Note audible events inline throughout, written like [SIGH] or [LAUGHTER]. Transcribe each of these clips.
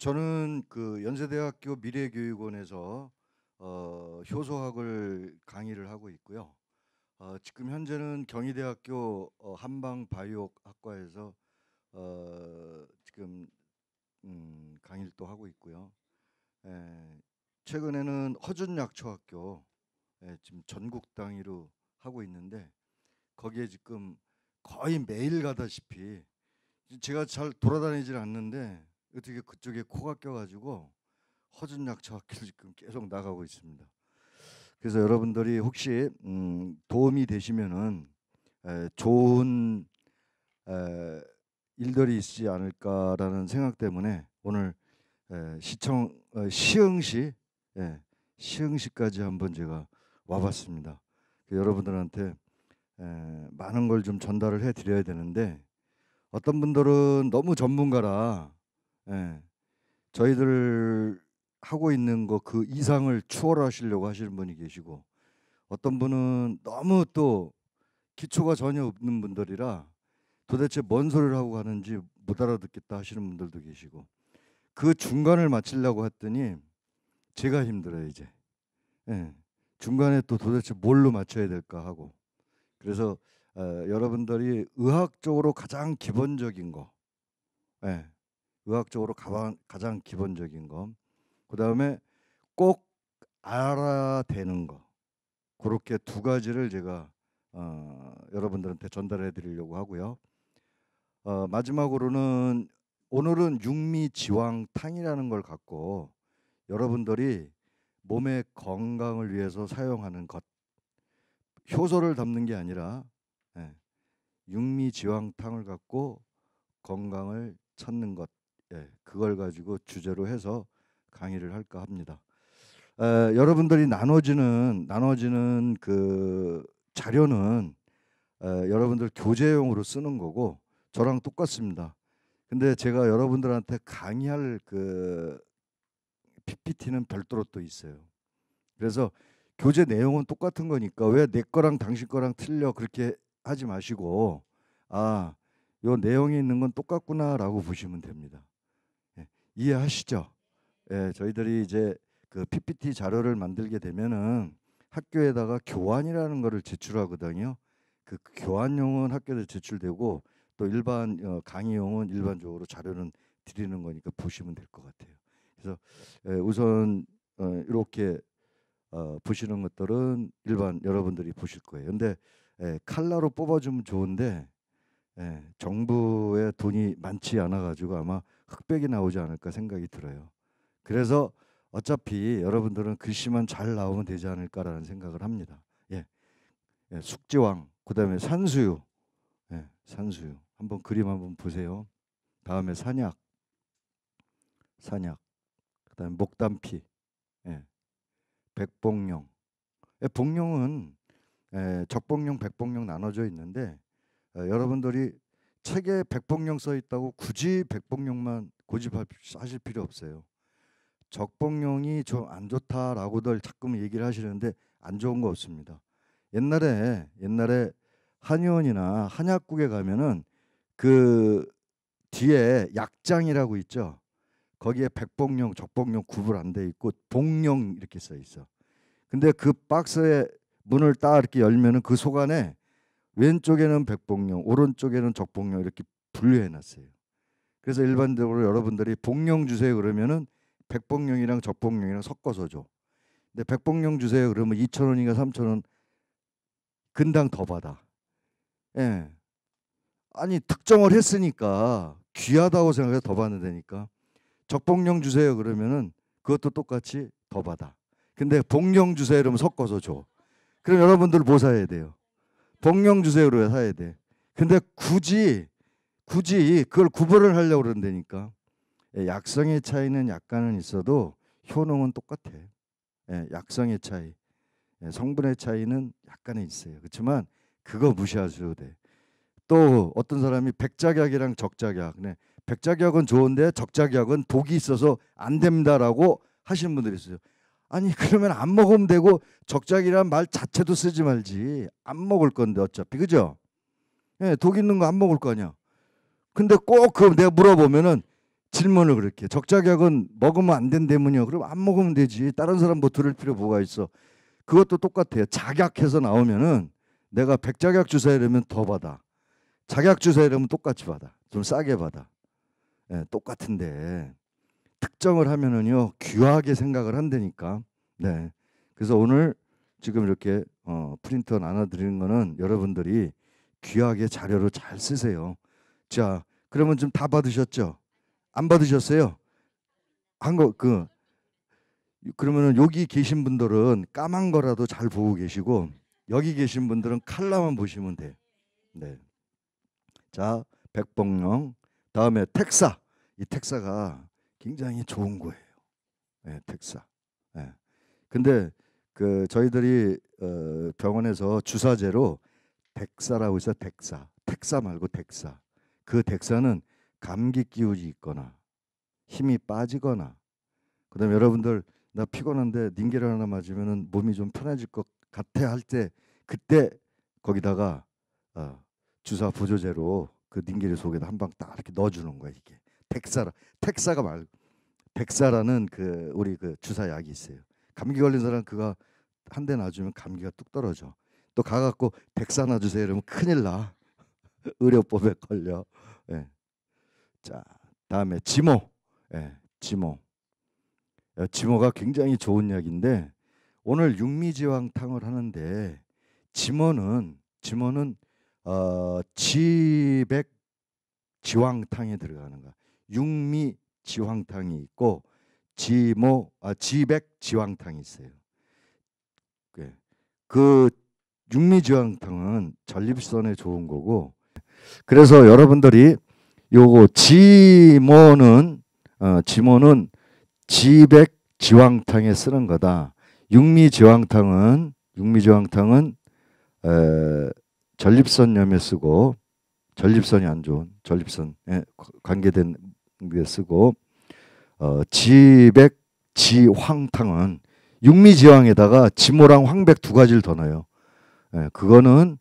저는 그 연세대학교 미래교육원에서 어, 효소학을 강의를 하고 있고요. 어, 지금 현재는 경희대학교 어, 한방바이오학과에서 어, 지금 음, 강의를 또 하고 있고요. 에, 예, 최근에는 허준약초학교 에, 예, 지금 전국 단위로 하고 있는데 거기에 지금 거의 매일 가다시피 제가 잘 돌아다니질 않는데 어떻게 그쪽에 코가 껴가지고 허준 약차 학교 [LAUGHS] 지금 계속 나가고 있습니다. 그래서 여러분들이 혹시 음, 도움이 되시면은 에, 좋은 에, 일들이 있지 않을까라는 생각 때문에 오늘 에, 시청 어, 시흥시 예, 시흥시까지 한번 제가 와봤습니다. 그 여러분들한테 많은 걸 좀 전달을 해드려야 되는데 어떤 분들은 너무 전문가라 예. 저희들 하고 있는 거 그 이상을 추월하시려고 하시는 분이 계시고 어떤 분은 너무 또 기초가 전혀 없는 분들이라 도대체 뭔 소리를 하고 가는지 못 알아듣겠다 하시는 분들도 계시고 그 중간을 맞추려고 했더니 제가 힘들어요 이제 예. 중간에 또 도대체 뭘로 맞춰야 될까 하고 그래서 어, 여러분들이 의학적으로 가장 기본적인 거 예. 의학적으로 가방, 가장 기본적인 거. 그 다음에 꼭 알아야 되는 거. 그렇게 두 가지를 제가 어, 여러분들한테 전달해 드리려고 하고요. 어, 마지막으로는 오늘은 육미지황탕이라는걸 갖고 여러분들이 몸의 건강을 위해서 사용하는 것 효소를 담는 게 아니라 예, 육미지황탕을 갖고 건강을 찾는 것 예, 그걸 가지고 주제로 해서 강의를 할까 합니다. 에, 여러분들이 나눠지는 나눠지는 그 자료는 에, 여러분들 교재용으로 쓰는 거고 저랑 똑같습니다. 근데 제가 여러분들한테 강의할 그 PPT는 별도로 또 있어요. 그래서 교재 내용은 똑같은 거니까 왜 내 거랑 당신 거랑 틀려 그렇게 하지 마시고 아, 요 내용이 있는 건 똑같구나라고 보시면 됩니다. 이해하시죠? 예, 저희들이 이제 그 PPT 자료를 만들게 되면은 학교에다가 교환이라는 거를 제출하거든요. 그 교환용은 학교에 제출되고 또 일반 어, 강의용은 일반적으로 자료는 드리는 거니까 보시면 될 것 같아요. 그래서 예, 우선 어, 이렇게 어, 보시는 것들은 일반 여러분들이 보실 거예요. 근데 예, 칼라로 뽑아주면 좋은데 예, 정부의 돈이 많지 않아 가지고 아마 흑백이 나오지 않을까 생각이 들어요. 그래서 어차피 여러분들은 글씨만 잘 나오면 되지 않을까라는 생각을 합니다. 예. 예 숙지왕, 그다음에 산수유. 예, 산수유. 한번 그림 한번 보세요. 다음에 산약. 산약. 그다음에 목단피. 예. 백봉룡. 예, 봉룡은 예, 적봉룡, 백봉룡 나눠져 있는데 예, 여러분들이 책에 백복령 써 있다고 굳이 백복령만 고집하실 필요 없어요. 적복령이 좀 안 좋다라고들 자꾸 얘기를 하시는데 안 좋은 거 없습니다. 옛날에 옛날에 한의원이나 한약국에 가면은 그 뒤에 약장이라고 있죠. 거기에 백복령, 적복령 구분 안 돼 있고 봉령 이렇게 써 있어. 근데 그 박스에 문을 딱 이렇게 열면은 그 속 안에 왼쪽에는 백복룡 오른쪽에는 적복룡 이렇게 분류해 놨어요. 그래서 일반적으로 여러분들이 복룡 주세요 그러면은 백복룡이랑적복룡이랑 섞어서 줘. 근데 백복룡 주세요 그러면 2천 원인가 3천 원 근당 더 받아. 예. 아니 특정을 했으니까 귀하다고 생각해서 더 받는 다니까적복룡 주세요 그러면은 그것도 똑같이 더 받아. 근데 복룡 주세요 이러면 섞어서 줘. 그럼 여러분들 보 사야 돼요? 복령 주세요로 사야 돼. 근데 굳이 굳이 그걸 구별을 하려고 그런다니까. 예, 약성의 차이는 약간은 있어도 효능은 똑같아. 예, 약성의 차이, 예, 성분의 차이는 약간은 있어요. 그렇지만 그거 무시하셔도 돼. 또 어떤 사람이 백작약이랑 적작약, 네, 백작약은 좋은데 적작약은 독이 있어서 안 됩니다라고 하시는 분들이 있어요. 아니 그러면 안 먹으면 되고 적작이란 말 자체도 쓰지 말지 안 먹을 건데 어차피 그죠? 예, 독 있는 거 안 먹을 거 아니야. 근데 꼭그 내가 물어보면은 질문을 그렇게 적작약은 먹으면 안 된다면요. 그럼 안 먹으면 되지. 다른 사람 뭐 들을 필요 뭐가 있어. 그것도 똑같아요. 작약해서 나오면은 내가 백작약 주사 이러면 더 받아. 작약 주사 이러면 똑같이 받아. 좀 싸게 받아. 예, 똑같은데. 특정을 하면은요 귀하게 생각을 한다니까. 네. 그래서 오늘 지금 이렇게 어, 프린터 나눠드리는 거는 여러분들이 귀하게 자료를잘 쓰세요. 자, 그러면 좀 다 받으셨죠? 안 받으셨어요? 한 거그 그러면은 여기 계신 분들은 까만 거라도 잘 보고 계시고 여기 계신 분들은 칼라만 보시면 돼요. 네. 자, 백봉령 다음에 텍사. 이 텍사가 굉장히 좋은 거예요. 네, 특사. 네. 근데 그 저희들이 어, 병원에서 주사제로 덱사라고 해서 덱사. 텍사 말고 덱사. 그 덱사는 감기 기운이 있거나 힘이 빠지거나 그다음에 여러분들 나 피곤한데 닌겔 하나 맞으면은 몸이 좀 편해질 것 같아 할 때 그때 거기다가 어, 주사 보조제로 그 닌겔이 속에다 한방딱 이렇게 넣어주는 거야 이게 백사라 텍사가 말 백사라는 그 우리 그 주사 약이 있어요. 감기 걸린 사람 그거한 대 놔주면 감기가 뚝 떨어져. 또 가갖고 백사 놔주세요 이러면 큰일 나. [LAUGHS] 의료법에 걸려. 예. 자 다음에 지모. 예, 지모. 지모가 굉장히 좋은 약인데 오늘 육미지황탕을 하는데 지모는 지모는 어, 지백 지황탕에 들어가는 거야. 육미 지황탕이 있고 지모 아 지백 지황탕이 있어요. 예. 그 육미 지황탕은 전립선에 좋은 거고 그래서 여러분들이 요거 지모는 어, 지모는 지백 지황탕에 쓰는 거다. 육미 지황탕은 육미 지황탕은 에, 전립선염에 쓰고 전립선이 안 좋은 전립선 에 관계된 쓰고 어, 지백 지황탕은 육미지황에다가 지모랑 황백 두 가지를 더 넣어요. 예, 그거는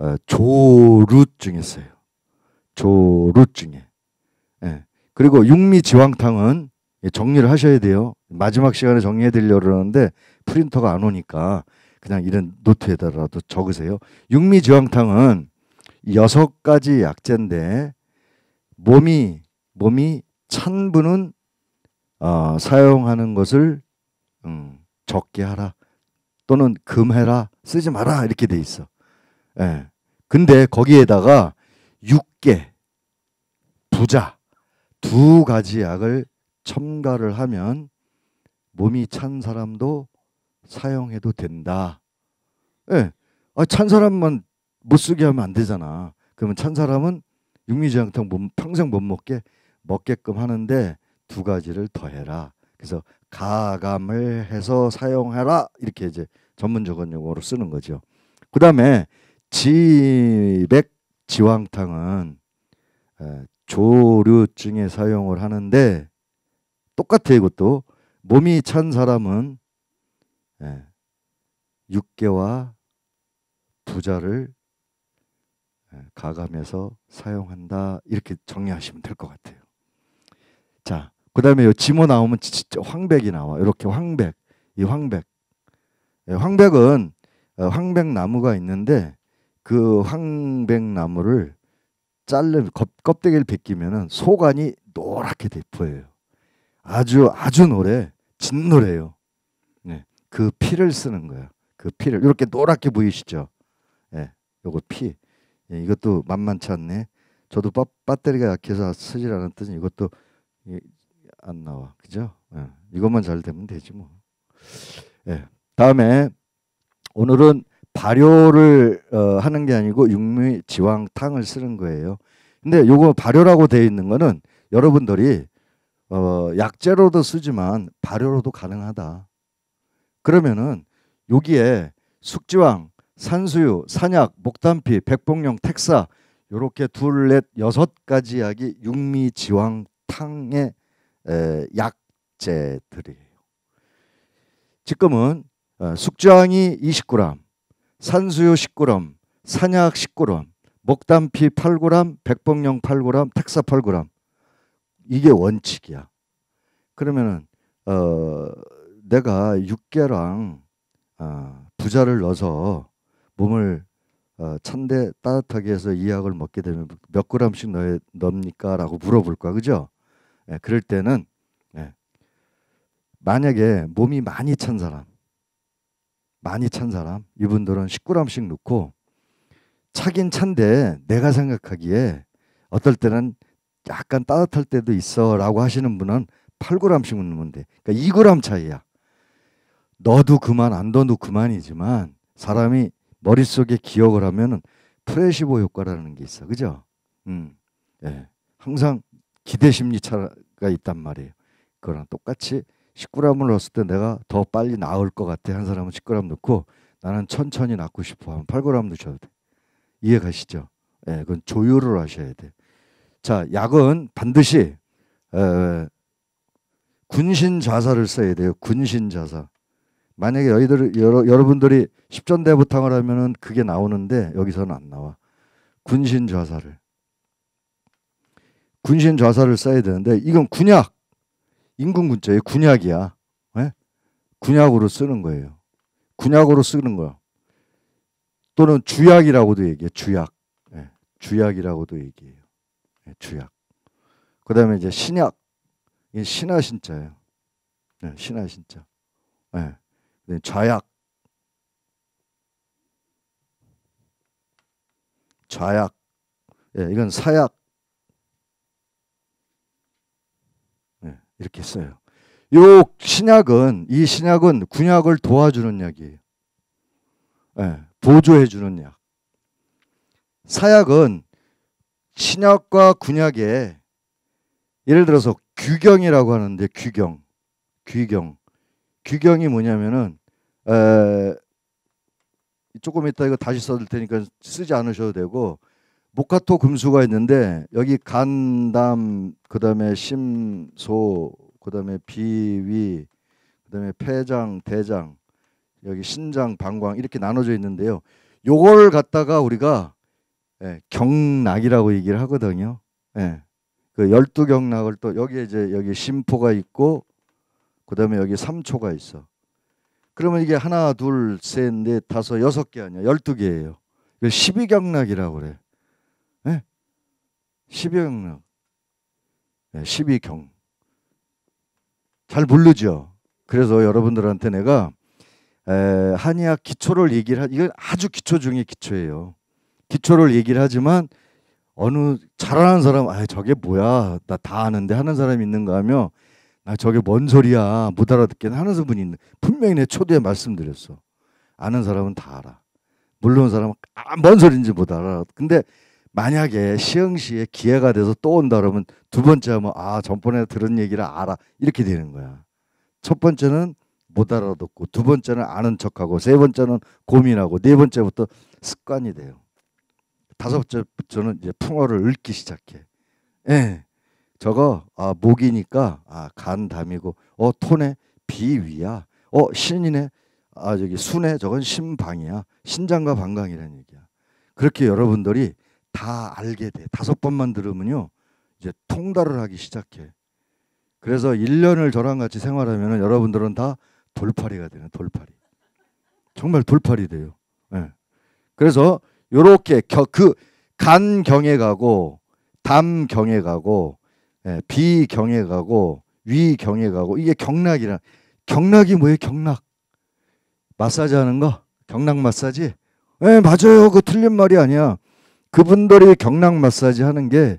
어, 조루중에 써요. 조루중에 예. 그리고 육미지황탕은 정리를 하셔야 돼요. 마지막 시간에 정리해 드리려고 그러는데 프린터가 안 오니까 그냥 이런 노트에다라도 적으세요. 육미지황탕은 여섯 가지 약재인데 몸이 몸이 찬 분은 어, 사용하는 것을 음, 적게 하라 또는 금해라 쓰지 마라 이렇게 돼 있어. 예. 근데 거기에다가 육계 부자 두 가지 약을 첨가를 하면 몸이 찬 사람도 사용해도 된다. 예. 아, 찬 사람만 못 쓰게 하면 안 되잖아. 그러면 찬 사람은 육미지탕 향 평생 못 먹게 먹게끔 하는데 두 가지를 더해라. 그래서 가감을 해서 사용해라 이렇게 이제 전문적인 용어로 쓰는 거죠. 그 다음에 지백 지황탕은 조류증에 사용을 하는데 똑같아 이것도 몸이 찬 사람은 육개와 부자를 가감해서 사용한다 이렇게 정리하시면 될 것 같아요. 자, 그 다음에 요 지모 나오면 진짜 황백이 나와. 이렇게 황백. 이 황백. 예, 황백은 어, 황백 나무가 있는데 그 황백 나무를 잘르 껍데기를 벗기면은 소관이 노랗게 돼 보여요. 아주 아주 노래 진노래요. 네. 그 피를 쓰는 거예요. 그 피를 이렇게 노랗게 보이시죠? 예. 네. 요거 피. 네. 이것도 만만치 않네. 저도 바, 배터리가 약해서 쓰지 않았더니 이것도 안 나와. 그죠? 예. 이것만 잘 되면 되지 뭐. 예. 다음에 오늘은 발효를 어, 하는 게 아니고 육미 지황탕을 쓰는 거예요. 근데 요거 발효라고 되어 있는 거는 여러분들이 어, 약재로도 쓰지만 발효로도 가능하다. 그러면은 여기에 숙지황, 산수유, 산약, 목단피, 백봉령, 텍사 요렇게 둘, 넷, 여섯 가지 약이 육미지황 사탕의 약재들이에요. 지금은 어, 숙주항이 20g, 산수유 10g, 산약 10g, 목단피 8g, 백봉령 8g, 텍사 8g. 이게 원칙이야. 그러면은 어, 내가 육개랑 어, 부자를 넣어서 몸을 어, 찬데 따뜻하게 해서 이 약을 먹게 되면 몇 그램씩 넣, 어 넣습니까? 라고 물어볼 거야. 그죠? 예, 그럴 때는 예, 만약에 몸이 많이 찬 사람, 많이 찬 사람, 이분들은 19g씩 넣고 차긴 찬데 내가 생각하기에 어떨 때는 약간 따뜻할 때도 있어라고 하시는 분은 8g씩 넣으면 돼. 그러니까 2g 차이야. 너도 그만 안 너도 그만이지만 사람이 머릿속에 기억을 하면은 프레시보 효과라는 게 있어. 그죠? 음. 예. 항상 기대 심리차가 있단 말이에요. 그거랑 똑같이 1 9 g 을 넣었을 때 내가 더 빨리 나을것 같아. 한 사람은 10g 넣고 나는 천천히 낳고 싶어 하면 8g 넣으셔도 돼. 이해 가시죠? 예, 그건 조율을 하셔야 돼. 자, 약은 반드시 에, 군신 자사를 써야 돼요. 군신 자사. 만약에 여희들, 여러, 여러분들이 십전대부탕을 하면은 그게 나오는데 여기서는 안 나와. 군신 자사를. 군신 좌사를 써야 되는데 이건 군약 인군군자의 군약이야. 네? 군약으로 쓰는 거예요. 군약으로 쓰는 거야. 또는 주약이라고도 얘기해. 주약. 네. 주약이라고도 얘기해요. 네. 주약. 그 다음에 이제 신약. 이 신하 신자예요. 네, 신하 신자. 좌약. 좌약. 예, 이건 사약. 이렇게 써요. 요 신약은 이 신약은 군약을 도와주는 약이에요. 네, 예, 보조해 주는 약. 사약은 신약과 군약에 예를 들어서 규경이라고 하는데 규경, 규경, 규경이 뭐냐면은 에, 조금 이따 이거 다시 써둘 테니까 쓰지 않으셔도 되고 목화토 금수가 있는데 여기 간담 그다음에 심소 그다음에 비위 그다음에 폐장 대장 여기 신장 방광 이렇게 나눠져 있는데요. 요걸 갖다가 우리가 예, 경락이라고 얘기를 하거든요. 예. 그 열두 경락을 또 여기에 이제 여기 심포가 있고 그다음에 여기 삼초가 있어. 그러면 이게 하나 둘셋넷 다섯 여섯 개 아니야 열두 개예요. 이 십이 경락이라고 그래. 12경락, 12경. 잘 모르죠. 그래서 여러분들한테 내가 한의학 기초를 얘기를 하, 이건 아주 기초 중에 기초예요. 기초를 얘기를 하지만 어느 잘하는 사람, 아 저게 뭐야, 나 다 아는데 하는 사람이 있는가 하며, 나 아, 저게 뭔 소리야, 못알아듣겠 하는 분이 있는. 분명히 내 초대에 말씀드렸어. 아는 사람은 다 알아. 물론 사람은 아, 뭔소린지못 알아. 근데 만약에 시흥시에 기회가 돼서 또 온다 그러면 두 번째 하면 아 전번에 들은 얘기를 알아 이렇게 되는 거야. 첫 번째는 못 알아듣고 두 번째는 아는 척하고 세 번째는 고민하고 네 번째부터 습관이 돼요. 다섯 번째부터는 이제 풍어를 읽기 시작해. 예. 저거 아 목이니까 아 간담이고 어 톤에 비위야. 어 신이네. 아 저기 순에 저건 신방이야. 신장과 방광이라는 얘기야. 그렇게 여러분들이 다 알게 돼. 다섯 번만 들으면요. 이제 통달을 하기 시작해. 그래서 1년을 저랑 같이 생활하면 여러분들은 다 돌팔이가 되는 돌팔이. 정말 돌팔이 돼요. 네. 그래서 요렇게 겨, 그 간경에 가고 담경에 가고 예, 비경에 가고 위경에 가고 이게 경락이라 경락이 뭐예요? 경락 마사지 하는 거 경락 마사지? 예 맞아요 그 틀린 말이 아니야 그분들이 경락 마사지 하는 게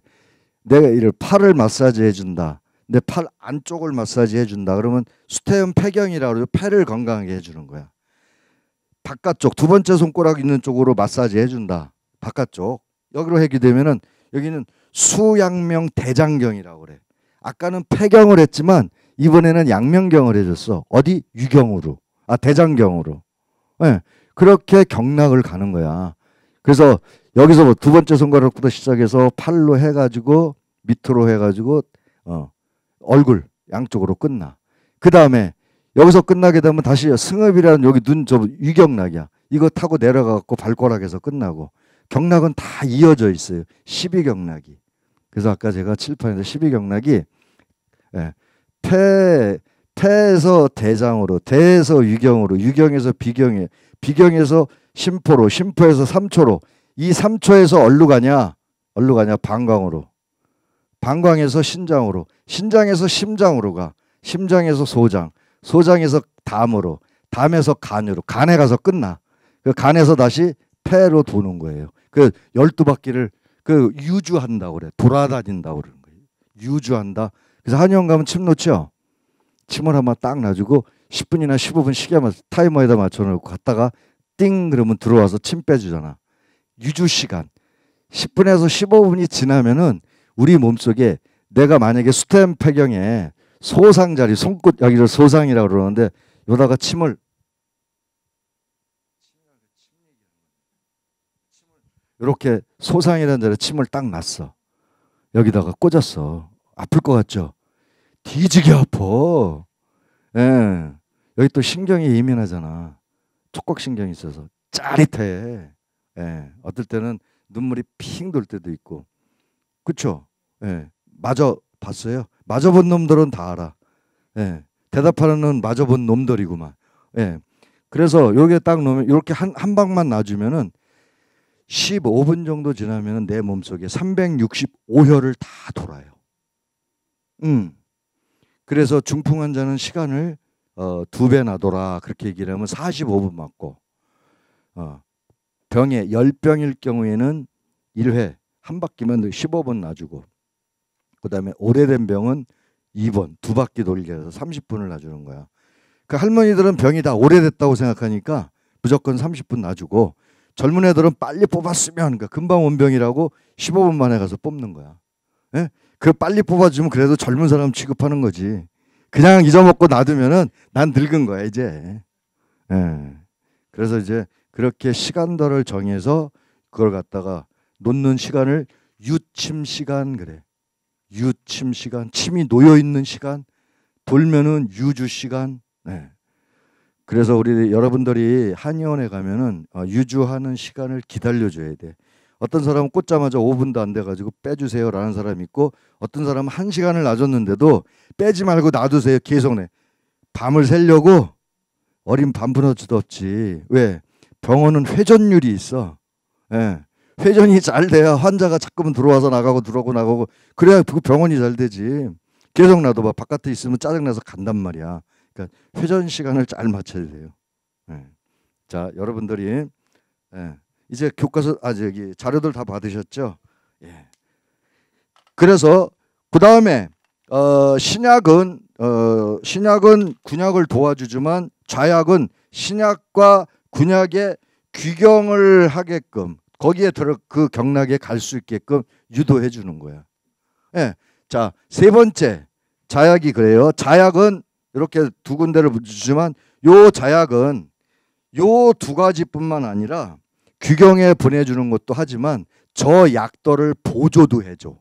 내가 이를 팔을 마사지 해준다. 내 팔 안쪽을 마사지 해준다. 그러면 수태현 폐경이라고 해서 폐를 건강하게 해주는 거야. 바깥쪽 두 번째 손가락 있는 쪽으로 마사지 해준다. 바깥쪽 여기로 해기되면은 여기는 수양명 대장경이라고 그래. 아까는 폐경을 했지만 이번에는 양명경을 해줬어. 어디 유경으로 아 대장경으로. 예. 네. 그렇게 경락을 가는 거야. 그래서 여기서 뭐두 번째 손가락부터 시작해서 팔로 해가지고 밑으로 해가지고 어, 얼굴 양쪽으로 끝나. 그 다음에 여기서 끝나게 되면 다시 승업이라는 여기 눈저 위경락이야. 이거 타고 내려가고 발꼬락에서 끝나고 경락은 다 이어져 있어요. 12경락이. 그래서 아까 제가 칠판에서 12경락이 예, 태 태에서 대장으로 대에서 위경으로위경에서 비경에 비경에서 심포로 심포에서 삼초로 이 3초에서 얼루 가냐? 얼루 가냐? 방광으로. 방광에서 신장으로. 신장에서 심장으로 가. 심장에서 소장. 소장에서 담으로. 담에서 간으로. 간에 가서 끝나. 그 간에서 다시 폐로 도는 거예요. 그 12바퀴를 그 유주한다고 그래. 돌아다닌다고 그러는 거예요. 유주한다. 그래서 한의원 가면 침 놓죠. 침을 한번 딱 놔주고 10분이나 15분 시계 타이머에다 맞춰놓고 갔다가 띵 그러면 들어와서 침 빼주잖아. 유주 시간 10분에서 15분이 지나면은 우리 몸속에 내가 만약에 수템 폐경에 소상 자리 손끝 여기를 소상이라고 그러는데 요다가 침을 이렇게 소상이라는 데를 침을 딱 놨어. 여기다가 꽂았어. 아플 것 같죠? 뒤지게 아파. 예. 여기 또 신경이 예민하잖아. 촉각신경이 있어서 짜릿해. 예, 어떨 때는 눈물이 핑 돌 때도 있고, 그렇죠? 예, 마저 봤어요. 마저 본 놈들은 다 알아. 예, 대답하는 마저 본 놈들이구만. 예, 그래서 여기에 딱 놓으면 이렇게 한, 한 방만 놔주면은 15분 정도 지나면 은내 몸속에 365혈을 다 돌아요. 음. 그래서 중풍 환자는 시간을 어, 두 배나 돌아 그렇게 얘기를 하면 45분 맞고 어, 병에 열병일 경우에는 1회 한바퀴면1 5분 놔주고 그다음에 오래된 병은 2번 두 바퀴 돌게 해서 30분을 놔주는 거야. 그 할머니들은 병이 다 오래됐다고 생각하니까 무조건 30분 놔주고 젊은 애들은 빨리 뽑았으면 그러니까 금방 온 병이라고 15분 만에 가서 뽑는 거야. 예? 그 빨리 뽑아주면 그래도 젊은 사람 취급하는 거지. 그냥 잊어먹고 놔두면은 난 늙은 거야 이제. 예. 그래서 이제 그렇게 시간들을 정해서 그걸 갖다가 놓는 시간을 유침 시간 그래. 유침 시간, 침이 놓여 있는 시간, 돌면은 유주 시간. 네. 그래서 우리 여러분들이 한의원에 가면은 어, 유주하는 시간을 기다려줘야 돼. 어떤 사람은 꽂자마자 5분도 안 돼가지고 빼주세요라는 사람이 있고 어떤 사람은 1 시간을 놔줬는데도 빼지 말고 놔두세요 계속 내 밤을 새려고 어린 밤부너치도 없지 왜 병원은 회전율이 있어. 예. 회전이 잘 돼야 환자가 자꾸만 들어와서 나가고 들어오고 나가고 그래야 그 병원이 잘 되지. 계속 나도 봐 바깥에 있으면 짜증나서 간단 말이야. 그러니까 회전 시간을 잘 맞춰야 돼요. 예. 자, 여러분들이 예. 이제 교과서 아 저기 자료들 다 받으셨죠? 예. 그래서 그 다음에 어, 신약은 어, 신약은 군약을 도와주지만 좌약은 신약과 군약에 귀경을 하게끔 거기에 들어 그 경락에 갈 수 있게끔 유도해 주는 거야. 예. 자, 세 번째 자약이 그래요. 자약은 이렇게 두 군데를 붙이지만 요 자약은 요 두 가지뿐만 아니라 규경에 보내주는 것도 하지만 저 약도를 보조도 해줘.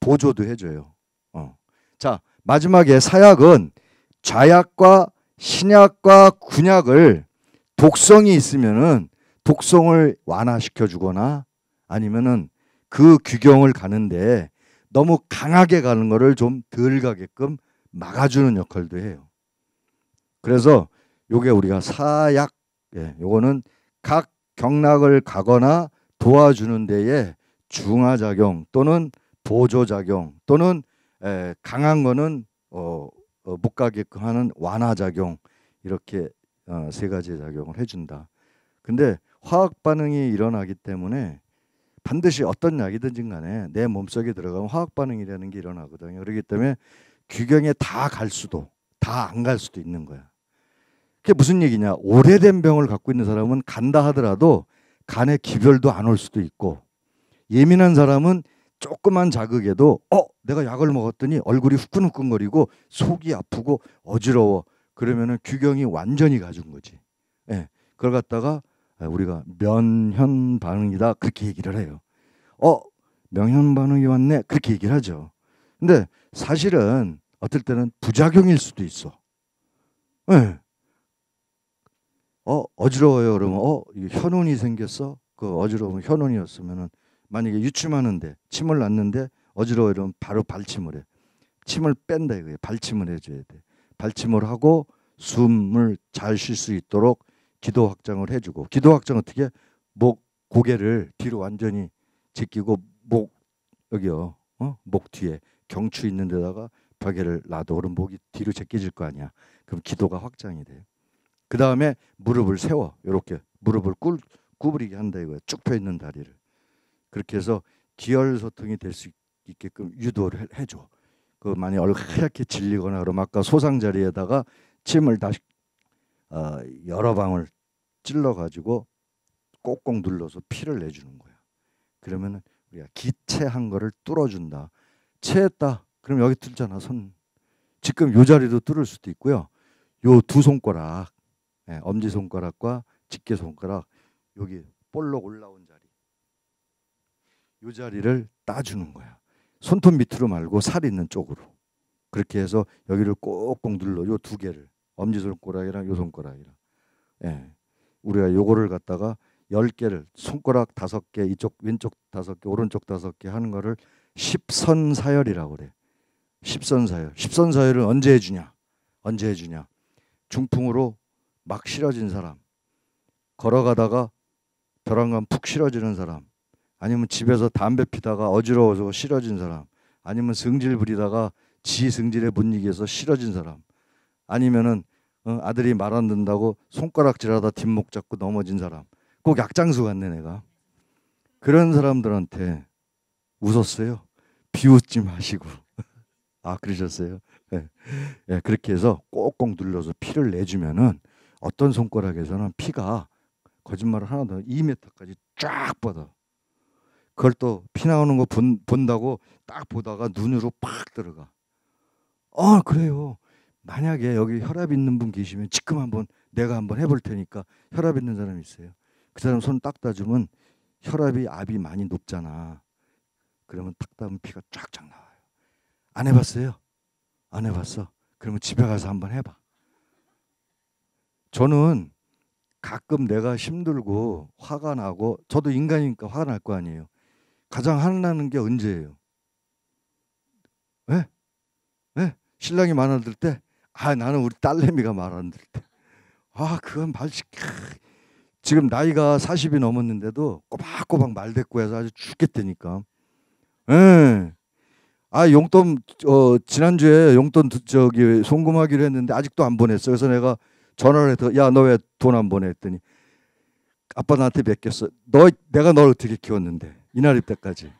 보조도 해줘요. 어. 자, 마지막에 사약은 자약과 신약과 군약을 독성이 있으면은 독성을 완화시켜 주거나 아니면은 그 규경을 가는데 너무 강하게 가는 거를 좀 덜 가게끔 막아주는 역할도 해요. 그래서 요게 우리가 사약, 예, 요거는 각 경락을 가거나 도와주는 데에 중화작용 또는 보조작용 또는 에, 예, 강한 거는 어, 어, 못 가게끔 하는 완화작용 이렇게 어, 세 가지의 작용을 해준다. 근데 화학 반응이 일어나기 때문에 반드시 어떤 약이든지 간에 내 몸속에 들어가면 화학 반응이라는 게 일어나거든요. 그렇기 때문에 규경에 다 갈 수도 다 안 갈 수도 있는 거야. 그게 무슨 얘기냐? 오래된 병을 갖고 있는 사람은 간다 하더라도 간에 기별도 안 올 수도 있고 예민한 사람은 조그만 자극에도 어 내가 약을 먹었더니 얼굴이 후끈후끈거리고 속이 아프고 어지러워 그러면은 규경이 완전히 가준 거지. 예. 그걸 갖다가 아, 우리가 면현 반응이다 그렇게 얘기를 해요. 어, 면현 반응이 왔네 그렇게 얘기를 하죠. 근데 사실은 어떨 때는 부작용일 수도 있어. 예. 어, 어지러워요. 그러면 어, 현혼이 생겼어. 그 어지러우면 현혼이었으면은 만약에 유침하는데 침을 놨는데 어지러워 이러면 바로 발침을 해. 침을 뺀다 이거예요. 발침을 해줘야 돼. 발침을 하고 숨을 잘 쉴 수 있도록 기도 확장을 해주고 기도 확장 어떻게 목 고개를 뒤로 완전히 제끼고 목 여기요 어? 목 뒤에 경추 있는 데다가 벽에를 놔둬 그럼 목이 뒤로 제끼질 거 아니야 그럼 기도가 확장이 돼요 그 다음에 무릎을 세워 이렇게 무릎을 꿀, 구부리게 한다 이거야 쭉 펴 있는 다리를 그렇게 해서 기혈 소통이 될 수 있게끔 유도를 해줘 그 많이 얼하얗게 질리거나 그러면 아까 소상 자리에다가 침을 다시 어, 여러 방울 찔러 가지고 꼭꼭 눌러서 피를 내주는 거야. 그러면은 우리가 기체한 거를 뚫어준다. 체했다. 그럼 여기 뚫잖아 손. 지금 요 자리도 뚫을 수도 있고요. 요 두 손가락, 예, 엄지 손가락과 집게 손가락 여기 볼록 올라온 자리. 요 자리를 따주는 거야. 손톱 밑으로 말고 살 있는 쪽으로 그렇게 해서 여기를 꼭꼭 눌러 요 두 개를 엄지 손가락이랑 요 손가락이랑 예 우리가 요거를 갖다가 열 개를 손가락 다섯 개 이쪽 왼쪽 다섯 개 오른쪽 다섯 개 하는 거를 십선 사열이라고 그래 십선 사열 십선 사열은 언제 해주냐 언제 해주냐 중풍으로 막 실어진 사람 걸어가다가 벼랑간 푹 실어지는 사람 아니면 집에서 담배 피다가 어지러워서 싫어진 사람, 아니면 성질 부리다가 지성질의분위기에서 싫어진 사람, 아니면은 어, 아들이 말 안 듣는다고 손가락질하다 뒷목 잡고 넘어진 사람, 꼭 약장수 같네 내가. 그런 사람들한테 웃었어요. 비웃지 마시고. [LAUGHS] 아 그러셨어요? 예. 예, 그렇게 해서 꼭꼭 눌러서 피를 내주면은 어떤 손가락에서는 피가 거짓말을 하나 더 2m까지 쫙 뻗어. 그걸 또 피 나오는 거 본, 본다고 딱 보다가 눈으로 팍 들어가. 아 그래요. 만약에 여기 혈압 있는 분 계시면 지금 한번 내가 한번 해볼 테니까 혈압 있는 사람 있어요. 그 사람 손 딱 따주면 혈압이 압이 많이 높잖아. 그러면 딱 따면 피가 쫙쫙 나와요. 안 해봤어요? 안 해봤어? 그러면 집에 가서 한번 해봐. 저는 가끔 내가 힘들고 화가 나고 저도 인간이니까 화가 날 거 아니에요. 가장 화나는 게 언제예요? 왜? 예? 왜? 예? 신랑이 말안들 때? 아, 나는 우리 딸내미가 말 안들 때. 아, 그건 발식. 지금 나이가 40이 넘었는데도 꼬박꼬박 말대꾸 해서 아주 죽겠다니까. 예. 아, 용돈, 어, 지난주에 용돈 저기 송금하기로 했는데 아직도 안 보냈어. 그래서 내가 전화를 해서 야, 너 왜 돈 안보냈더니 아빠 나한테 맡겼어. 너, 내가 널 어떻게 키웠는데. 이날입 때까지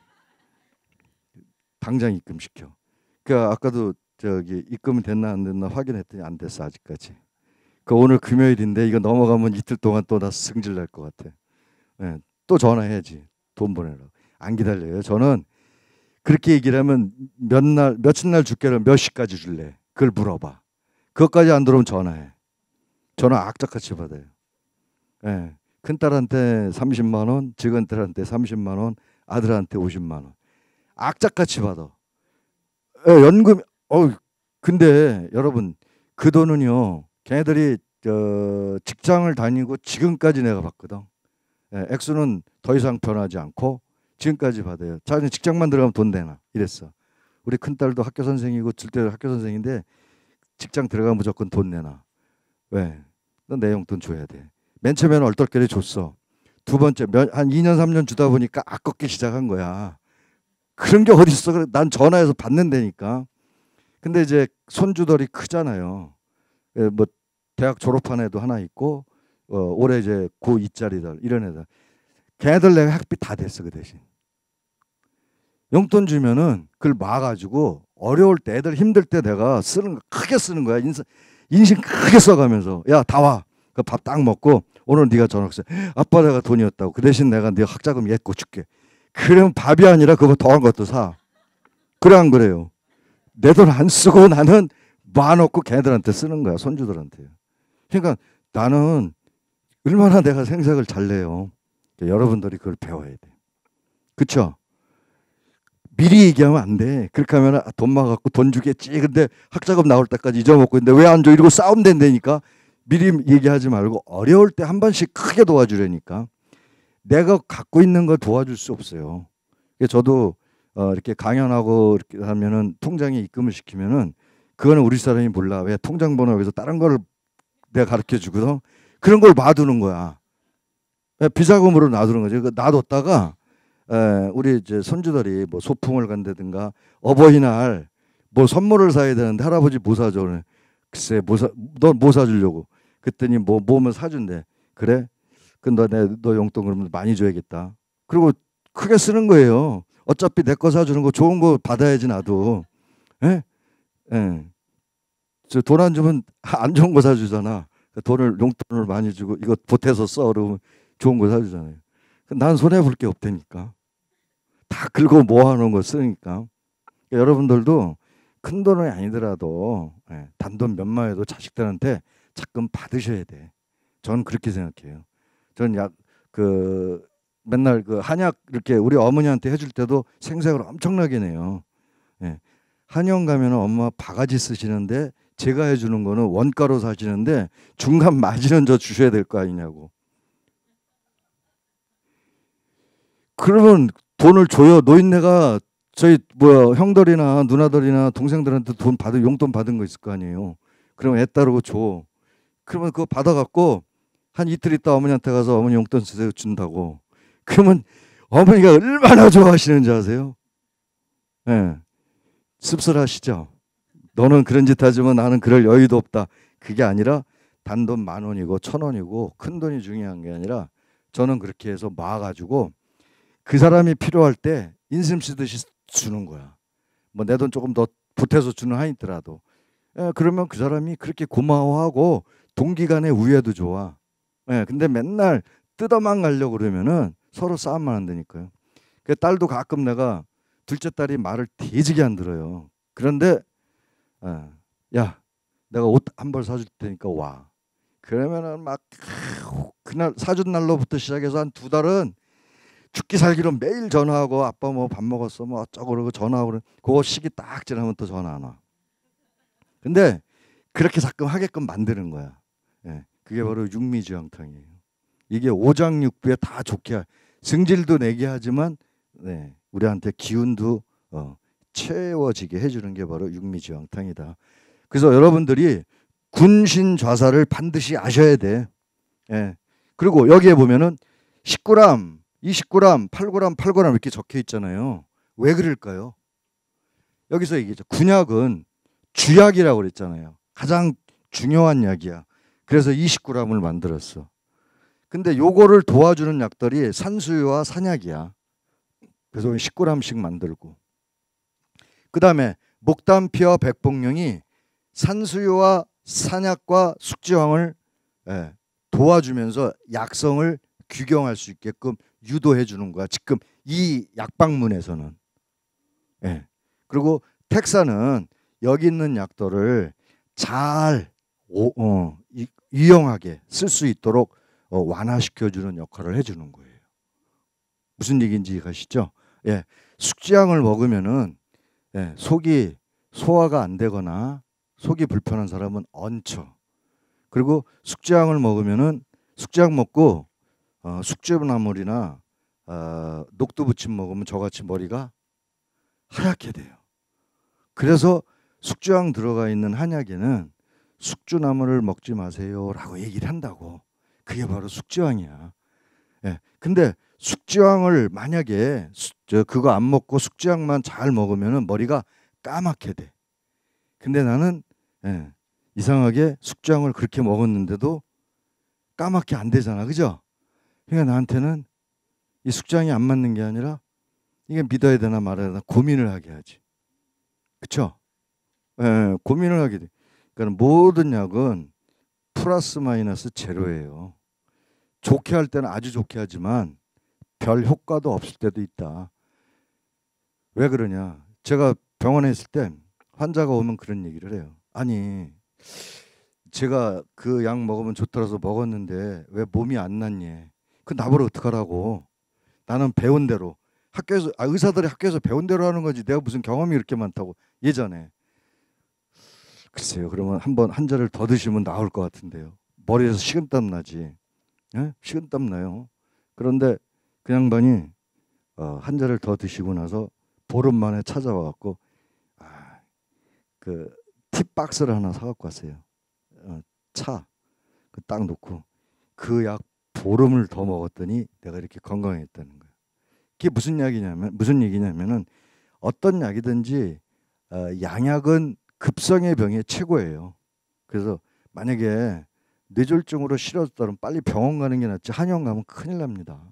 당장 입금시켜. 그 아까도 저기 입금 이 됐나 안 됐나 확인했더니 안 됐어 아직까지. 그 오늘 금요일인데 이거 넘어가면 이틀 동안 또 나 승질 날 것 같아. 네, 또 전화해야지 돈 보내라. 안 기다려요. 저는 그렇게 얘기 하면 몇 날 며칠 날 줄게라 몇 시까지 줄래? 그걸 물어봐. 그것까지 안 들어오면 전화해. 전화 악착같이 받아요. 예. 네. 큰딸한테 30만 원, 직원들한테 30만 원, 아들한테 50만 원. 악착같이 받아. 에, 예, 연금 어 근데 여러분 그 돈은요. 걔네들이 저 직장을 다니고 지금까지 내가 받거든. 예, 액수는 더 이상 변하지 않고 지금까지 받아요. 자기 직장만 들어가면 돈내나 이랬어. 우리 큰 딸도 학교 선생이고 둘째도 학교 선생인데 직장 들어가면 무조건 돈 내나. 왜? 넌내 용돈 줘야 돼. 맨 처음에는 얼떨결에 줬어. 두 번째 한 2년 3년 주다 보니까 아깝기 시작한 거야. 그런 게 어딨어. 그래, 난 전화해서 받는다니까. 근데 이제 손주들이 크잖아요. 예, 뭐 대학 졸업한 애도 하나 있고 어, 올해 이제 고이짜리들 이런 애들. 걔들 내가 학비 다 댔어 그 대신. 용돈 주면은 그걸 막아주고 어려울 때 애들 힘들 때 내가 쓰는 거 크게 쓰는 거야 인생 인신 크게 써가면서 야 다 와. 그 밥 딱 먹고 오늘 네가 전학생 아빠 내가 돈이었다고 그 대신 내가 네 학자금 예고 줄게 그럼 밥이 아니라 그거 더한 것도 사 그래 안 그래요 내 돈 안 쓰고 나는 마놓고 걔들한테 쓰는 거야 손주들한테 그러니까 나는 얼마나 내가 생색을 잘 내요 여러분들이 그걸 배워야 돼 그쵸 미리 얘기하면 안 돼. 그렇게 하면 아, 돈 막았고 돈 주겠지. 근데 학자금 나올 때까지 잊어먹고 있는데 왜 안 줘? 이러고 싸움 된다니까. 미리 얘기하지 말고 어려울 때 한 번씩 크게 도와주려니까 내가 갖고 있는 걸 도와줄 수 없어요. 저도 어, 이렇게 강연하고 이렇게 하면은 통장에 입금을 시키면은 그거는 우리 사람이 몰라. 왜 통장 번호 여기서 다른 걸 내가 가르쳐 주거든. 그런 걸봐두는 거야. 예, 비자금으로 놔두는 거지. 그 놔뒀다가 에, 예, 우리 이제 손주들이 뭐 소풍을 간다든가 어버이날 뭐 선물을 사야 되는데 할아버지 뭐 사줘. 글쎄 뭐사넌 뭐 사주려고 그랬더니 뭐 뭐면 사준대 그래 근데 내 너 용돈 그러면 많이 줘야겠다 그리고 크게 쓰는 거예요 어차피 내 거 사주는 거 좋은 거 받아야지 나도 예? 예. 저돈 안 주면 안 좋은 거 사주잖아 돈을 용돈을 많이 주고 이거 보태서 써 그러면 좋은 거 사주잖아요 난 손해 볼 게 없다니까 다 긁어 모아놓은 거 쓰니까 그러니까 여러분들도 큰 돈이 아니더라도 예, 단돈 몇만에도 자식들한테 자금 받으셔야 돼. 저는 그렇게 생각해요. 저는 약 그 맨날 그 한약 이렇게 우리 어머니한테 해줄 때도 생색을 엄청나게 내요. 예. 한의원 가면 엄마 바가지 쓰시는데 제가 해주는 거는 원가로 사시는데 중간 마진은 저 주셔야 될 거 아니냐고. 그러면 돈을 줘요. 노인네가 저희 뭐 형들이나 누나들이나 동생들한테 돈 받은 용돈 받은 거 있을 거 아니에요. 그러면 애 따르고 줘. 그러면 그거 받아갖고 한 이틀 있다 어머니한테 가서 어머니 용돈 주세요 준다고. 그러면 어머니가 얼마나 좋아하시는지 아세요? 예. 네. 씁쓸하시죠? 너는 그런 짓 하지만 나는 그럴 여유도 없다. 그게 아니라 단돈 만 원이고 천 원이고 큰 돈이 중요한 게 아니라 저는 그렇게 해서 모아가지고 그 사람이 필요할 때 인심 쓰듯이 주는 거야. 뭐 내 돈 조금 더 보태서 주는 한이더라도 예, 그러면 그 사람이 그렇게 고마워하고 동기간에 우애도 좋아. 예, 근데 맨날 뜯어만 가려고 그러면은 서로 싸움만 한다니까요. 그 딸도 가끔 내가 둘째 딸이 말을 뒤지게 안 들어요. 그런데 예, 야 내가 옷 한 벌 사줄 테니까 와. 그러면은 막 그날 사준 날로부터 시작해서 한 두 달은 죽기 살기로 매일 전화하고 아빠 뭐 밥 먹었어 뭐 어쩌고 그러고 전화하고 그거 시기 딱 지나면 또 전화 안 와. 근데 그렇게 자꾸 하게끔 만드는 거야. 예. 그게 바로 육미지황탕이에요. 이게 오장육부에 다 좋게 하, 승질도 내게 하지만 네, 우리한테 기운도 어, 채워지게 해주는 게 바로 육미지황탕이다. 그래서 여러분들이 군신 좌사를 반드시 아셔야 돼. 예. 그리고 여기에 보면은 식구 g 20g, 8g, 8g 이렇게 적혀 있잖아요. 왜 그럴까요? 여기서 얘기죠. 군약은 주약이라고 그랬잖아요. 가장 중요한 약이야. 그래서 20g을 만들었어. 근데 요거를 도와주는 약들이 산수유와 산약이야. 그래서 10g씩 만들고. 그 다음에 목담피와 백봉령이 산수유와 산약과 숙지황을 예, 도와주면서 약성을 규경할 수 있게끔 유도해 주는 거야. 지금 이 약방문에서는. 예. 그리고 텍사는 여기 있는 약도를 잘 오, 어, 이, 이용하게 쓸 수 있도록 어, 완화시켜 주는 역할을 해 주는 거예요. 무슨 얘기인지 가시죠? 예. 숙지향을 먹으면은 예, 속이 소화가 안 되거나 속이 불편한 사람은 얹혀. 그리고 숙지향을 먹으면은 숙지향 먹고 어, 숙주나물이나 어, 녹두 부침 먹으면 저같이 머리가 하얗게 돼요. 그래서 숙주왕 들어가 있는 한약에는 숙주나물을 먹지 마세요라고 얘기를 한다고. 그게 바로 숙주왕이야 예. 근데 숙주왕을 만약에 수, 저 그거 안 먹고 숙주왕만잘 먹으면은 머리가 까맣게 돼. 근데 나는 예, 이상하게 숙주왕을 그렇게 먹었는데도 까맣게 안 되잖아. 그죠? 그러니까 나한테는 이 숙장이 안 맞는 게 아니라 이게 믿어야 되나 말아야 되나 고민을 하게 하지. 그쵸? 예, 예, 고민을 하게 돼. 그러니까 모든 약은 플러스 마이너스 제로예요. 좋게 할 때는 아주 좋게 하지만 별 효과도 없을 때도 있다. 왜 그러냐? 제가 병원에 있을 때 환자가 오면 그런 얘기를 해요. 아니, 제가 그 약 먹으면 좋더라서 먹었는데 왜 몸이 안 낫니? 그 나보러 어떡하라고. 나는 배운 대로 학교에서 아, 의사들이 학교에서 배운 대로 하는 거지. 내가 무슨 경험이 이렇게 많다고 예전에. 글쎄요. 그러면 한번 한 잔을 더 드시면 나올 것 같은데요. 머리에서 식은땀 나지. 예? 식은땀 나요. 그런데 그 양반이 어, 한 잔을 더 드시고 나서 보름 만에 찾아와 갖고 아, 그 티박스를 하나 사 갖고 왔어요. 어, 차. 그 딱 놓고 그약 보름을 더 먹었더니 내가 이렇게 건강했다는 거예요. 그게 무슨 약이냐면 무슨 얘기냐면은 어떤 약이든지 어, 양약은 급성의 병의 최고예요. 그래서 만약에 뇌졸중으로 싫어졌다면 빨리 병원 가는 게 낫지 한의원 가면 큰일 납니다.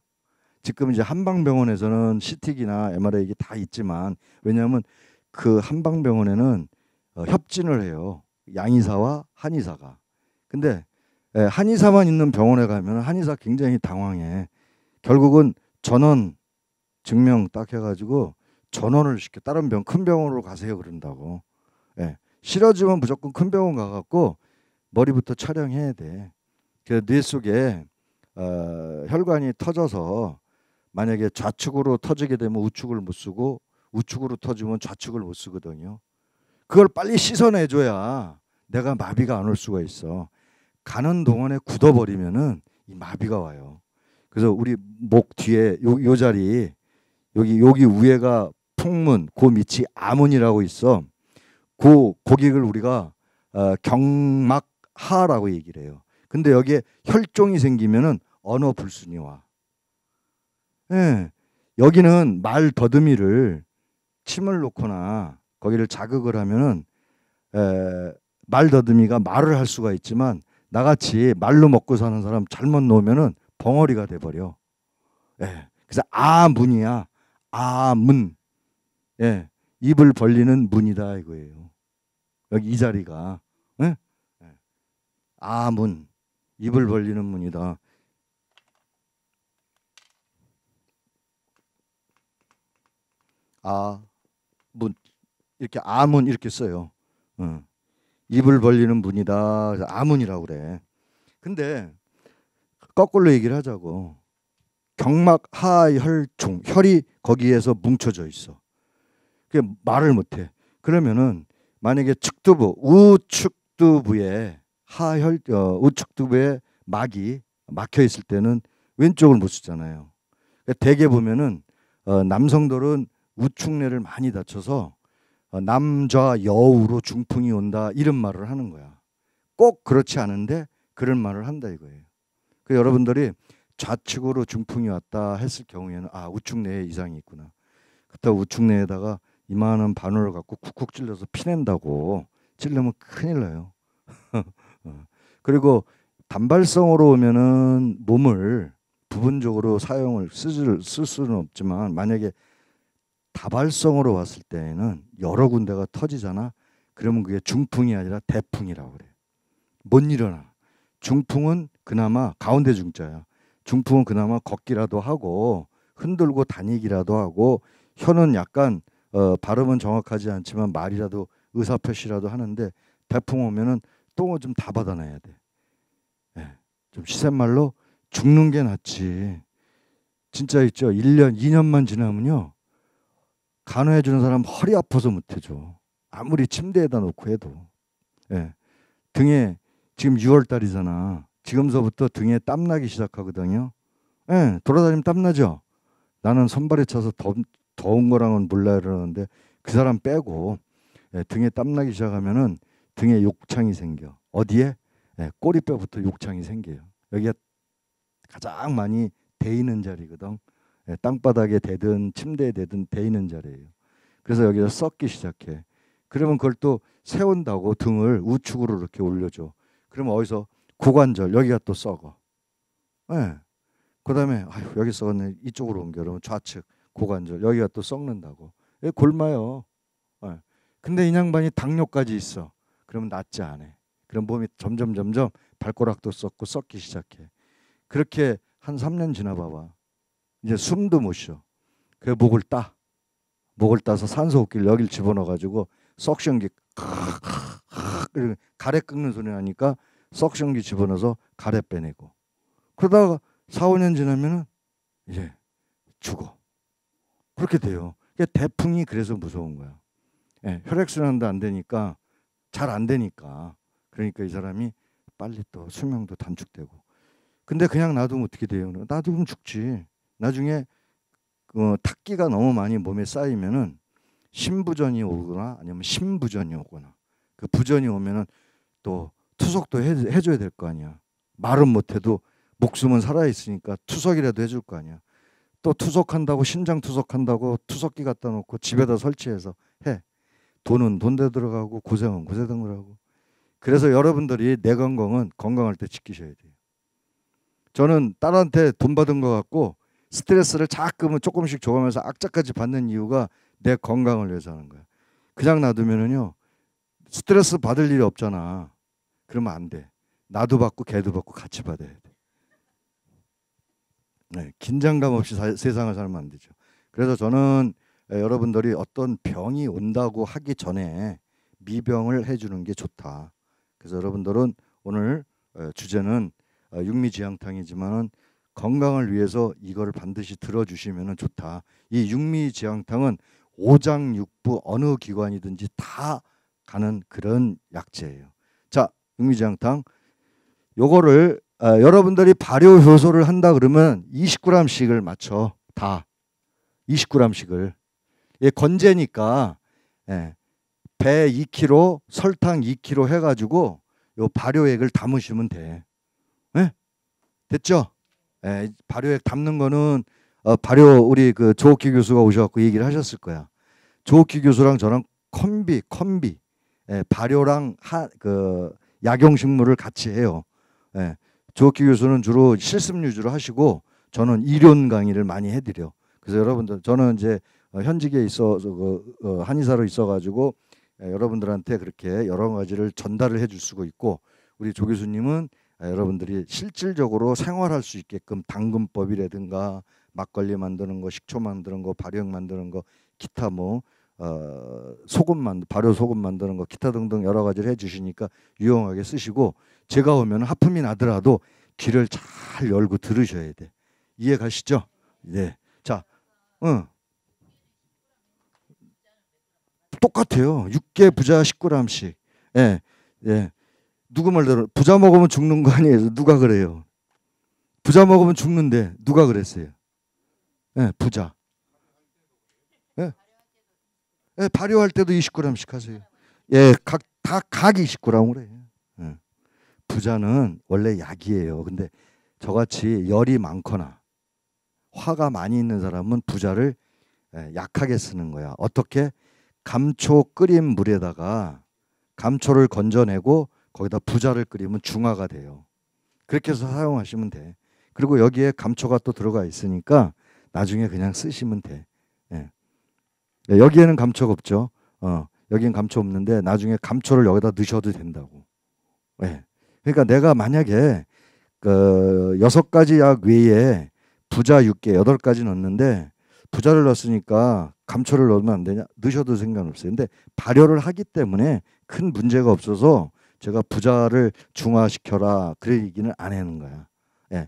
지금 이제 한방병원에서는 CT기나 MRI 이게 다 있지만 왜냐하면 그 한방병원에는 어, 협진을 해요. 양의사와 한의사가. 근데 예, 한의사만 있는 병원에 가면 한의사 굉장히 당황해. 결국은 전원 증명 딱 해가지고 전원을 시켜 다른 병 큰 병원으로 가세요 그런다고. 예, 싫어지면 무조건 큰 병원 가갖고 머리부터 촬영해야 돼. 그 뇌 속에 어, 혈관이 터져서 만약에 좌측으로 터지게 되면 우측을 못 쓰고 우측으로 터지면 좌측을 못 쓰거든요. 그걸 빨리 씻어내줘야 내가 마비가 안 올 수가 있어. 가는 동안에 굳어버리면은 이 마비가 와요. 그래서 우리 목 뒤에 요, 요 자리 여기 여기 위에가 풍문 그 밑이 아문이라고 있어. 그 고객을 우리가 어, 경막하라고 얘기를 해요. 근데 여기에 혈종이 생기면은 언어 불순이 와. 예. 여기는 말 더듬이를 침을 놓거나 거기를 자극을 하면은 에, 말 더듬이가 말을 할 수가 있지만 나같이 말로 먹고 사는 사람 잘못 놓으면은 벙어리가 돼 버려. 예. 그래서 아문이야. 아문. 예. 입을 벌리는 문이다 이거예요. 여기 이 자리가. 예? 예. 아문. 입을 벌리는 문이다. 아문 이렇게 아문 이렇게 써요. 응. 입을 벌리는 분이다. 그래서 아문이라고 그래. 근데 거꾸로 얘기를 하자고. 경막 하혈총 혈이 거기에서 뭉쳐져 있어. 그게 말을 못해. 그러면은 만약에 측두부 우측두부에 하혈 어, 우측두부에 막이 막혀 있을 때는 왼쪽을 못 쓰잖아요. 그 대개 보면은 어, 남성들은 우측뇌를 많이 다쳐서 어, 남좌 여우로 중풍이 온다 이런 말을 하는 거야. 꼭 그렇지 않은데 그런 말을 한다 이거예요. 그 여러분들이 좌측으로 중풍이 왔다 했을 경우에는 아 우측 내에 이상이 있구나. 그때 우측 내에다가 이만한 바늘을 갖고 쿡쿡 찔러서 피낸다고 찔르면 큰일 나요. [LAUGHS] 어. 그리고 단발성으로 오면은 몸을 부분적으로 사용을 쓰질 쓸 수는 없지만 만약에 다발성으로 왔을 때에는 여러 군데가 터지잖아. 그러면 그게 중풍이 아니라 대풍이라고 그래. 못 일어나. 중풍은 그나마 가운데 중자야. 중풍은 그나마 걷기라도 하고 흔들고 다니기라도 하고 혀는 약간 어, 발음은 정확하지 않지만 말이라도 의사표시라도 하는데 대풍 오면은 똥을 좀 다 받아내야 돼. 네. 좀 시샘 말로 죽는 게 낫지. 진짜 있죠. 1년, 2년만 지나면요. 간호해 주는 사람 허리 아파서 못 해줘. 아무리 침대에다 놓고 해도 예. 등에 지금 6월 달이잖아. 지금서부터 등에 땀 나기 시작하거든요. 예, 돌아다니면 땀 나죠. 나는 선발에 차서 더, 더운 거랑은 몰라 이러는데그 사람 빼고 예, 등에 땀 나기 시작하면은 등에 욕창이 생겨. 어디에? 예, 꼬리뼈부터 욕창이 생겨요. 여기가 가장 많이 데이는 자리거든. 예, 땅바닥에 대든 침대에 대든 대있는 자리예요. 그래서 여기서 썩기 시작해. 그러면 그걸 또 세운다고 등을 우측으로 이렇게 올려줘. 그러면 어디서 고관절 여기가 또 썩어. 예. 네. 그다음에 아휴 여기 썩었네 이쪽으로 옮겨 그러면 좌측 고관절 여기가 또 썩는다고. 예, 골마요. 예. 네. 근데 인 양반이 당뇨까지 있어. 그러면 낫지 않아. 그럼 몸이 점점 점점 발꼬락도 썩고 썩기 시작해. 그렇게 한 3년 지나봐봐. 이제 숨도 못 쉬어. 그 목을 따. 목을 따서 산소 호흡기를 여길 집어넣어 가지고 석션기 가래 끊는 소리 나니까 석션기 집어넣어서 가래 빼내고 그러다가 4, 5년 지나면은 이제 죽어. 그렇게 돼요. 대풍이 그래서 무서운 거야. 예, 혈액순환도 안 되니까 잘 안 되니까 그러니까 이 사람이 빨리 또 수명도 단축되고 근데 그냥 놔두면 어떻게 돼요? 놔두면 죽지. 나중에 그 탁기가 너무 많이 몸에 쌓이면은 신부전이 오거나 아니면 신부전이 오거나 그 부전이 오면은 또 투석도 해, 줘야 될 거 아니야. 말은 못해도 목숨은 살아 있으니까 투석이라도 해줄 거 아니야. 또 투석한다고 신장 투석한다고 투석기 갖다 놓고 집에다 설치해서 해. 돈은 돈대 들어가고 고생은 고생 들어가고. 그래서 여러분들이 내 건강은 건강할 때 지키셔야 돼요. 저는 딸한테 돈 받은 거 같고 스트레스를 자꾸만 조금씩 줘가면서 악착까지 받는 이유가 내 건강을 위해서 하는 거야. 그냥 놔두면은요 스트레스 받을 일이 없잖아. 그러면 안 돼. 나도 받고 걔도 받고 같이 받아야 돼. 네, 긴장감 없이 사, 세상을 살면 안 되죠. 그래서 저는 예, 여러분들이 어떤 병이 온다고 하기 전에 미병을 해주는 게 좋다. 그래서 여러분들은 오늘 예, 주제는 어, 육미지향탕이지만은 건강을 위해서 이거를 반드시 들어주시면 좋다. 이육미지향탕은 오장육부 어느 기관이든지 다 가는 그런 약재예요. 자, 육미지향탕 요거를 아, 여러분들이 발효 효소를 한다 그러면 20g씩을 맞춰 다 20g씩을 예, 건재니까 예, 배 2kg, 설탕 2kg 해가지고 요 발효액을 담으시면 돼. 예? 됐죠? 예, 발효액 담는 거는 어, 발효 우리 그 조옥희 교수가 오셔갖고 얘기를 하셨을 거야. 조옥희 교수랑 저랑 컴비 컴비 예, 발효랑 하, 그 약용 식물을 같이 해요. 예, 조옥희 교수는 주로 실습 위주로 하시고 저는 이론 강의를 많이 해드려. 그래서 여러분들 저는 이제 어, 현직에 있어서 그, 어, 한의사로 있어가지고 예, 여러분들한테 그렇게 여러 가지를 전달을 해줄 수가 있고 우리 조 교수님은 아, 여러분들이 실질적으로 생활할 수 있게끔 당근법이라든가 막걸리 만드는 거, 식초 만드는 거, 발효 만드는 거, 기타 뭐 어, 소금 만 발효 소금 만드는 거 기타 등등 여러 가지를 해주시니까 유용하게 쓰시고 제가 오면 하품이 나더라도 귀를 잘 열고 들으셔야 돼 이해 가시죠? 네, 자, 응. 똑같아요. 6개 부자 1 9람씩 예, 예. 누구 말대로 부자 먹으면 죽는 거 아니에요. 누가 그래요? 부자 먹으면 죽는데 누가 그랬어요? 네, 부자. 예, 네, 발효할 때도 20g씩 하세요. 예, 각다각 20g을 해요. 네. 부자는 원래 약이에요. 근데 저같이 열이 많거나 화가 많이 있는 사람은 부자를 약하게 쓰는 거야. 어떻게 감초 끓인 물에다가 감초를 건져내고 거기다 부자를 끓이면 중화가 돼요. 그렇게 해서 음. 사용하시면 돼. 그리고 여기에 감초가 또 들어가 있으니까 나중에 그냥 쓰시면 돼. 예. 네, 여기에는 감초가 없죠. 어, 여긴 기 감초 없는데 나중에 감초를 여기다 넣으셔도 된다고. 예. 그러니까 내가 만약에 그 여섯 가지 약 외에 부자 6개, 여덟 가지 넣었는데 부자를 넣었으니까 감초를 넣으면 안 되냐? 넣으셔도 상관없어요. 근데 발효를 하기 때문에 큰 문제가 없어서 제가 부자를 중화시켜라 그래 얘기는 안 하는 거야. 예.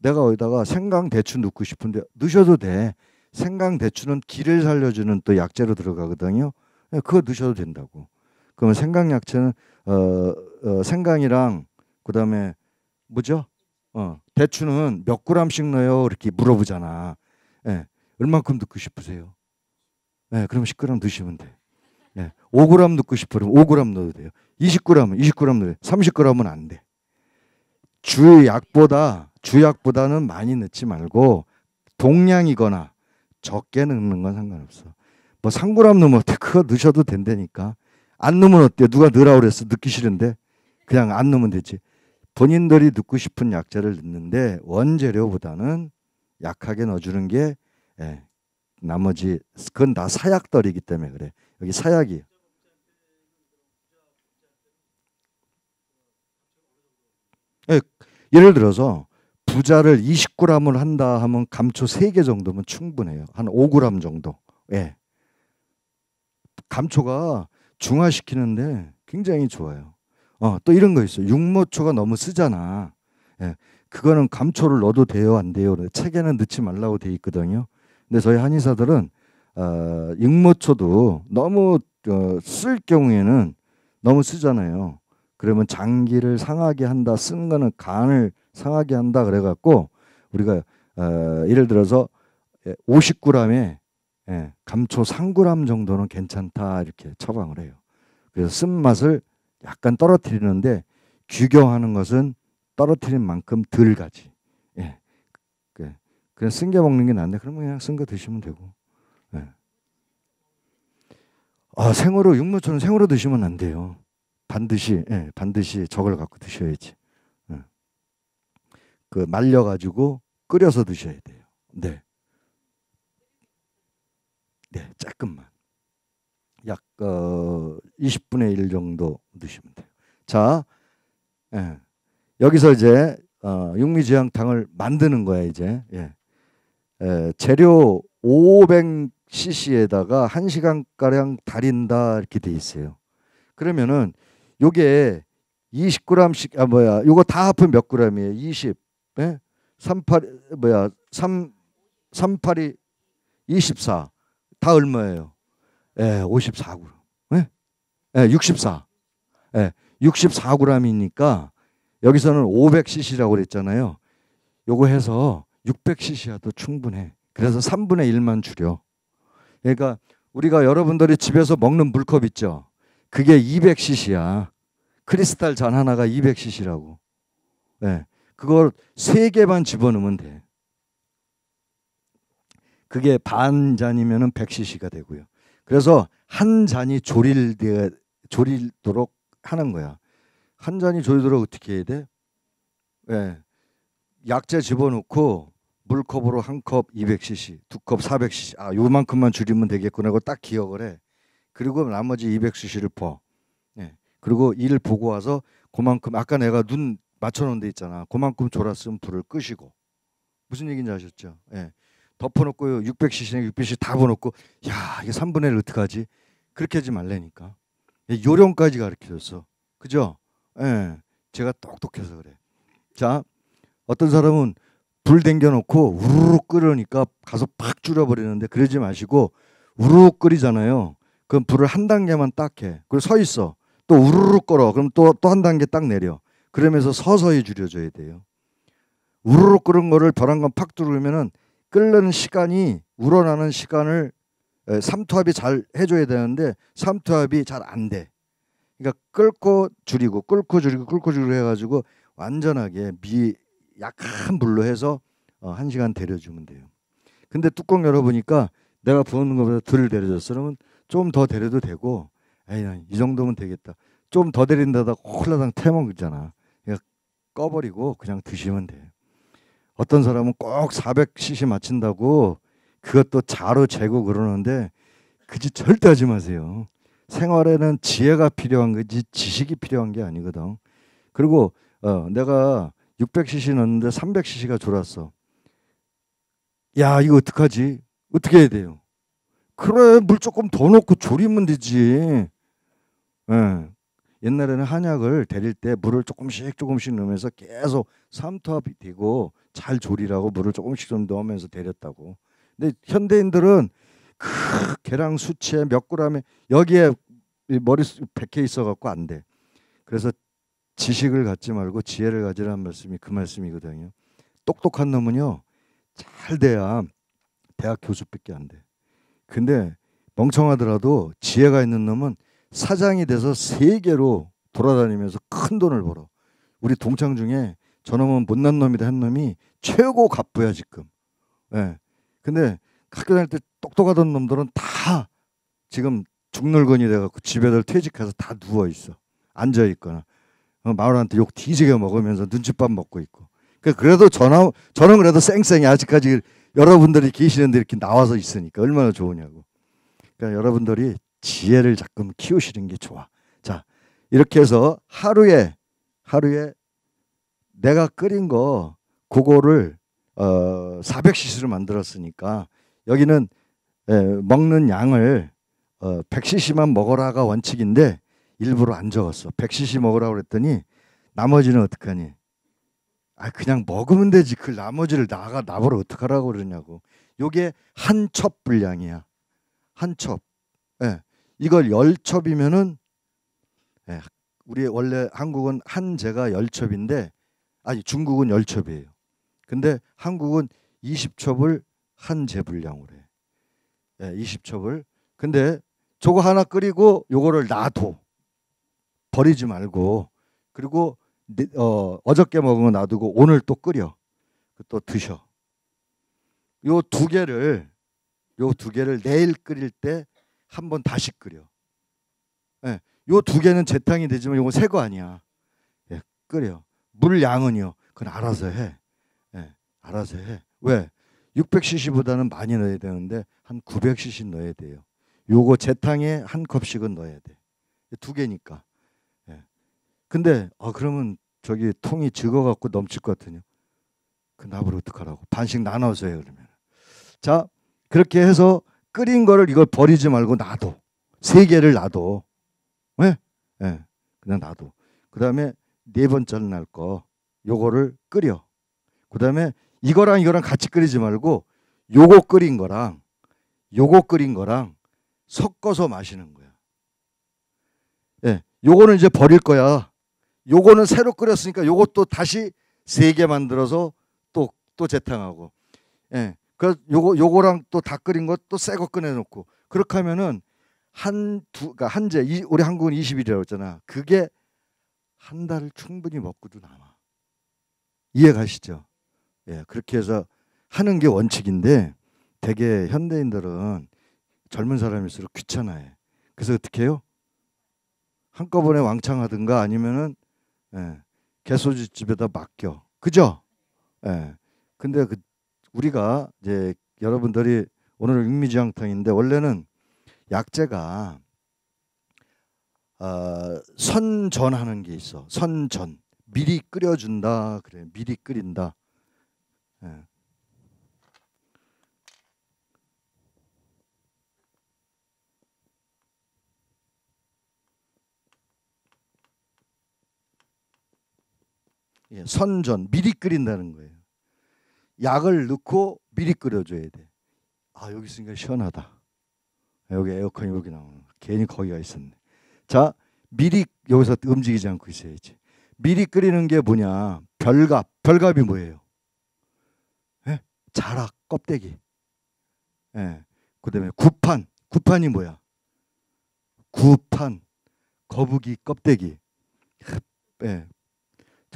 내가 어디다가 생강 대추 넣고 싶은데 넣으셔도 돼. 생강 대추는 기를 살려주는 또 약재로 들어가거든요. 예, 그거 넣으셔도 된다고. 그러면 생강 약재는 어, 어 생강이랑 그다음에 뭐죠? 어, 대추는 몇 그램씩 넣어요? 이렇게 물어보잖아. 예. 얼만큼 넣고 싶으세요? 예, 그럼 10g 넣으시면 돼. 예. 5g 넣고 싶으면 5g 넣어도 돼요. 20g, 20g 넣어요. 30g은 안 돼. 주약보다 주약보다는 많이 넣지 말고 동량이거나 적게 넣는 건 상관없어. 뭐 3g 넣으면 어때? 그거 넣으셔도 된다니까. 안 넣으면 어때? 누가 넣으라 그랬어? 넣기 싫은데 그냥 안 넣으면 되지. 본인들이 넣고 싶은 약재를 넣는데 원재료보다는 약하게 넣어주는 게 예, 나머지 그건 다 사약떨이기 때문에 그래. 여기 사약이 예, 예를 들어서 부자를 20g을 한다 하면 감초 3개 정도면 충분해요. 한 5g 정도. 예. 감초가 중화시키는데 굉장히 좋아요. 어, 또 이런 거 있어요. 육모초가 너무 쓰잖아. 예. 그거는 감초를 넣어도 돼요, 안 돼요? 책에는 넣지 말라고 돼 있거든요. 근데 저희 한의사들은 어, 육모초도 너무 어, 쓸 경우에는 너무 쓰잖아요. 그러면 장기를 상하게 한다 쓴 거는 간을 상하게 한다 그래갖고 우리가 어, 예를 들어서 50g에 예, 예, 감초 3g 정도는 괜찮다 이렇게 처방을 해요. 그래서 쓴맛을 약간 떨어뜨리는데 규격하는 것은 떨어뜨린 만큼 덜 가지. 예. 그, 그냥 쓴 게 먹는 게 낫네. 그러면 그냥 쓴 거 드시면 되고. 예. 아, 생으로 육무초는 생으로 드시면 안 돼요. 반드시 예, 반드시 저걸 갖고 드셔야지. 예. 그 말려 가지고 끓여서 드셔야 돼요. 네. 네, 조금만. 약 어, 20분의 1 정도 드시면 돼요. 자, 예. 여기서 이제 어, 육미지향탕을 만드는 거야 이제. 예. 에, 재료 500cc에다가 1시간 가량 달인다 이렇게 돼 있어요. 그러면은 요게 20g씩 아 뭐야 요거 다 합하면 몇 g이에요? 20. 예? 38 뭐야 3 38이 24. 다 얼마예요? 예, 54g. 예? 예, 64. 예. 64g이니까 여기서는 500cc라고 그랬잖아요. 요거 해서 600cc야도 충분해. 그래서 3분의 1만 줄여. 그러니까 우리가 여러분들이 집에서 먹는 물컵 있죠. 그게 200cc야. 크리스탈 잔 하나가 200cc라고. 네. 예. 그걸 세 개만 집어넣으면 돼. 그게 반 잔이면은 100cc가 되고요. 그래서 한 잔이 조릴되 조릴도록 하는 거야. 한 잔이 조리도록 어떻게 해야 돼? 예. 네. 약재 집어넣고 물컵으로 한 컵 200cc, 두 컵 400cc. 아, 요만큼만 줄이면 되겠구나. 그거 딱 기억을 해. 그리고 나머지 200cc를 퍼. 그리고 일 보고 와서 그만큼 아까 내가 눈 맞춰놓은 데 있잖아. 그만큼 졸았으면 불을 끄시고 무슨 얘기인지 아셨죠? 예. 덮어놓고요. 600cc나 600cc 다 부어놓고 야 이게 3분의 1 어떡하지? 그렇게 하지 말래니까. 요령까지 가르쳐줬어. 그죠? 예. 제가 똑똑해서 그래. 자 어떤 사람은 불 댕겨놓고 우르르 끓으니까 가서 팍 줄여버리는데 그러지 마시고 우르르 끓이잖아요. 그럼 불을 한 단계만 딱 해. 그리고 서 있어. 또 우르르 끓어. 그럼 또 또 한 단계 딱 내려. 그러면서 서서히 줄여줘야 돼요. 우르르 끓은 거를 벼랑건팍 두르면은 끓는 시간이 우러나는 시간을 삼투압이 잘 해줘야 되는데 삼투압이 잘 안 돼. 그러니까 끓고 줄이고 끓고 줄이고 끓고 줄이고 해가지고 완전하게 미 약한 불로 해서 어, 한 시간 데려주면 돼요. 근데 뚜껑 열어보니까 내가 부은 것보다 덜 데려졌어. 그러면 좀 더 데려도 되고 에이 이 정도면 되겠다. 좀 더 데린다다 콜라당 태먹잖아. 꺼버리고 그냥 드시면 돼. 어떤 사람은 꼭 400cc 맞춘다고 그것도 자로 재고 그러는데 그지 절대 하지 마세요. 생활에는 지혜가 필요한 거지 지식이 필요한 게 아니거든. 그리고 어, 내가 600cc 넣었는데 300cc가 졸았어. 야 이거 어떡하지? 어떻게 해야 돼요? 그래 물 조금 더 넣고 졸이면 되지. 응. 예. 옛날에는 한약을 데릴 때 물을 조금씩 조금씩 넣으면서 계속 삼투압이 되고 잘 조리라고 물을 조금씩 좀 넣으면서 데렸다고. 근데 현대인들은 그 계량 수치에 몇 그램에 여기에 머리 백해 있어 갖고 안 돼. 그래서 지식을 갖지 말고 지혜를 가지라는 말씀이 그 말씀이거든요. 똑똑한 놈은요 잘 돼야 대학 교수밖에 안 돼. 근데 멍청하더라도 지혜가 있는 놈은 사장이 돼서 세계로 돌아다니면서 큰 돈을 벌어. 우리 동창 중에 저놈은 못난 놈이다 한 놈이 최고 갑부야 지금. 예. 근데 학교 다닐 때 똑똑하던 놈들은 다 지금 죽늙은이 돼갖고 집에들 퇴직해서 다 누워 있어. 앉아 있거나 어, 마을한테 욕 뒤지게 먹으면서 눈칫밥 먹고 있고. 그까 그러니까 그래도 저나, 저는 그래도 쌩쌩이 아직까지 여러분들이 계시는데 이렇게 나와서 있으니까 얼마나 좋으냐고. 그러니까 여러분들이 지혜를 자꾸 키우시는 게 좋아. 자, 이렇게 해서 하루에 하루에 내가 끓인 거 그거를 어, 400cc를 만들었으니까 여기는 에, 먹는 양을 어, 100cc만 먹어라가 원칙인데 일부러 안 적었어. 100cc 먹으라고 그랬더니 나머지는 어떡하니? 아 그냥 먹으면 되지. 그 나머지를 나가 나보러 어떡하라고 그러냐고. 요게 한첩 분량이야. 한 첩. 이걸 열첩이면은 예, 우리 원래 한국은 한제가 열첩인데 아니 중국은 열첩이에요. 근데 한국은 20첩을 한제 분량으로 해. 예, 20첩을. 근데 저거 하나 끓이고 요거를 놔둬. 버리지 말고 그리고 네, 어, 어저께 먹은 거 놔두고 오늘 또 끓여. 그 또 드셔. 요 두 개를 요 두 개를 내일 끓일 때 한번 다시 끓여. 예, 요 두 개는 재탕이 되지만 요거 새 거 아니야. 예, 끓여. 물 양은요. 그건 알아서 해. 예, 알아서 해. 왜? 600cc보다는 많이 넣어야 되는데 한 900cc 넣어야 돼요. 요거 재탕에 한 컵씩은 넣어야 돼. 두 개니까. 예. 근데 아 그러면 저기 통이 적어 갖고 넘칠 것 같으냐. 그 나불 어떡하라고. 반씩 나눠서 해 그러면. 자, 그렇게 해서 끓인 거를 이걸 버리지 말고 놔둬. 세 개를 놔둬. 왜? 예. 네. 그냥 놔둬. 그 다음에 네 번째 날 거, 요거를 끓여. 그 다음에 이거랑 이거랑 같이 끓이지 말고 요거 끓인 거랑 요거 끓인 거랑 섞어서 마시는 거야. 예. 네. 요거는 이제 버릴 거야. 요거는 새로 끓였으니까 요것도 다시 세 개 만들어서 또, 또 재탕하고. 예. 그 요거 요거랑 또 다 끓인 것도 새 거 꺼내놓고 그렇게 하면은 한 두 그러니까 한제 이, 우리 한국은 20일이라고 했잖아. 그게 한 달을 충분히 먹고도 남아. 이해가시죠? 예, 그렇게 해서 하는 게 원칙인데 대개 현대인들은 젊은 사람일수록 귀찮아해. 그래서 어떻게 해요? 한꺼번에 왕창 하든가 아니면은 예, 개소주집에다 맡겨. 그죠? 예. 근데 그 우리가 이제 여러분들이 오늘 육미지향탕인데 원래는 약재가 어, 선전하는 게 있어. 선전 미리 끓여준다 그래 미리 끓인다. 예. 예, 선전 미리 끓인다는 거예요. 약을 넣고 미리 끓여줘야 돼. 아 여기 있으니까 시원하다. 여기 에어컨이 여기 나오는 괜히 거기가 있었네. 자 미리 여기서 움직이지 않고 있어야지. 미리 끓이는 게 뭐냐? 별갑. 별갑이 뭐예요? 예? 자락 껍데기. 예. 그다음에 구판. 구판이 뭐야? 구판. 거북이 껍데기. 예.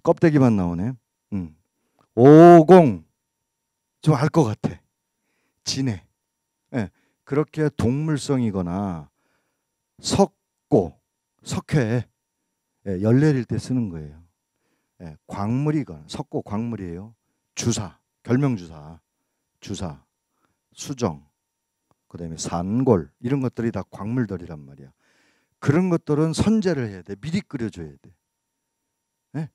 껍데기만 나오네. 음. 오공 좀알것 같아. 진해. 네. 그렇게 동물성이거나 석고, 석회 예, 열 내릴 때 쓰는 거예요. 예, 광물이거나 석고 광물이에요. 주사, 결명 주사, 주사, 수정, 그다음에 산골 이런 것들이 다 광물들이란 말이야. 그런 것들은 선제를 해야 돼. 미리 끓여줘야 돼. 예?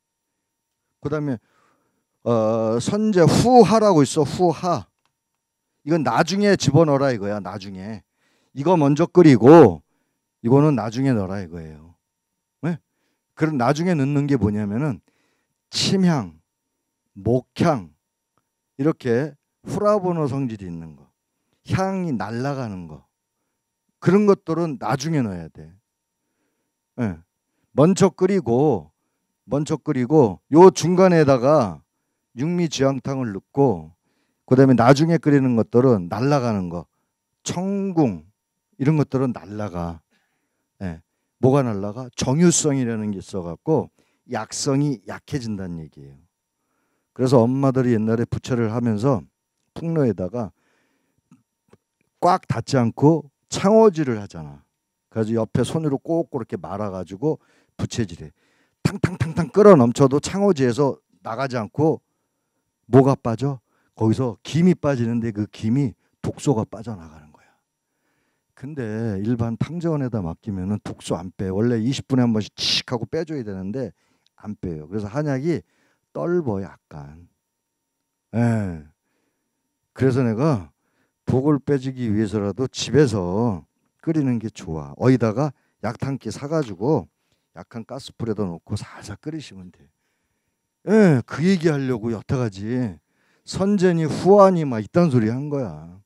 그다음에 어, 선제 후하라고 있어 후하 이건 나중에 집어넣어라 이거야 나중에 이거 먼저 끓이고 이거는 나중에 넣어라 이거예요 왜? 네? 그럼 나중에 넣는 게 뭐냐면은 침향 목향 이렇게 후라보노 성질이 있는 거 향이 날아가는 거 그런 것들은 나중에 넣어야 돼 예. 먼저 끓이고 먼저 끓이고 요 중간에다가 육미지황탕을 넣고 그다음에 나중에 끓이는 것들은 날라가는 거 청궁 이런 것들은 날라가 예. 뭐가 날라가 정유성이라는 게 있어갖고 약성이 약해진다는 얘기예요. 그래서 엄마들이 옛날에 부채를 하면서 풍로에다가 꽉 닫지 않고 창호질을 하잖아. 그래서 옆에 손으로 꼭 그렇게 말아가지고 부채질해. 탕탕탕탕 끓어 넘쳐도 창호지에서 나가지 않고 뭐가 빠져? 거기서 김이 빠지는데 그 김이 독소가 빠져나가는 거야. 근데 일반 탕제원에다 맡기면은 독소 안 빼. 원래 20분에 한 번씩 칙 하고 빼줘야 되는데 안 빼요. 그래서 한약이 떨버 약간. 예. 그래서 내가 독을 빼주기 위해서라도 집에서 끓이는 게 좋아. 어디다가 약탕기 사가지고 약한 가스불에다 놓고 살살 끓이시면 돼. 예, 그 얘기하려고 여태까지 선전이 후안이 막 있단 소리 한 거야.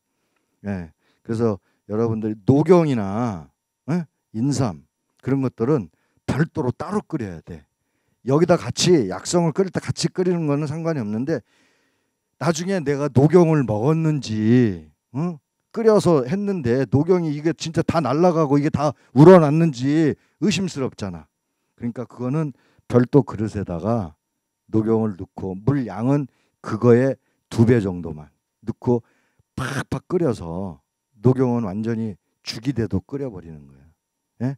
예, 그래서 여러분들 노경이나 예? 인삼 그런 것들은 별도로 따로 끓여야 돼. 여기다 같이 약성을 끓일 때 같이 끓이는 거는 상관이 없는데 나중에 내가 노경을 먹었는지 어? 끓여서 했는데 노경이 이게 진짜 다 날라가고 이게 다 우러났는지 의심스럽잖아. 그러니까 그거는 별도 그릇에다가 녹용을 넣고 물 양은 그거에두배 정도만 넣고 팍팍 끓여서 녹용은 완전히 죽이 돼도 끓여버리는 거예요. 예?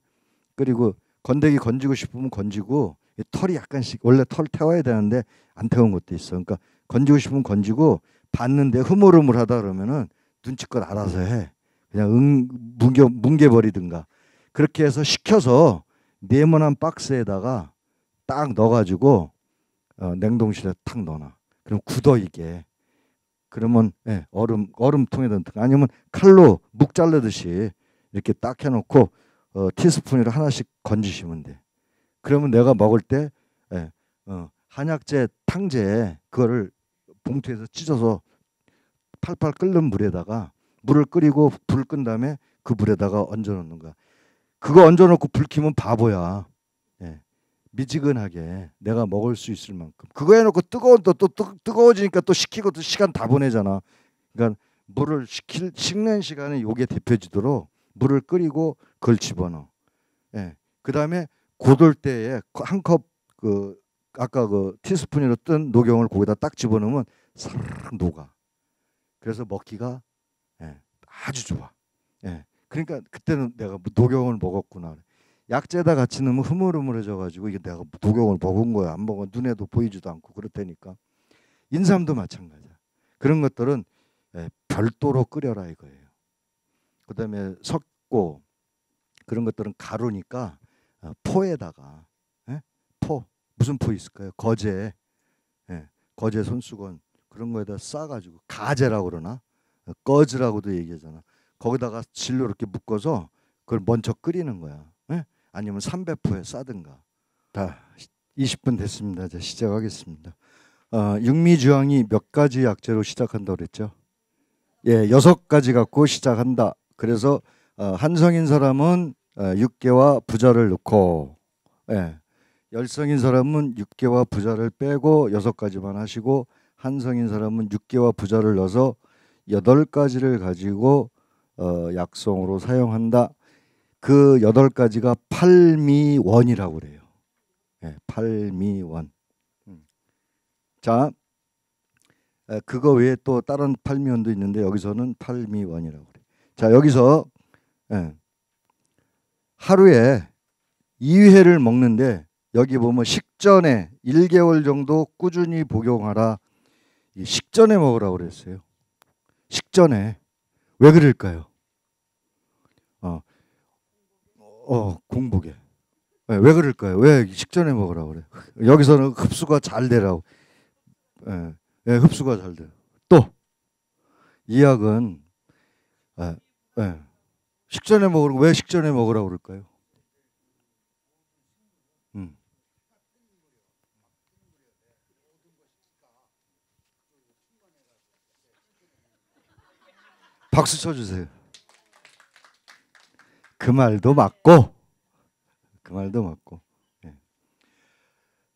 그리고 건더기 건지고 싶으면 건지고 털이 약간씩 원래 털 태워야 되는데 안 태운 것도 있어. 그러니까 건지고 싶으면 건지고 봤는데 흐물흐물하다 그러면은 눈치껏 알아서 해. 그냥 응, 뭉겨 뭉개버리든가 그렇게 해서 식혀서 네모난 박스에다가 딱 넣어가지고 어, 냉동실에 탁 넣어놔. 그럼 굳어 이게. 그러면 예, 얼음 얼음통에 넣든 아니면 칼로 묵잘르듯이 이렇게 딱 해놓고 어, 티스푼으로 하나씩 건지시면 돼. 그러면 내가 먹을 때 예, 어, 한약재 탕재 그거를 봉투에서 찢어서 팔팔 끓는 물에다가 물을 끓이고 불 끈 다음에 그 물에다가 얹어놓는 거야. 그거 얹어놓고 불 켜면 바보야. 미지근하게 내가 먹을 수 있을 만큼 그거 해놓고 뜨거운 또, 또 뜨, 뜨거워지니까 또 식히고 또 시간 다 보내잖아. 그러니까 물을 식힐, 식는 시간에 요게 대표지도록 물을 끓이고 그걸 집어넣어. 예. 그 다음에 고돌 때에 한 컵 그 아까 그 티스푼으로 뜬 녹용을 거기다 딱 집어넣으면 사르르 녹아. 그래서 먹기가 예, 아주 좋아. 예. 그러니까 그때는 내가 녹용을 먹었구나. 약재다 같이 넣으면 흐물흐물해져가지고 이게 내가 독경을 먹은 거야 안 보고 눈에도 보이지도 않고 그렇다니까 인삼도 마찬가지야 그런 것들은 예, 별도로 끓여라 이거예요 그다음에 석고 그런 것들은 가루니까 어, 포에다가 에? 예? 포 무슨 포 있을까요 거제 에, 예, 거제 손수건 그런 거에다 싸가지고 가재라고 그러나 어, 거즈라고도 얘기하잖아 거기다가 진로 이렇게 묶어서 그걸 먼저 끓이는 거야 아니면 삼0포에 싸든가. 다 20분 됐습니다. 이제 시작하겠습니다. 어, 육미주황이 몇 가지 약재로 시작한다고 그랬죠? 예, 여섯 가지 갖고 시작한다. 그래서 어, 한성인 사람은 어, 육계와 부자를 넣고 예, 열성인 사람은 육계와 부자를 빼고 여섯 가지만 하시고 한성인 사람은 육계와 부자를 넣어서 여덟 가지를 가지고 어, 약성으로 사용한다. 그 여덟 가지가 팔미원이라고 그래요. 예, 팔미원. 음. 자, 그거 외에 또 다른 팔미원도 있는데 여기서는 팔미원이라고 그래요. 자, 여기서 네, 하루에 2회를 먹는데 여기 보면 식전에 1개월 정도 꾸준히 복용하라. 식전에 먹으라고 그랬어요. 식전에 왜 그럴까요? 어 공복에 네, 왜 그럴까요? 왜 식전에 먹으라 그래? [LAUGHS] 여기서는 흡수가 잘 되라고. 예, 네, 흡수가 잘 돼. 또 이 약은 예, 예. 식전에 먹으라고 왜 식전에 먹으라고 그럴까요? 음. 박수 쳐주세요. 그 말도 맞고 그 말도 맞고 예.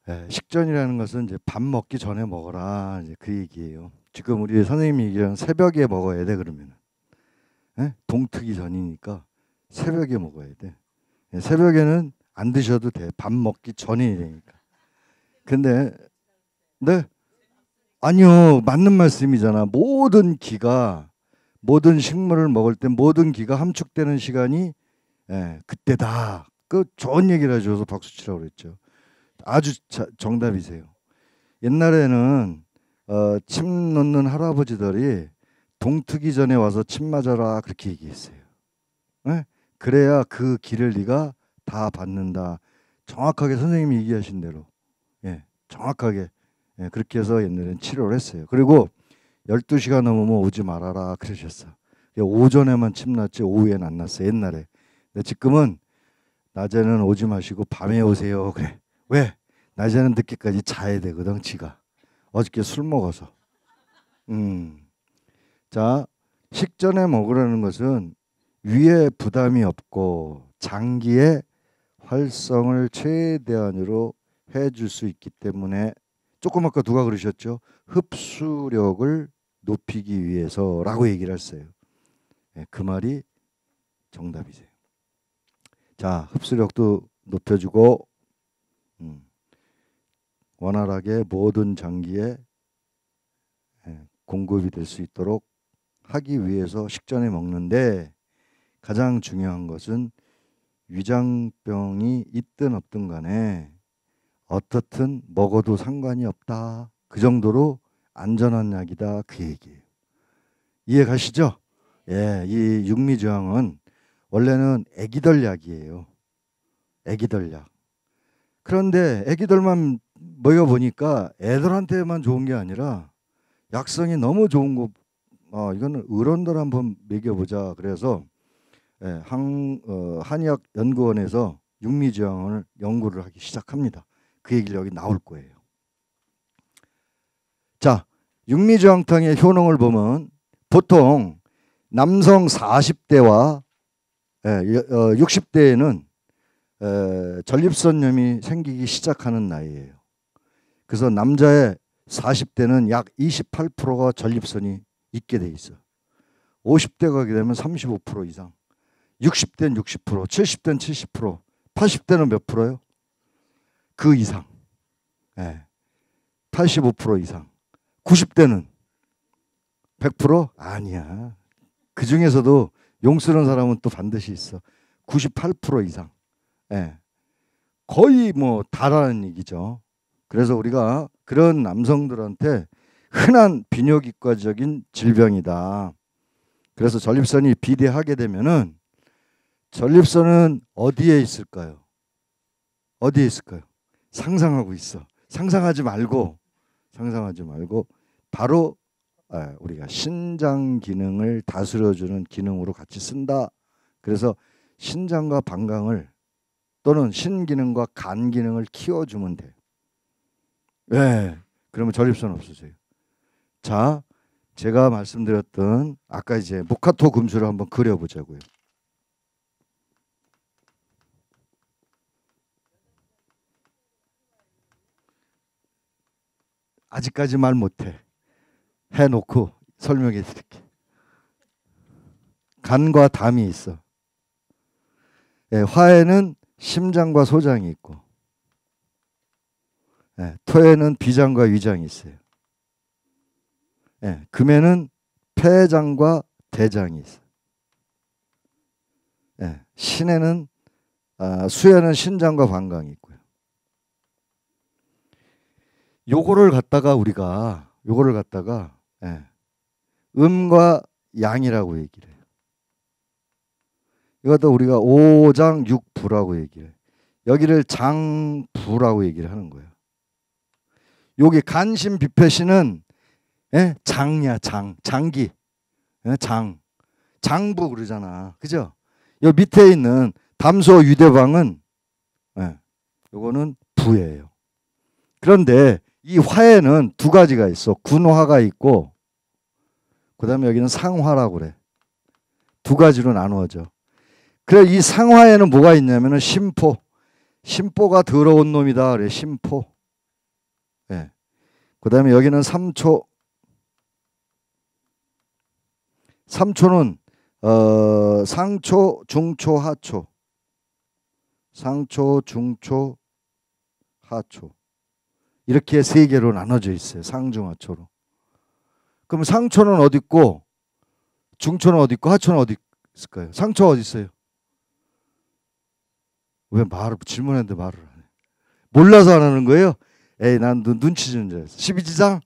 예, 식전이라는 것은 이제 밥 먹기 전에 먹어라 이제 그 얘기예요. 지금 우리 선생님이 얘기한 새벽에 먹어야 돼 그러면 예? 동트기 전이니까 새벽에 먹어야 돼. 예, 새벽에는 안 드셔도 돼. 밥 먹기 전이니까. 근데 네 아니요 맞는 말씀이잖아. 모든 기가 모든 식물을 먹을 때 모든 기가 함축되는 시간이 예, 그때다. 그 좋은 얘기를 해줘서 박수 치라고 그랬죠. 아주 자, 정답이세요. 옛날에는 어, 침 놓는 할아버지들이 동트기 전에 와서 침 맞아라 그렇게 얘기했어요. 예? 그래야 그 길을 네가 다 받는다. 정확하게 선생님이 얘기하신 대로. 예, 정확하게. 예, 그렇게 해서 옛날엔 치료를 했어요. 그리고 12시가 넘으면 오지 말아라 그러셨어. 오전에만 침 났지 오후엔 안 났어. 옛날에. 근데 지금은 낮에는 오지 마시고 밤에 오세요. 그래. 왜? 낮에는 늦게까지 자야 되거든, 지가. 어저께 술 먹어서. 음. 자, 식전에 먹으라는 것은 위에 부담이 없고 장기에 활성을 최대한으로 해줄 수 있기 때문에 조금 아까 누가 그러셨죠? 흡수력을 높이기 위해서라고 얘기를 했어요. 네, 그 말이 정답이세요. 자, 흡수력도 높여주고 음, 원활하게 모든 장기에 예, 공급이 될 수 있도록 하기 위해서 식전에 먹는데 가장 중요한 것은 위장병이 있든 없든 간에 어떻든 먹어도 상관이 없다. 그 정도로 안전한 약이다. 그 얘기예요. 이해 가시죠? 예, 이 육미저항은 원래는 애기들 약이에요. 애기들 약. 그런데 애기들만 먹여보니까 애들한테만 좋은 게 아니라 약성이 너무 좋은 거, 아, 이거는 어른들 한번 먹여보자. 그래서 예, 한, 어, 한의학 연구원에서 육미지향을 연구를 하기 시작합니다. 그 얘기를 여기 나올 거예요. 자, 육미지황탕의 효능을 보면 보통 남성 40대와 예, 어, 60대에는 에, 전립선염이 생기기 시작하는 나이예요. 그래서 남자의 40대는 약 28%가 전립선이 있게 돼 있어. 50대 가게 되면 35% 이상. 60대는 60%, 70대는 70%, 80대는 몇 프로요? 그 이상. 예. 85% 이상. 90대는 100% 아니야. 그 중에서도 용스러운 사람은 또 반드시 있어. 98% 이상. 예. 거의 뭐 다라는 얘기죠. 그래서 우리가 그런 남성들한테 흔한 비뇨기과적인 질병이다. 그래서 전립선이 비대하게 되면은 전립선은 어디에 있을까요? 어디에 있을까요? 상상하고 있어. 상상하지 말고 상상하지 말고 바로 예, 우리가 신장 기능을 다스려주는 기능으로 같이 쓴다. 그래서 신장과 방광을 또는 신기능과 간 기능을 키워주면 돼. 네. 그러면 전립선 없으세요. 자, 제가 말씀드렸던 아까 이제 모카토 금수를 한번 그려보자고요. 아직까지 말 못해. 해놓고 설명해 드릴게. 요 간과 담이 있어. 예, 화에는 심장과 소장이 있고, 예, 토에는 비장과 위장이 있어요. 예, 금에는 폐장과 대장이 있어. 예, 신에는 아, 수에는 신장과 방광이 있고요. 요거를 갖다가 우리가 요거를 갖다가 예. 음과 양이라고 얘기를 해요. 이것도 우리가 오장육부라고 얘기를 해요. 여기를 장부라고 얘기를 하는 거예요. 여기 간신 비패시는 예? 장이야 장 장기 예? 장 장부 그러잖아 그죠? 요 밑에 있는 담소 유대방은 예, 요거는 부예요. 그런데 이 화에는 두 가지가 있어. 군화가 있고 그다음에 여기는 상화라고 그래. 두 가지로 나누어져. 그래 이 상화에는 뭐가 있냐면은 심포. 심포가 더러운 놈이다. 그래 심포. 예. 그다음에 여기는 삼초. 삼초는 어, 상초, 중초, 하초. 상초, 중초, 하초. 이렇게 세 개로 나눠져 있어요. 상중하초로. 그럼 상초는 어디 있고 중초는 어디 있고 하초는 어디 있을까요? 상초 어디 있어요? 왜 말을 질문했는데 말을 안 해? 몰라서 안 하는 거예요? 에이 난 눈치 주는 줄 알았어. 12지장?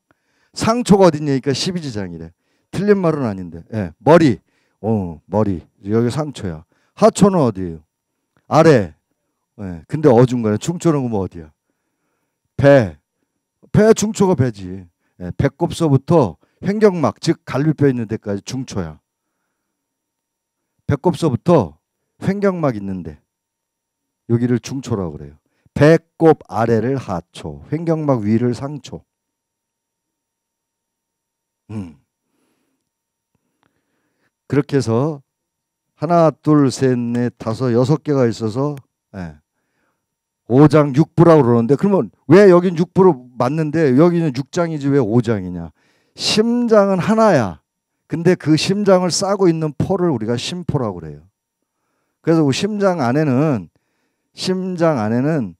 상초가 어디있냐니까 12지장이래. 틀린 말은 아닌데. 예, 머리. 어, 머리. 여기 상초야. 하초는 어디예요? 아래. 예, 근데 어중간에 중초는 뭐 어디야? 배, 배 중초가 배지. 예, 배꼽서부터 횡격막 즉 갈비뼈 있는 데까지 중초야. 배꼽서부터 횡격막 있는데 여기를 중초라고 그래요. 배꼽 아래를 하초, 횡격막 위를 상초. 음. 그렇게 해서 하나, 둘, 셋, 넷, 다섯, 여섯 개가 있어서 예. 5장 6부라고 그러는데 그러면 왜 여긴 6부로 맞는데 여기는 6장이지 왜 5장이냐? 심장은 하나야. 근데 그 심장을 싸고 있는 포를 우리가 심포라고 그래요. 그래서 그 심장 안에는 심장 안에는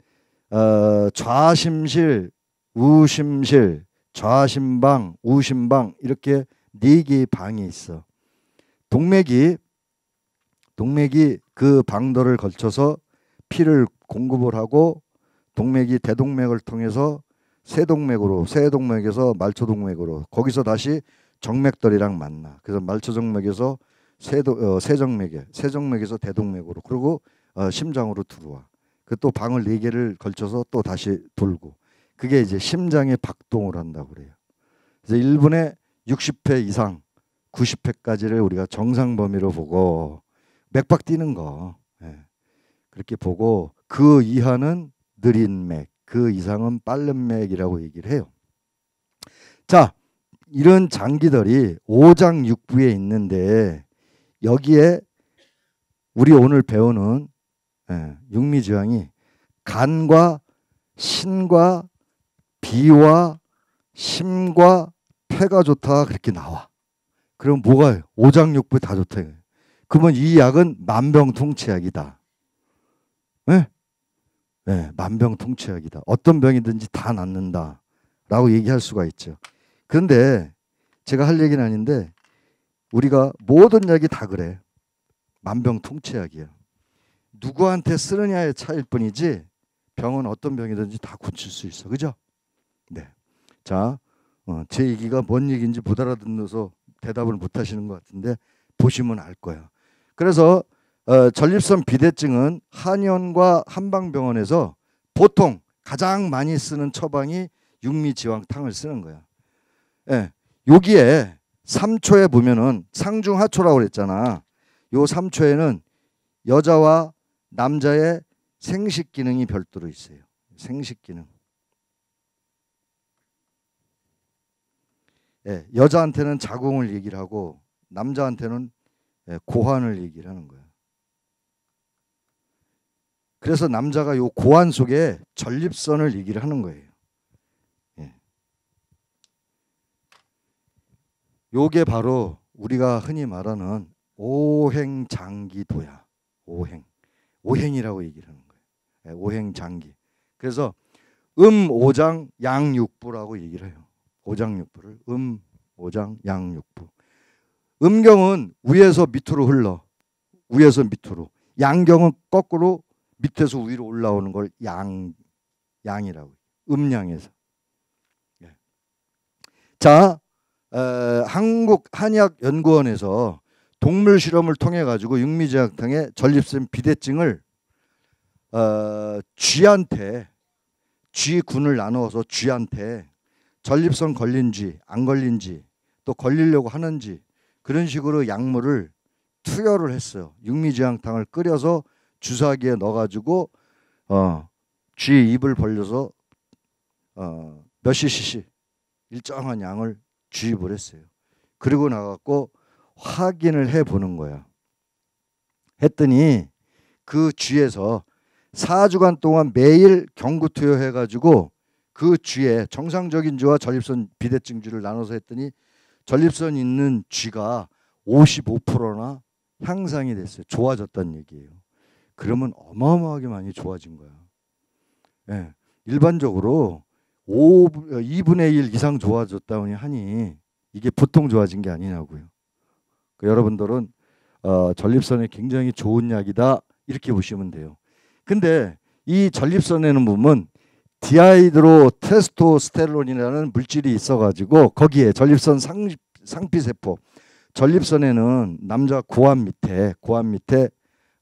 어, 좌심실, 우심실, 좌심방, 우심방 이렇게 네 개의 방이 있어. 동맥이 동맥이 그 방도를 걸쳐서 피를 공급을 하고 동맥이 대동맥을 통해서 세동맥으로 세동맥에서 말초동맥으로 거기서 다시 정맥들이랑 만나 그래서 말초정맥에서 세도, 어, 세정맥에 세정맥에서 대동맥으로 그리고 어, 심장으로 들어와 그 또 방을 네 개를 걸쳐서 또 다시 돌고 그게 이제 심장의 박동을 한다고 그래요 그래서 1분에 60회 이상 90회까지를 우리가 정상 범위로 보고 맥박 뛰는 거 예. 그렇게 보고 그 이하는 느린 맥, 그 이상은 빠른 맥이라고 얘기를 해요. 자, 이런 장기들이 5장 6부에 있는데 여기에 우리 오늘 배우는 예, 육미지왕이 간과 신과 비와 심과 폐가 좋다 그렇게 나와. 그럼 뭐가 5장 6부에 다 좋다. 그러면 이 약은 만병통치약이다. 네, 만병통치약이다. 어떤 병이든지 다 낫는다라고 얘기할 수가 있죠. 그런데 제가 할 얘기는 아닌데 우리가 모든 약이 다 그래. 만병통치약이야. 누구한테 쓰느냐의 차일 이 뿐이지 병은 어떤 병이든지 다 고칠 수 있어. 그죠? 네. 자, 어, 제 얘기가 뭔 얘기인지 못 알아듣어서 대답을 못 하시는 것 같은데 보시면 알 거예요. 그래서 어, 전립선 비대증은 한의원과 한방병원에서 보통 가장 많이 쓰는 처방이 육미지황탕을 쓰는 거야. 예. 여기에 3초에 보면은 상중하초라고 그랬잖아. 요 3초에는 여자와 남자의 생식 기능이 별도로 있어요. 생식 기능. 예, 여자한테는 자궁을 얘기를 하고 남자한테는 예, 고환을 얘기를 하는 거예요. 그래서 남자가 요고환 속에 전립선을 얘기를 하는 거예요. 예. 요게 바로 우리가 흔히 말하는 오행장기도야. 오행. 오행이라고 얘기를 하는 거예요. 예, 오행장기. 그래서 음오장 양육부라고 얘기를 해요. 오장육부를 음오장 양육부. 음경은 위에서 밑으로 흘러. 위에서 밑으로. 양경은 거꾸로 밑에서 위로 올라오는 걸 양, 양이라고 음양에서. 예. 자, 에, 한국 한의학 연구원에서 동물 실험을 통해 가지고 육미제약탕의 전립선 비대증을 어, 쥐한테 쥐군을 나누어서 쥐한테 전립선 걸린지 안 걸린지 또 걸리려고 하는지 그런 식으로 약물을 투여를 했어요. 육미지향탕을 끓여서 주사기에 넣어가지고 어, 쥐 입을 벌려서 어, 몇 cc 일정한 양을 주입을 했어요. 그리고 나갖고 확인을 해 보는 거야. 했더니 그 쥐에서 4주간 동안 매일 경구 투여해 가지고 그 쥐에 정상적인 쥐와 전립선 비대증 쥐를 나눠서 했더니 전립선 있는 쥐가 55%나 향상이 됐어요. 좋아졌다는 얘기예요. 그러면 어마어마하게 많이 좋아진 거야. 예. 일반적으로 5, 2분의 1 이상 좋아졌다 하니 이게 보통 좋아진 게 아니냐고요. 그 여러분들은 어, 전립선에 굉장히 좋은 약이다 이렇게 보시면 돼요. 근데 이 전립선에는 보면 디아이드로 테스토스테론이라는 물질이 있어가지고 거기에 전립선 상, 상피세포 전립선에는 남자 고환 밑에 고환 밑에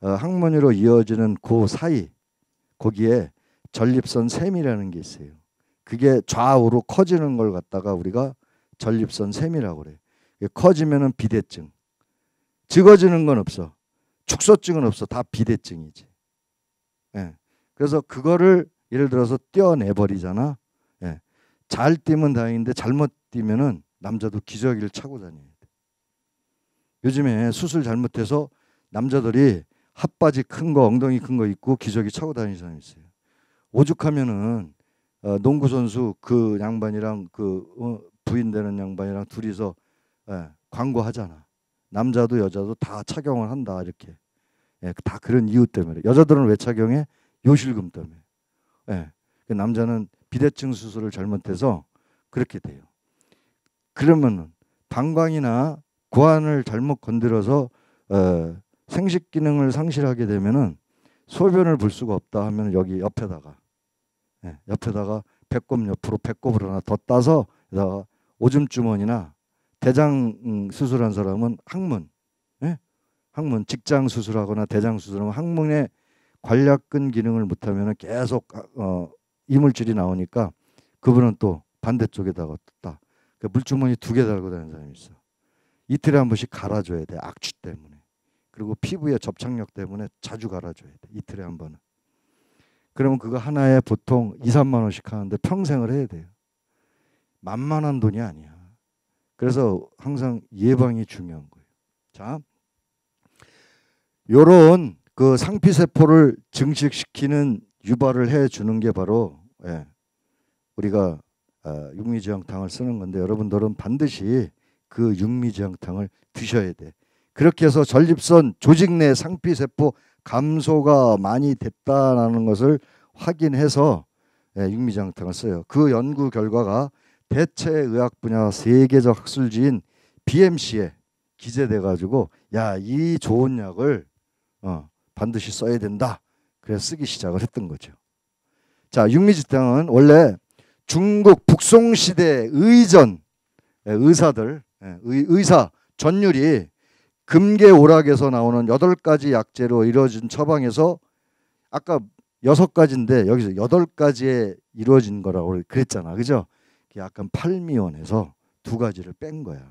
항문으로 어, 이어지는 그 사이 거기에 전립선 샘이라는 게 있어요. 그게 좌우로 커지는 걸 갖다가 우리가 전립선 샘이라고 그래. 커지면은 비대증. 적어지는건 없어. 축소증은 없어. 다 비대증이지. 예. 그래서 그거를 예를 들어서 떼어내버리잖아. 예. 잘 뛰면 다행인데 잘못 뛰면은 남자도 기저귀를 차고 다녀야 돼. 요즘에 수술 잘못해서 남자들이 핫바지 큰 거, 엉덩이 큰 거있고 기저귀 차고 다니는 사람이 있어요. 오죽하면은 어, 농구 선수 그 양반이랑 그 어, 부인 되는 양반이랑 둘이서 예, 광고하잖아. 남자도 여자도 다 착용을 한다 이렇게. 예, 다 그런 이유 때문에. 여자들은 왜 착용해? 요실금 때문에. 예. 그 남자는 비대증 수술을 잘못해서 그렇게 돼요. 그러면은 방광이나 구안을 잘못 건드려서 어, 생식 기능을 상실하게 되면은 소변을 볼 수가 없다 하면 여기 옆에다가 예, 옆에다가 배꼽 옆으로 배꼽을 하나 더 따서 여기다가 오줌 주머니나 대장 음, 수술한 사람은 항문, 예? 항문 직장 수술하거나 대장 수술하면 항문에 관략근 기능을 못하면 계속 아, 어, 이물질이 나오니까 그분은 또 반대쪽에다가 떴다. 그 그러니까 물주머니 두 개 달고 다니는 사람이 있어. 이틀에 한 번씩 갈아줘야 돼. 악취 때문에. 그리고 피부의 접착력 때문에 자주 갈아줘야 돼. 이틀에 한 번은. 그러면 그거 하나에 보통 2, 3만 원씩 하는데 평생을 해야 돼요. 만만한 돈이 아니야. 그래서 항상 예방이 중요한 거예요. 자, 요런 그 상피세포를 증식시키는 유발을 해주는 게 바로 예, 우리가 어, 육미지향탕을 쓰는 건데 여러분들은 반드시 그육미지향탕을 드셔야 돼. 그렇게 해서 전립선 조직 내 상피세포 감소가 많이 됐다라는 것을 확인해서 예, 육미장탕을 써요. 그 연구 결과가 대체 의학 분야 세계적 학술지인 BMC에 기재돼 가지고 야 이 좋은 약을 어, 반드시 써야 된다. 그래서 쓰기 시작을 했던 거죠. 자 육미지탕은 원래 중국 북송 시대 의전 예, 의사들 예, 의, 의사 전율이 금계 오락에서 나오는 여덟 가지 약재로 이루어진 처방에서 아까 여섯 가지인데 여기서 여덟 가지에 이루어진 거라고 그랬잖아, 그죠? 약간 팔미원에서 두 가지를 뺀 거야.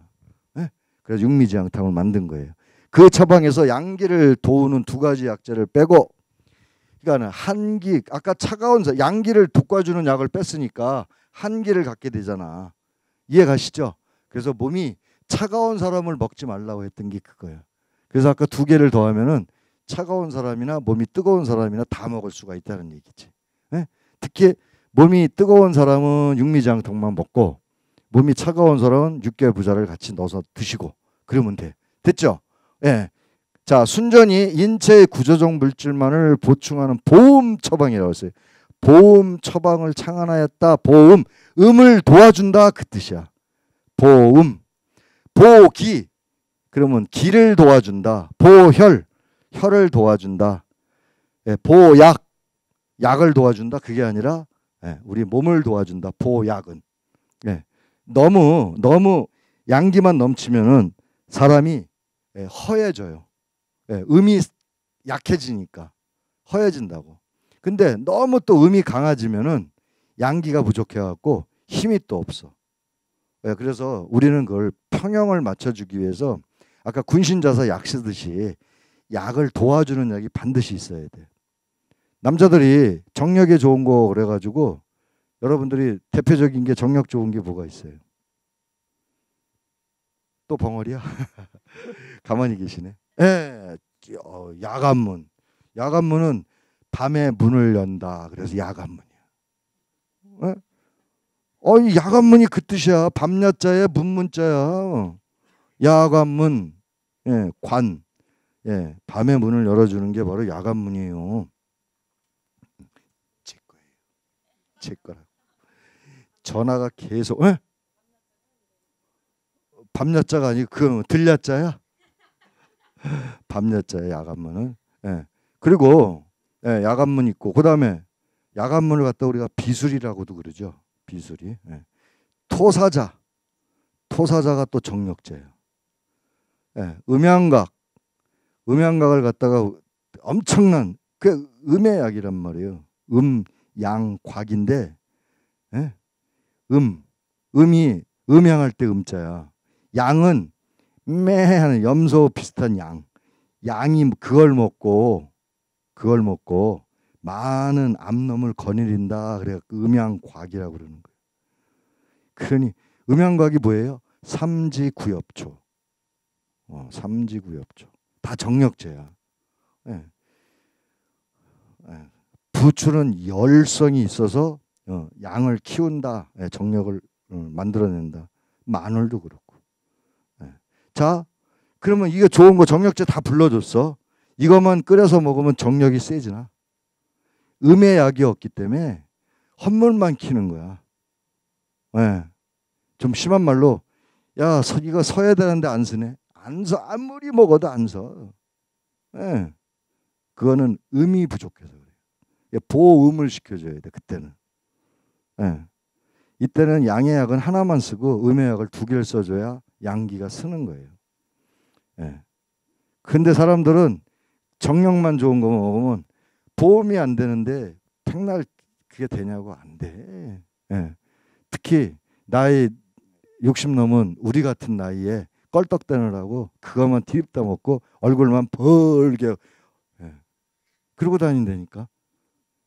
네? 그래서 육미지향탕을 만든 거예요. 그 처방에서 양기를 도우는 두 가지 약재를 빼고 그러니까 한기 아까 차가운 양기를 돋궈주는 약을 뺐으니까 한기를 갖게 되잖아 이해 가시죠 그래서 몸이 차가운 사람을 먹지 말라고 했던 게 그거예요. 그래서 아까 두 개를 더하면은 차가운 사람이나 몸이 뜨거운 사람이나 다 먹을 수가 있다는 얘기지. 네? 특히 몸이 뜨거운 사람은 육미장통만 먹고 몸이 차가운 사람은 육개 부자를 같이 넣어서 드시고 그러면 돼. 됐죠? 예. 자, 순전히 인체의 구조적 물질만을 보충하는 보험 처방이라고 했어요. 보험 처방을 창안하였다. 보험. 음을 도와준다. 그 뜻이야. 보험. 보기 그러면 기를 도와준다. 보혈 혈을 도와준다. 예, 보약 약을 도와준다. 그게 아니라 예, 우리 몸을 도와준다. 보약은 예, 너무 너무 양기만 넘치면은 사람이 예, 허해져요. 예, 음이 약해지니까 허해진다고. 근데 너무 또 음이 강해지면은 양기가 부족해갖고 힘이 또 없어. 예, 그래서 우리는 그걸 성형을 맞춰주기 위해서 아까 군신자서 약 쓰듯이 약을 도와주는 약이 반드시 있어야 돼. 남자들이 정력에 좋은 거 그래가지고 여러분들이 대표적인 게 정력 좋은 게 뭐가 있어요? 또 벙어리야? [LAUGHS] 가만히 계시네. 예, 어, 야간문. 야간문은 밤에 문을 연다. 그래서 야간문이야. 예? 어, 이 야간문이 그 뜻이야. 밤야자에 문문자야. 야간문, 예, 관, 예, 밤에 문을 열어주는 게 바로 야간문이에요. 제 거예요. 제 거라고. 전화가 계속, 에? 예? 밤야자가 아니고 그 들야자야. 밤야자에 야간문은. 예. 그리고 예, 야간문 있고 그다음에 야간문을 갖다 우리가 비술이라고도 그러죠. 비술이 예. 토사자 토사자가 또 정력제예요. 예. 음양각 음양각을 갖다가 엄청난 그 음의 약이란 말이에요. 음, 양, 곽인데 예? 음, 음이 음양할 때 음자야. 양은 매하는 염소 비슷한 양. 양이 그걸 먹고 그걸 먹고 많은 암놈을 거느린다 그래서 그 음양곽이라고 그러는 거예요. 그러니 음양곽이 뭐예요? 삼지구엽초. 어, 삼지구엽초. 다 정력제야. 예. 예. 부추는 열성이 있어서 어, 양을 키운다. 예, 정력을 음, 만들어낸다. 마늘도 그렇고. 예. 자, 그러면 이게 좋은 거 정력제 다 불러줬어. 이것만 끓여서 먹으면 정력이 세지나? 음의 약이 없기 때문에 헛물만 키는 거야. 네. 좀 심한 말로 야 서기가 서야 되는데 안 서네. 안 서. 아무리 먹어도 안 서. 네. 그거는 음이 부족해서 그래요. 보음을 시켜줘야 돼. 그때는. 네. 이때는 양의 약은 하나만 쓰고 음의 약을 두 개를 써줘야 양기가 쓰는 거예요. 예. 근데 사람들은 정력만 좋은 거 먹으면 보험이 안 되는데 백날 그게 되냐고 안 돼. 예. 특히 나이 60 넘은 우리 같은 나이에 껄떡대느라고 그것만 뒤집다 먹고 얼굴만 벌게 예. 그러고 다닌다니까.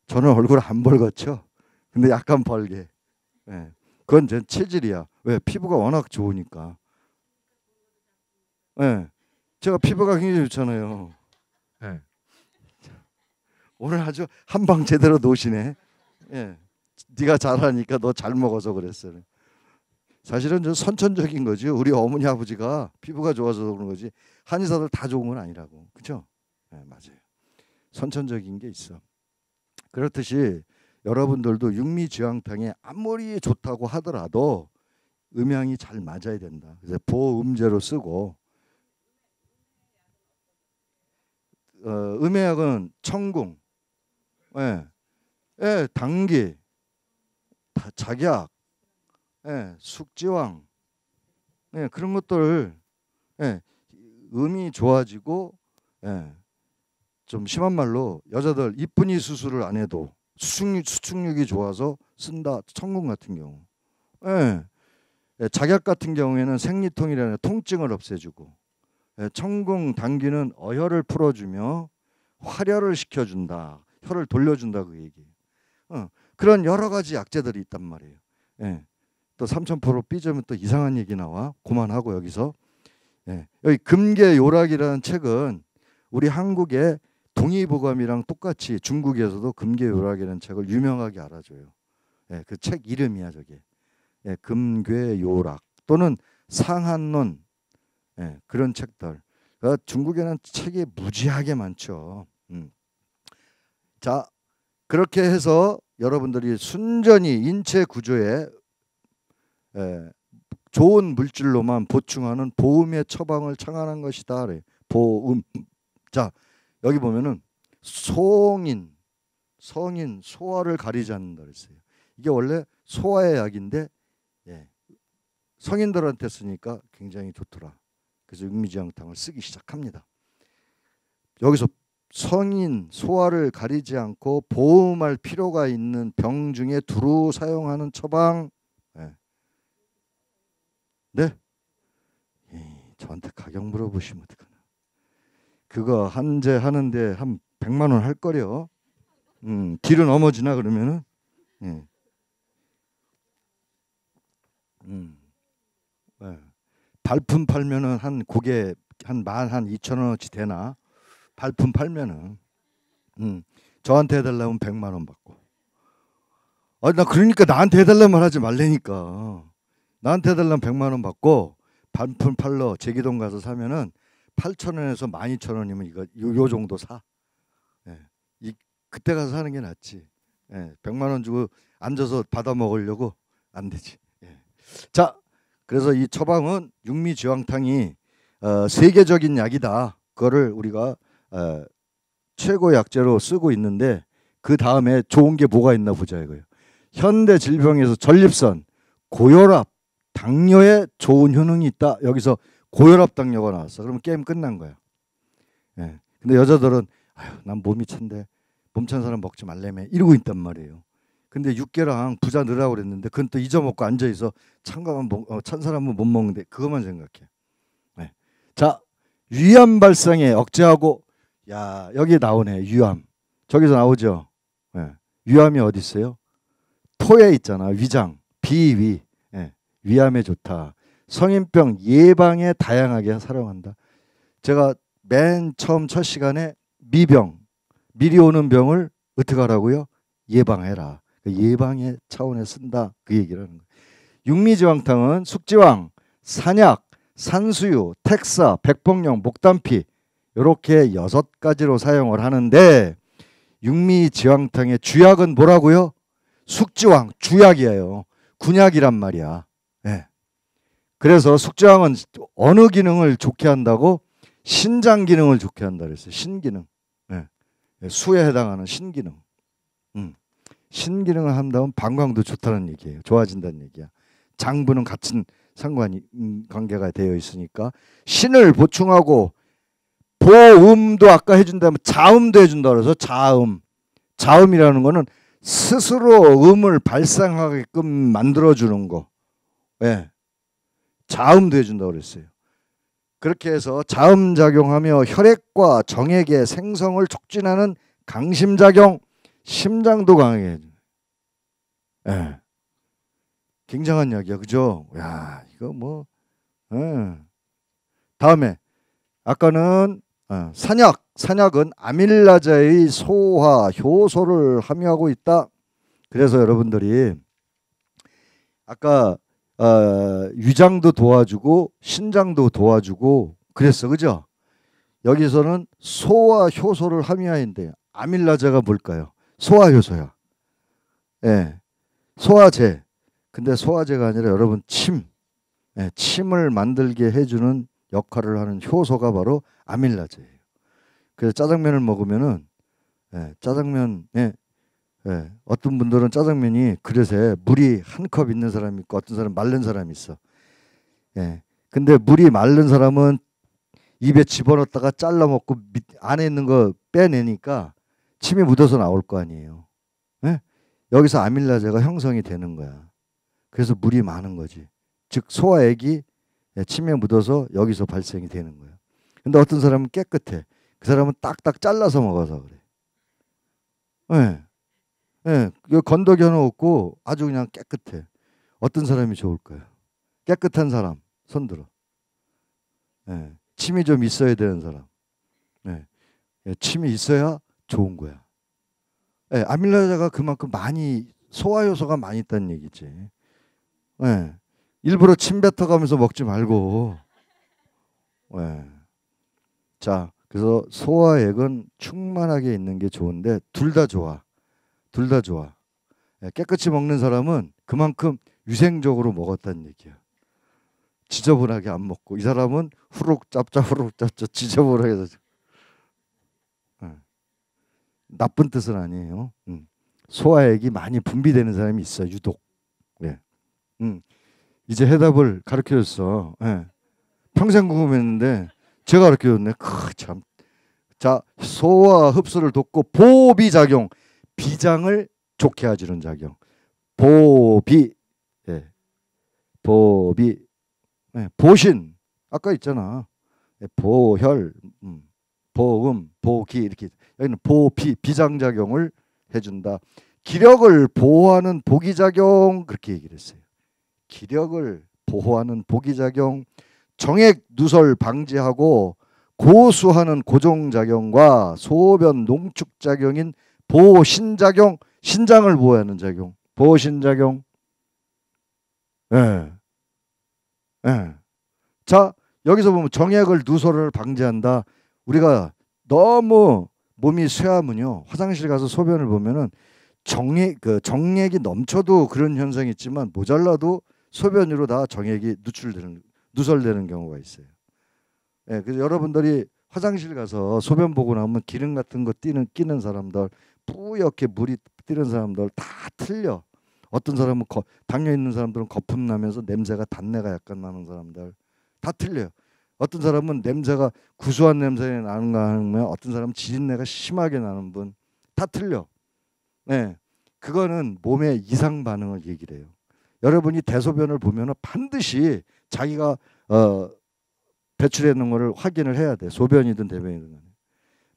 저는 얼굴 안 벌겋죠. 근데 약간 벌게. 예. 그건 전 체질이야. 왜 피부가 워낙 좋으니까. 예. 제가 피부가 굉장히 좋잖아요. 오늘 아주 한방 제대로 노시네. 예. 네가 잘하니까 너 잘 먹어서 그랬어요. 사실은 좀 선천적인 거지. 우리 어머니 아버지가 피부가 좋아서 그런 거지. 한의사들 다 좋은 건 아니라고. 그렇죠? 네, 맞아요. 선천적인 게 있어. 그렇듯이 여러분들도 육미지황탕에 아무리 좋다고 하더라도 음향이잘 맞아야 된다. 그래서 보음제로 쓰고 어, 음해약은 천궁 예, 예당기 다, 작약, 예, 숙지왕, 예, 그런 것들 예, 음이 좋아지고 예, 좀 심한 말로 여자들 이쁜이 수술을 안 해도 수축력, 수축력이 좋아서 쓴다 천궁 같은 경우 예, 예, 작약 같은 경우에는 생리통이라는 통증을 없애주고 예, 천궁 당기는 어혈을 풀어주며 화려를 시켜준다 혀를 돌려준다 그 얘기예요. 어, 그런 여러 가지 약재들이 있단 말이에요. 예. 또 삼천포로 삐져면또 이상한 얘기 나와. 고만하고 여기서 예. 여기 금계 요락이라는 책은 우리 한국의 동의보감이랑 똑같이 중국에서도 금계 요락이라는 책을 유명하게 알아줘요. 예, 그 책 이름이야 저게. 예, 금괴 요락 또는 상한론 예, 그런 책들. 그러니까 중국에는 책이 무지하게 많죠. 음. 자, 그렇게 해서 여러분들이 순전히 인체 구조에 에, 좋은 물질로만 보충하는 보음의 처방을 창안한 것이다. 래 보음. 자, 여기 보면은 송인, 성인, 소화를 가리지 않는다 그랬어요. 이게 원래 소화의 약인데 예, 성인들한테 쓰니까 굉장히 좋더라. 그래서 육미지향탕을 쓰기 시작합니다. 여기서 성인, 소화를 가리지 않고 보험할 필요가 있는 병 중에 두루 사용하는 처방. 예. 네. 네? 에이, 저한테 가격 물어보시면 어떡하나. 그거 한제 하는데 한 100만 원 할 거려. 음, 뒤로 넘어지나 그러면은. 예. 음. 네. 발품 팔면은 한 고개 한 만 한 2천 원어치 되나? 발품 팔면은 음, 저한테 해달라면 100만 원 받고 아니 나 그러니까 나한테 해달라면 하지 말래니까 나한테 해달라면 100만 원 받고 반품 팔러 제기동 가서 사면은 8천 원에서 1 2천원이면 이거 요, 요 정도 사. 예. 이 그때 가서 사는 게 낫지. 예. 100만 원 주고 앉아서 받아 먹으려고 안 되지. 예. 자, 그래서 이 처방은 육미지황탕이 어, 세계적인 약이다. 그거를 우리가 어, 최고 약재로 쓰고 있는데 그 다음에 좋은 게 뭐가 있나 보자 이거예요. 현대 질병에서 전립선, 고혈압, 당뇨에 좋은 효능이 있다. 여기서 고혈압 당뇨가 나왔어. 그러면 게임 끝난 거야. 예. 근데 여자들은 아휴, 난 몸이 찬데 몸찬 사람 먹지 말래매 이러고 있단 말이에요. 근데 육개랑 부자 넣라고 그랬는데 그건 또 잊어먹고 앉아 있어 찬 거만 어, 찬 사람은 못 먹는데 그것만 생각해. 예. 자 위암 발생에 억제하고 야 여기 나오네 위암 저기서 나오죠. 예. 위암이 어디 있어요? 토에 있잖아 위장 비위 예. 위암에 좋다. 성인병 예방에 다양하게 사용한다. 제가 맨 처음 첫 시간에 미병 미리 오는 병을 어떻게 하라고요? 예방해라. 그 예방의 차원에 쓴다 그 얘기를 하는 거예요. 육미지왕탕은 숙지왕, 산약, 산수유, 텍사, 백봉령, 목단피 이렇게 여섯 가지로 사용을 하는데 육미지왕탕의 주약은 뭐라고요? 숙지왕 주약이에요. 군약이란 말이야. 네. 그래서 숙지왕은 어느 기능을 좋게 한다고? 신장 기능을 좋게 한다 그랬어요. 신기능. 네. 수에 해당하는 신기능. 음. 신기능을 한다면 방광도 좋다는 얘기예요. 좋아진다는 얘기야. 장부는 같은 상관이 음, 관계가 되어 있으니까 신을 보충하고 보음도 아까 해준다면 자음도 해준다 그래서 자음. 자음이라는 거는 스스로 음을 발생하게끔 만들어주는 거. 예. 자음도 해준다 그랬어요. 그렇게 해서 자음 작용하며 혈액과 정액의 생성을 촉진하는 강심 작용, 심장도 강하게 해줘. 예. 굉장한 이야기야, 그죠? 야, 이거 뭐, 예. 다음에 아까는 어, 산약, 산약은 아밀라제의 소화, 효소를 함유하고 있다. 그래서 여러분들이 아까 어, 위장도 도와주고 신장도 도와주고 그랬어, 그죠? 여기서는 소화 효소를 함유하는데 아밀라제가 뭘까요? 소화 효소야. 예, 소화제. 근데 소화제가 아니라 여러분 침, 예, 침을 만들게 해주는 역할을 하는 효소가 바로 아밀라제예요. 그래서 짜장면을 먹으면은 예, 짜장면에 예, 어떤 분들은 짜장면이 그릇에 물이 한 컵 있는 사람이 있고 어떤 사람 은 말른 사람이 있어. 예. 근데 물이 말른 사람은 입에 집어넣었다가 잘라 먹고 밑, 안에 있는 거 빼내니까 침이 묻어서 나올 거 아니에요. 예? 여기서 아밀라제가 형성이 되는 거야. 그래서 물이 많은 거지. 즉 소화액이 예, 침에 묻어서 여기서 발생이 되는 거야. 근데 어떤 사람은 깨끗해. 그 사람은 딱딱 잘라서 먹어서 그래. 예. 예. 건더기 하 없고 아주 그냥 깨끗해. 어떤 사람이 좋을까요? 깨끗한 사람 손들어. 예. 침이 좀 있어야 되는 사람. 예. 예. 침이 있어야 좋은 거야. 예. 아밀라자가 그만큼 많이 소화 요소가 많이 있다는 얘기지. 예. 일부러 침 뱉어가면서 먹지 말고. 예. 자, 그래서 소화 액은 충만하게 있는 게 좋은데 둘 다 좋아. 둘 다 좋아. 예, 깨끗이 먹는 사람은 그만큼 위생적으로 먹었다는 얘기야. 지저분하게 안 먹고 이 사람은 후룩 짭짭 후룩 짭짭 지저분하게 해서 예. 나쁜 뜻은 아니에요. 음. 소화액이 많이 분비되는 사람이 있어 유독. 예. 음. 이제 해답을 가르쳐줬어. 예. 평생 궁금했는데 제가 그 알려줬네. 크, 참. 자, 소화 흡수를 돕고 보비 작용, 비장을 좋게 해주는 작용. 보비, 예, 보비, 예, 보신. 아까 있잖아. 예, 보혈, 음, 보음, 보기 이렇게 여기는 보비 비장 작용을 해준다. 기력을 보호하는 보기 작용 그렇게 얘기를 했어요. 기력을 보호하는 보기 작용. 정액 누설 방지하고 고수하는 고정작용과 소변 농축작용인 보신작용 호 신장을 보호하는 작용 보신작용 호 예. 예. 자 여기서 보면 정액을 누설을 방지한다 우리가 너무 몸이 쇠하면요 화장실 가서 소변을 보면은 정액 그 정액이 넘쳐도 그런 현상이 있지만 모자라도 소변으로 다 정액이 누출되는 누설되는 경우가 있어요. 예, 그래서 여러분들이 화장실 가서 소변 보고 나면 기름 같은 거 띄는 끼는 사람들, 뿌옇게 물이 띄는 사람들 다 틀려. 어떤 사람은 거, 당뇨 있는 사람들은 거품 나면서 냄새가 단내가 약간 나는 사람들 다 틀려요. 어떤 사람은 냄새가 구수한 냄새 나는가 하면 어떤 사람은 지진내가 심하게 나는 분 다 틀려. 네, 그거는 몸의 이상 반응을 얘기해요. 여러분이 대소변을 보면 은 반드시 자기가 어, 배출해놓은 거를 확인을 해야 돼. 소변이든 대변이든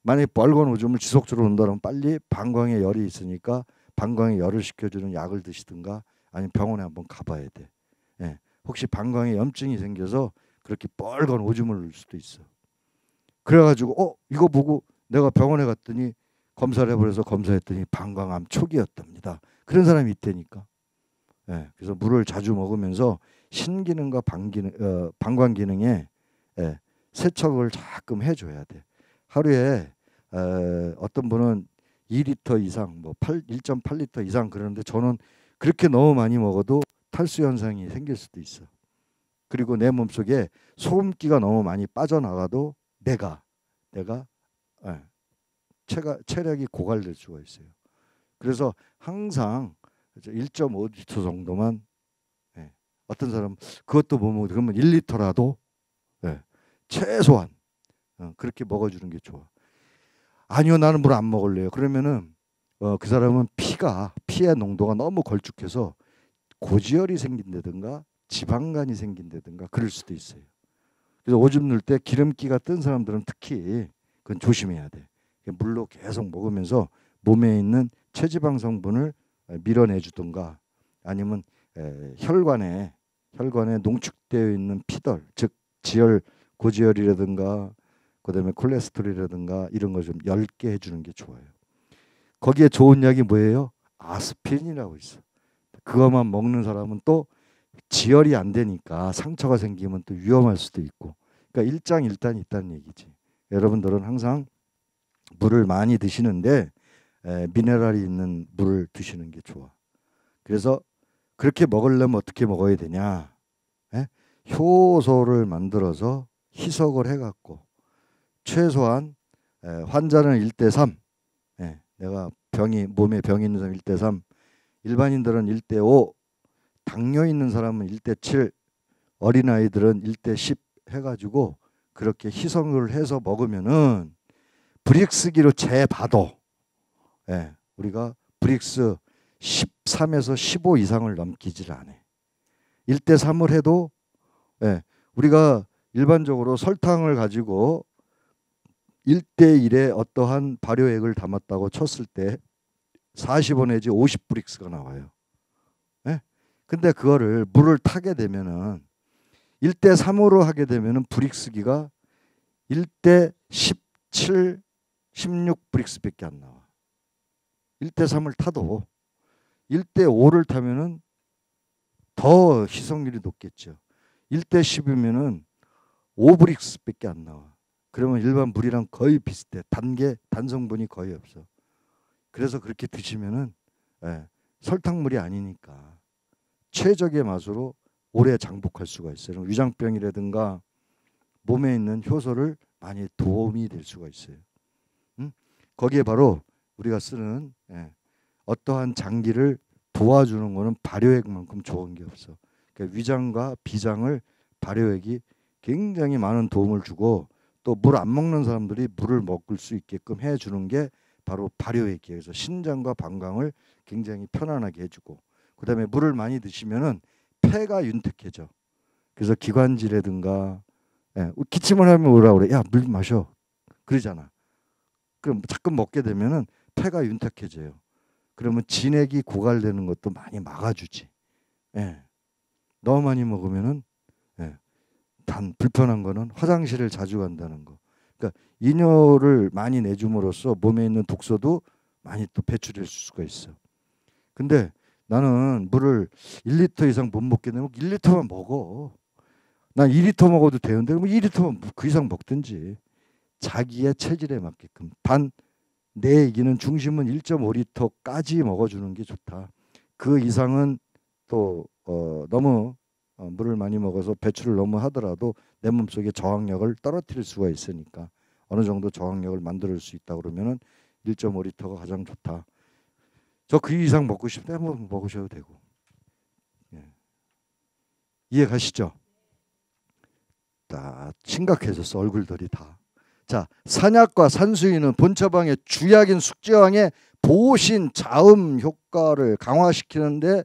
만약에 뻘건 오줌을 지속적으로 온다면 빨리 방광에 열이 있으니까 방광에 열을 식혀주는 약을 드시든가 아니면 병원에 한번 가봐야 돼. 예. 혹시 방광에 염증이 생겨서 그렇게 뻘건 오줌을 낼 수도 있어. 그래가지고 어 이거 보고 내가 병원에 갔더니 검사를 해버려서 검사했더니 방광암 초기였답니다. 그런 사람이 있다니까. 예. 그래서 물을 자주 먹으면서 신기능과 방기능, 어, 방광 기능에 예, 세척을 자끔 해줘야 돼. 하루에 어, 어떤 분은 2리터 이상, 뭐 8, 1.8리터 이상 그러는데 저는 그렇게 너무 많이 먹어도 탈수 현상이 생길 수도 있어. 그리고 내 몸속에 소음기가 너무 많이 빠져나가도 내가 내가 예, 체가 체력이 고갈될 수가 있어요. 그래서 항상 1.5리터 정도만 어떤 사람 그것도 못 먹어도 그러면 1리터라도 예, 최소한 어, 그렇게 먹어주는 게 좋아. 아니요 나는 물 안 먹을래요. 그러면은 어, 그 사람은 피가 피의 농도가 너무 걸쭉해서 고지혈이 생긴다든가 지방간이 생긴다든가 그럴 수도 있어요. 그래서 오줌 넣때 기름기가 뜬 사람들은 특히 그건 조심해야 돼. 물로 계속 먹으면서 몸에 있는 체지방 성분을 밀어내주든가 아니면 에, 혈관에 혈관에 농축되어 있는 피덜, 즉 지혈, 고지혈이라든가 그다음에 콜레스테롤이라든가 이런 걸좀 얇게 해주는 게 좋아요. 거기에 좋은 약이 뭐예요? 아스피린이라고 있어. 그것만 먹는 사람은 또 지혈이 안 되니까 상처가 생기면 또 위험할 수도 있고. 그러니까 일장일단이 있다는 얘기지. 여러분들은 항상 물을 많이 드시는데 에, 미네랄이 있는 물을 드시는 게 좋아. 그래서 그렇게 먹으려면 어떻게 먹어야 되냐? 에? 예? 효소를 만들어서 희석을 해갖고 최소한 에, 예, 환자는 1대 3, 에, 내가 병이 몸에 병이 있는 사람 1대 3, 일반인들은 1대 5, 당뇨 있는 사람은 1대 7, 어린 아이들은 1대 10 해가지고 그렇게 희석을 해서 먹으면은 브릭스기로 재봐도 예, 우리가 브릭스 13에서 15 이상을 넘기질 않아. 1대 3을 해도 예, 우리가 일반적으로 설탕을 가지고 1대 1에 어떠한 발효액을 담았다고 쳤을 때 40원 내지 50브릭스가 나와요. 예? 근데 그거를 물을 타게 되면은 1대 3으로 하게 되면은 브릭스기가 1대 17, 16 브릭스밖에 안 나와. 1대 3을 타도 1대 5를 타면은 더 희석률이 높겠죠. 1대 10이면은 오브릭스밖에안 나와. 그러면 일반 물이랑 거의 비슷해. 단계 단성분이 거의 없어. 그래서 그렇게 드시면은 예, 설탕물이 아니니까 최적의 맛으로 오래 장복할 수가 있어요. 위장병이라든가 몸에 있는 효소를 많이 도움이 될 수가 있어요. 응? 음? 거기에 바로 우리가 쓰는 예, 어떠한 장기를 도와주는 거는 발효액만큼 좋은 게 없어. 그러니까 위장과 비장을 발효액이 굉장히 많은 도움을 주고 또 물 안 먹는 사람들이 물을 먹을 수 있게끔 해주는 게 바로 발효액이에요. 그래서 신장과 방광을 굉장히 편안하게 해주고 그다음에 물을 많이 드시면은 폐가 윤택해져. 그래서 기관지라든가 예, 기침을 하면 뭐라 그래? 야 물 마셔. 그러잖아. 그럼 자꾸 먹게 되면은 폐가 윤택해져요. 그러면 진액이 고갈되는 것도 많이 막아주지. 예. 너무 많이 먹으면은 예. 단 불편한 거는 화장실을 자주 간다는 거. 그러니까 이뇨를 많이 내줌으로써 몸에 있는 독소도 많이 또 배출될 수가 있어. 근데 나는 물을 1리터 이상 못 먹게 되면 1리터만 먹어. 난 2리터 먹어도 되는데 그 2리터만 그 이상 먹든지 자기의 체질에 맞게끔 단내 얘기는 중심은 1.5리터까지 먹어주는 게 좋다. 그 이상은 또 어, 너무 어, 물을 많이 먹어서 배출을 너무 하더라도 내 몸속에 저항력을 떨어뜨릴 수가 있으니까 어느 정도 저항력을 만들 수 있다 그러면은 1.5리터가 가장 좋다. 저 그 이상 먹고 싶다 면 뭐 먹으셔도 되고 예. 이해 가시죠? 다 심각해졌어 얼굴들이 다. 자, 산약과 산수유는 본처방의 주약인 숙제왕의 보신 자음 효과를 강화시키는데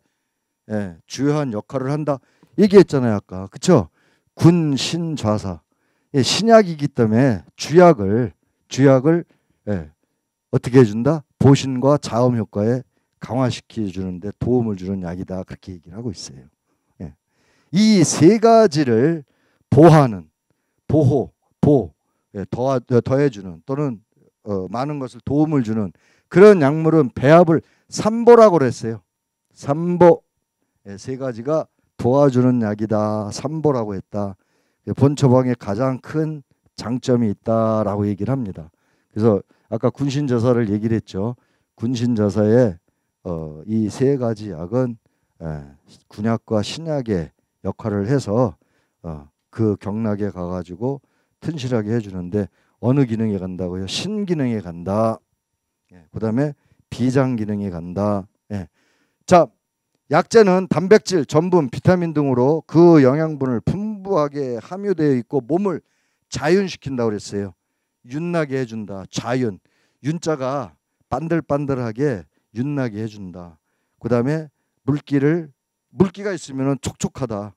예, 주요한 역할을 한다. 얘기했잖아요, 아까. 그쵸? 군신좌사. 예, 신약이기 때문에 주약을, 주약을, 예, 어떻게 해준다? 보신과 자음 효과에 강화시켜주는데 도움을 주는 약이다. 그렇게 얘기를 하고 있어요. 예. 이 세 가지를 보하는, 보호, 보, 예, 더 더해주는 또는 어, 많은 것을 도움을 주는 그런 약물은 배합을 삼보라고 그랬어요. 삼보 예, 세 가지가 도와주는 약이다. 삼보라고 했다. 예, 본처방에 가장 큰 장점이 있다라고 얘기를 합니다. 그래서 아까 군신 저사를 얘기를 했죠. 군신 저사에 어, 이 세 가지 약은 예, 군약과 신약의 역할을 해서 어, 그 경락에 가가지고 튼실하게 해주는데 어느 기능에 간다고요? 신기능에 간다. 예, 그 다음에 비장 기능에 간다. 예. 자, 약재는 단백질, 전분, 비타민 등으로 그 영양분을 풍부하게 함유되어 있고 몸을 자윤시킨다고 그랬어요. 윤나게 해준다. 자윤. 윤자가 반들반들하게 윤나게 해준다. 그 다음에 물기를 물기가 있으면 촉촉하다.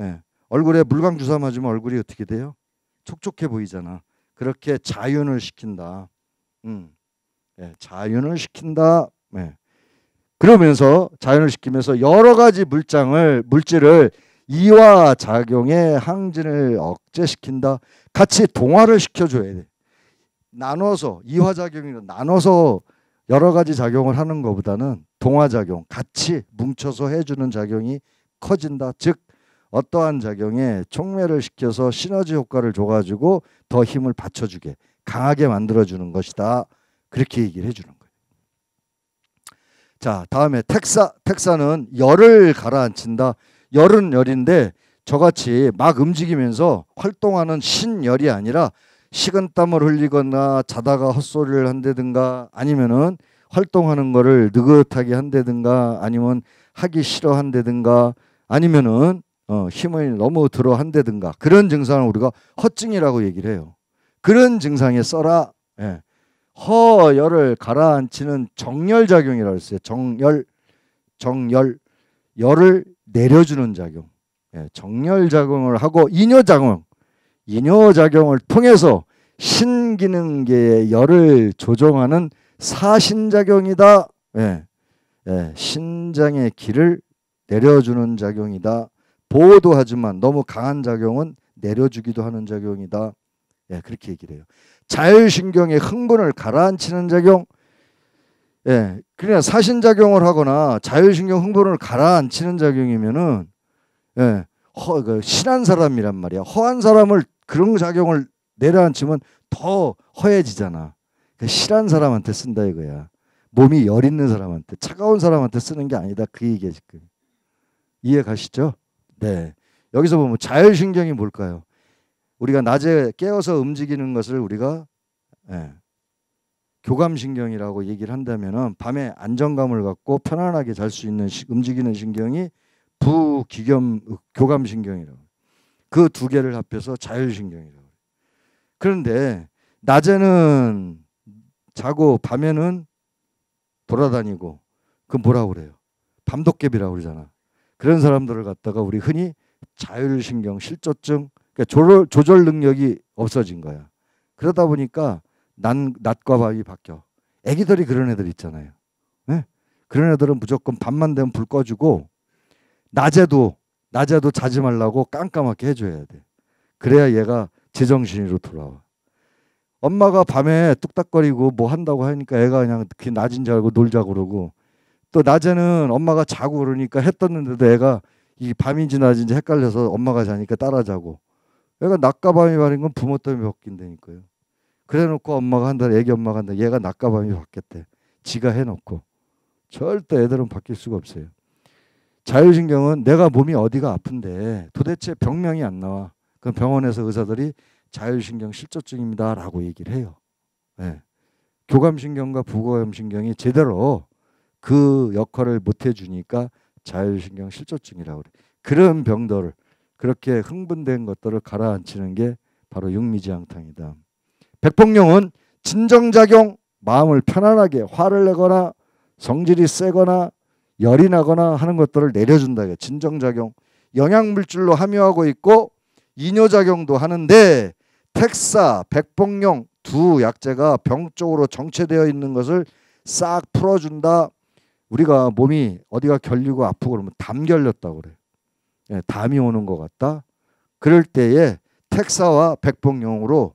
예. 얼굴에 물광 주사 맞으면 얼굴이 어떻게 돼요? 촉촉해 보이잖아. 그렇게 자윤을 시킨다. 음. 예, 자윤을 시킨다. 예. 그러면서 자윤을 시키면서 여러 가지 물장을 물질을 이화 작용의 항진을 억제시킨다. 같이 동화를 시켜줘야 돼. 나눠서 이화 작용이 나눠서 여러 가지 작용을 하는 것보다는 동화 작용 같이 뭉쳐서 해주는 작용이 커진다. 즉 어떠한 작용에 촉매를 시켜서 시너지 효과를 줘가지고 더 힘을 받쳐주게 강하게 만들어주는 것이다. 그렇게 얘기를 해주는 거예요. 자, 다음에 텍사. 텍사는 열을 가라앉힌다. 열은 열인데 저같이 막 움직이면서 활동하는 신열이 아니라 식은땀을 흘리거나 자다가 헛소리를 한다든가 아니면은 활동하는 거를 느긋하게 한다든가 아니면 하기 싫어한다든가 아니면은 어, 힘을 너무 들어한다든가 그런 증상을 우리가 허증이라고 얘기를 해요. 그런 증상에 써라. 예. 허열을 가라앉히는 정열작용이라고 했어요. 정열, 정열, 열을 내려주는 작용. 예, 정열작용을 하고 이뇨작용, 이뇨작용을 통해서 신기능계의 열을 조정하는 사신작용이다. 예, 예, 신장의 기를 내려주는 작용이다. 보호도 하지만 너무 강한 작용은 내려주기도 하는 작용이다. 예, 그렇게 얘기를 해요. 자율신경의 흥분을 가라앉히는 작용. 예, 그러니까 사신작용을 하거나 자율신경 흥분을 가라앉히는 작용이면은 예, 허, 그 신한 사람이란 말이야. 허한 사람을 그런 작용을 내려앉히면 더 허해지잖아. 그 실한 사람한테 쓴다 이거야. 몸이 열 있는 사람한테 차가운 사람한테 쓰는 게 아니다. 그 얘기야 지금. 이해 가시죠? 네. 여기서 보면 자율신경이 뭘까요? 우리가 낮에 깨어서 움직이는 것을 우리가 예, 교감신경이라고 얘기를 한다면은 밤에 안정감을 갖고 편안하게 잘 수 있는 시, 움직이는 신경이 부기겸 교감신경이라고 그 두 개를 합해서 자율신경이라고 그런데 낮에는 자고 밤에는 돌아다니고 그 뭐라 그래요 밤도깨비라고 그러잖아 그런 사람들을 갖다가 우리 흔히 자율신경 실조증 그러니까 조절, 조절 능력이 없어진 거야. 그러다 보니까 난, 낮과 밤이 바뀌어. 애기들이 그런 애들 있잖아요. 네? 그런 애들은 무조건 밤만 되면 불 꺼주고 낮에도 낮에도 자지 말라고 깜깜하게 해줘야 돼. 그래야 얘가 제정신으로 돌아와. 엄마가 밤에 뚝딱거리고 뭐 한다고 하니까 애가 그냥 그게 낮인 줄 알고 놀자 그러고 또 낮에는 엄마가 자고 그러니까 했었는데도 애가 이 밤인지 낮인지 헷갈려서 엄마가 자니까 따라 자고 애가 낮과 밤이 바뀐 건 부모 때문에 바뀐다니까요. 그래놓고 엄마가 한다, 애기 엄마가 한다. 얘가 낮과 밤이 바뀌었대. 지가 해놓고 절대 애들은 바뀔 수가 없어요. 자율신경은 내가 몸이 어디가 아픈데 도대체 병명이 안 나와. 그럼 병원에서 의사들이 자율신경 실조증입니다라고 얘기를 해요. 네. 교감신경과 부교감신경이 제대로 그 역할을 못 해주니까 자율신경 실조증이라고 그래. 그런 병들을 그렇게 흥분된 것들을 가라앉히는 게 바로 육미지향탕이다. 백봉룡은 진정작용, 마음을 편안하게 화를 내거나 성질이 세거나 열이 나거나 하는 것들을 내려준다. 진정작용, 영양물질로 함유하고 있고 이뇨작용도 하는데 택사, 백봉룡 두 약재가 병 쪽으로 정체되어 있는 것을 싹 풀어준다. 우리가 몸이 어디가 결리고 아프고 그러면 담 결렸다고 그래요. 예, 담이 오는 것 같다. 그럴 때에 택사와 백봉용으로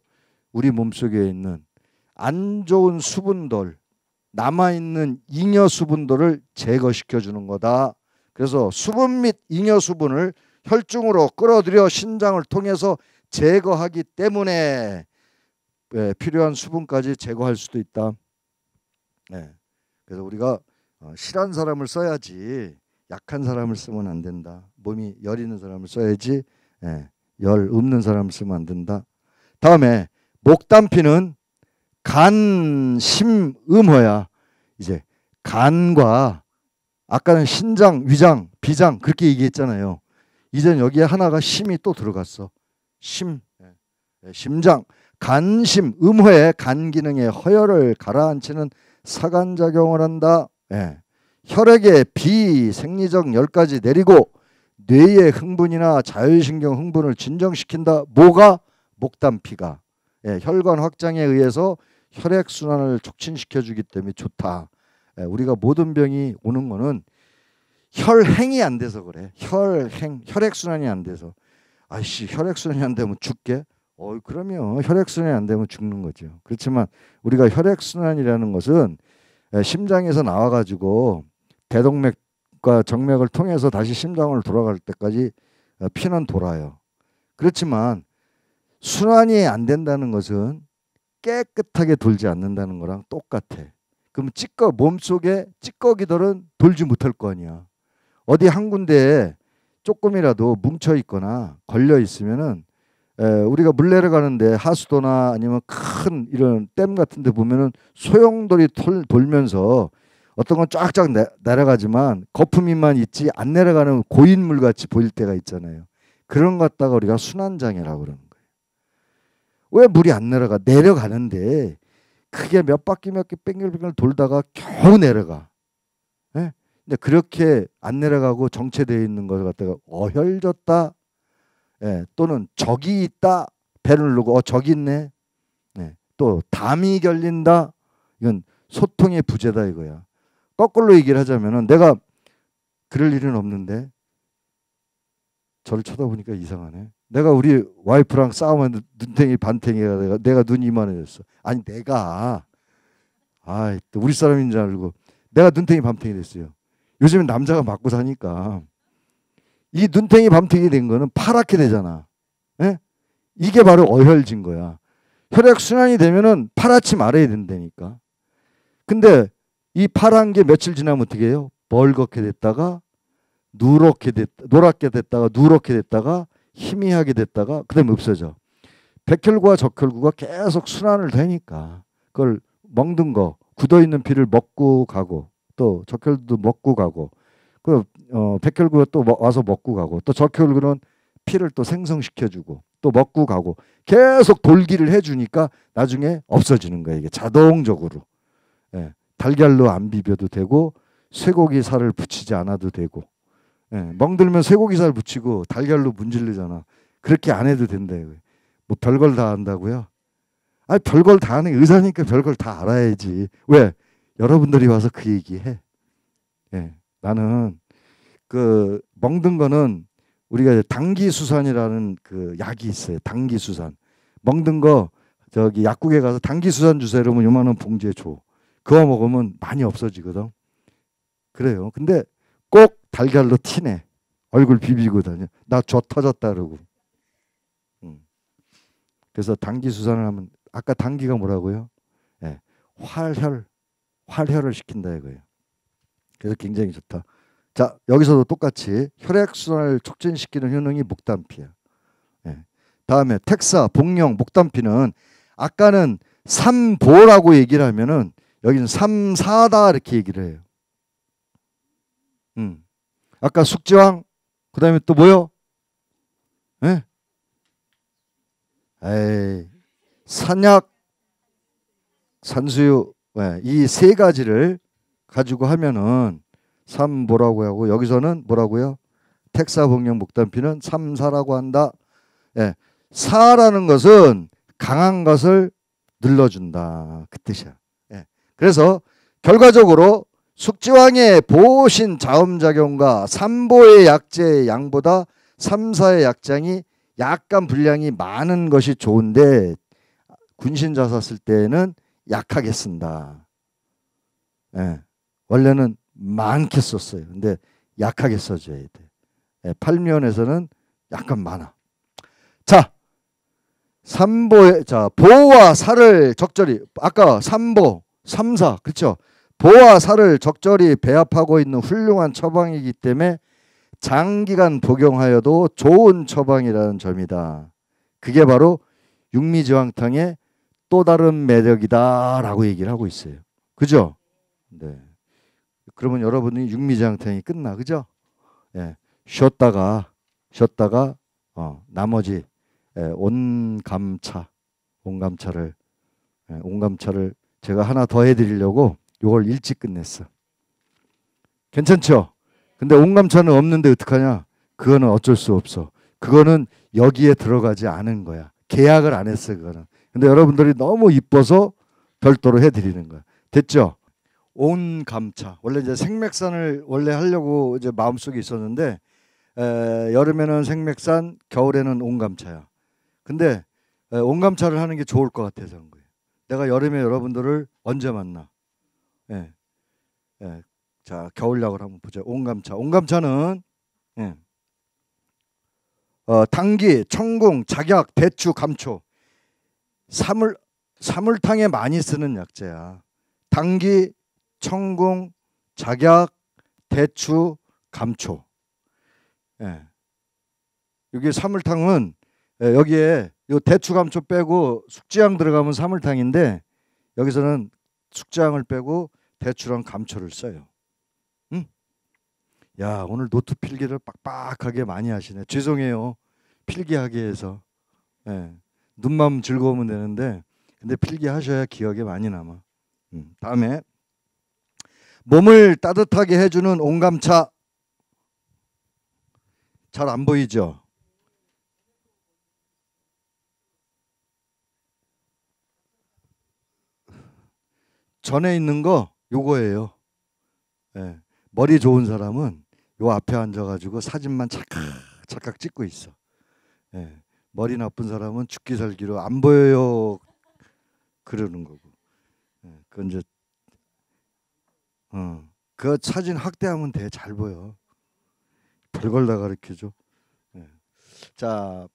우리 몸속에 있는 안 좋은 수분들 남아있는 잉여 수분들을 제거시켜 주는 거다. 그래서 수분 및 잉여 수분을 혈중으로 끌어들여 신장을 통해서 제거하기 때문에 예, 필요한 수분까지 제거할 수도 있다. 네. 그래서 우리가 어, 실한 사람을 써야지 약한 사람을 쓰면 안 된다. 몸이 열 있는 사람을 써야지 예, 열 없는 사람을 쓰면 안 된다. 다음에 목단피는 간, 심, 음허야. 이제 간과 아까는 신장, 위장, 비장 그렇게 얘기했잖아요. 이젠 여기에 하나가 심이 또 들어갔어. 심, 예, 예, 심장, 간심, 음허의 간기능에 허혈을 가라앉히는 사간작용을 한다. 예. 혈액의 비생리적 열까지 내리고 뇌의 흥분이나 자율신경 흥분을 진정시킨다. 뭐가 목단피가 예, 혈관 확장에 의해서 혈액 순환을 촉진시켜 주기 때문에 좋다. 예, 우리가 모든 병이 오는 거는 혈행이 안 돼서 그래. 혈행, 혈액 순환이 안 돼서. 아씨, 혈액 순환이 안 되면 죽게. 어, 그러면 혈액 순환이 안 되면 죽는 거죠. 그렇지만 우리가 혈액 순환이라는 것은 예, 심장에서 나와가지고 대동맥과 정맥을 통해서 다시 심장을 돌아갈 때까지 어, 피는 돌아요. 그렇지만 순환이 안 된다는 것은 깨끗하게 돌지 않는다는 거랑 똑같아. 그럼 찌꺼 몸속에 찌꺼기들은 돌지 못할 거 아니야. 어디 한 군데에 조금이라도 뭉쳐 있거나 걸려 있으면은 에, 우리가 물 내려가는데 하수도나 아니면 큰 이런 댐 같은 데 보면은 소용돌이 털, 돌면서 어떤 건 쫙쫙 내, 내려가지만 거품이만 있지 안 내려가는 고인물 같이 보일 때가 있잖아요. 그런 것 갖다가 우리가 순환장애라고 그러는 거예요. 왜 물이 안 내려가? 내려가는데 크게 몇 바퀴 몇 바퀴 뺑글뺑글 돌다가 겨우 내려가. 예? 근데 그렇게 안 내려가고 정체되어 있는 것을 갖다가 어혈졌다 예, 또는 적이 있다 배를 누르고 어 적이 있네. 예, 또 담이 결린다. 이건 소통의 부재다 이거야. 거꾸로 얘기를 하자면은 내가 그럴 일은 없는데 저를 쳐다보니까 이상하네. 내가 우리 와이프랑 싸우면 눈탱이 반탱이가 내가 내가 눈 이만해졌어. 이 아니 내가 아이 우리 사람인 줄 알고 내가 눈탱이 반탱이 됐어요. 요즘엔 남자가 맞고 사니까 이 눈탱이 밤탱이 된 거는 파랗게 되잖아. 예? 이게 바로 어혈진 거야. 혈액 순환이 되면은 파랗지 말아야 된다니까. 근데 이 파란 게 며칠 지나면 어떻게 해요? 벌겋게 됐다가 누렇게 됐 노랗게 됐다가 누렇게 됐다가 희미하게 됐다가 그다음에 없어져. 백혈구와 적혈구가 계속 순환을 되니까 그걸 먹는 거 굳어 있는 피를 먹고 가고 또 적혈도 먹고 가고 그 어, 백혈구가 또 뭐, 와서 먹고 가고 또 적혈구는 피를 또 생성시켜주고 또 먹고 가고 계속 돌기를 해주니까 나중에 없어지는 거예요 이게 자동적으로 예, 달걀로 안 비벼도 되고 쇠고기 살을 붙이지 않아도 되고 예, 멍들면 쇠고기 살 붙이고 달걀로 문질르잖아 그렇게 안 해도 된대요 뭐 별걸 다 한다고요 아 별걸 다 하는 의사니까 별걸 다 알아야지 왜 여러분들이 와서 그 얘기해 예. 나는 그 먹는 거는 우리가 당기 수산이라는 그 약이 있어요. 당기 수산. 먹는 거 저기 약국에 가서 당기 수산 주세요. 그러면 요만한 봉지에 줘. 그거 먹으면 많이 없어지거든. 그래요. 근데 꼭 달걀로 티네 얼굴 비비고 다녀. 나저 터졌다 그러고. 음. 그래서 당기 수산을 하면 아까 당기가 뭐라고요? 예. 활혈 활혈을 시킨다 이거예요. 그래서 굉장히 좋다. 자 여기서도 똑같이 혈액 순환을 촉진시키는 효능이 목단피예요 예. 다음에 텍사, 복령, 목단피는 아까는 삼보라고 얘기를 하면은 여기는 삼사다 이렇게 얘기를 해요. 음. 아까 숙지왕 그다음에 또 뭐요? 예? 에이, 산약, 산수유 예, 이세 가지를 가지고 하면은 삼 뭐라고 하고 여기서는 뭐라고요? 택사복령 목단피는 삼사라고 한다. 예. 사라는 것은 강한 것을 늘러준다. 그 뜻이야. 예. 그래서 결과적으로 숙지왕의 보신 자음작용과 삼보의 약재의 양보다 삼사의 약장이 약간 분량이 많은 것이 좋은데 군신자사 쓸 때는 에 약하게 쓴다. 예. 원래는 많게 썼어요. 근데 약하게 써줘야 돼. 예, 8면에서는 약간 많아. 자, 삼보의 자 보와 사를 적절히 아까 삼보 삼사 그렇죠. 보와 살을 적절히 배합하고 있는 훌륭한 처방이기 때문에 장기간 복용하여도 좋은 처방이라는 점이다. 그게 바로 육미지황탕의 또 다른 매력이다라고 얘기를 하고 있어요. 그죠? 네. 그러면 여러분이 육미장탱이 끝나 그죠? 예, 쉬었다가 쉬었다가 어, 나머지 예, 온감차 온감차를 예, 온감차를 제가 하나 더 해드리려고 요걸 일찍 끝냈어. 괜찮죠? 근데 온감차는 없는데 어떡하냐? 그거는 어쩔 수 없어. 그거는 여기에 들어가지 않은 거야. 계약을 안 했어 그거는. 근데 여러분들이 너무 이뻐서 별도로 해드리는 거야. 됐죠? 온 감차. 원래 이제 생맥산을 원래 하려고 이제 마음속에 있었는데 에, 여름에는 생맥산, 겨울에는 온 감차야. 근데 에, 온 감차를 하는 게 좋을 것 같아서 그런 거예요. 내가 여름에 여러분들을 언제 만나? 예. 예. 자, 겨울약을 한번 보자. 온 감차. 온 감차는 예. 어, 당기, 청궁, 작약, 대추, 감초. 사물 사물탕에 많이 쓰는 약재야. 당기, 청궁, 작약, 대추, 감초. 예. 여기 사물탕은 예, 여기에 요 대추 감초 빼고 숙지향 들어가면 사물탕인데 여기서는 숙지향을 빼고 대추랑 감초를 써요. 응? 야 오늘 노트 필기를 빡빡하게 많이 하시네. 죄송해요. 필기하게 해서 예. 눈만 즐거우면 되는데 근데 필기하셔야 기억에 많이 남아. 응. 음, 다음에 몸을 따뜻하게 해주는 온감차 잘 안 보이죠? 전에 있는 거 요거예요. 예. 머리 좋은 사람은 요 앞에 앉아가지고 사진만 착각 착각 찍고 있어. 예. 머리 나쁜 사람은 죽기 살기로 안 보여요 그러는 거고. 예. 그건 이제 어. 그 사진 확대하면 돼. 잘 보여. 별걸 다가르켜줘 네. 예. 자,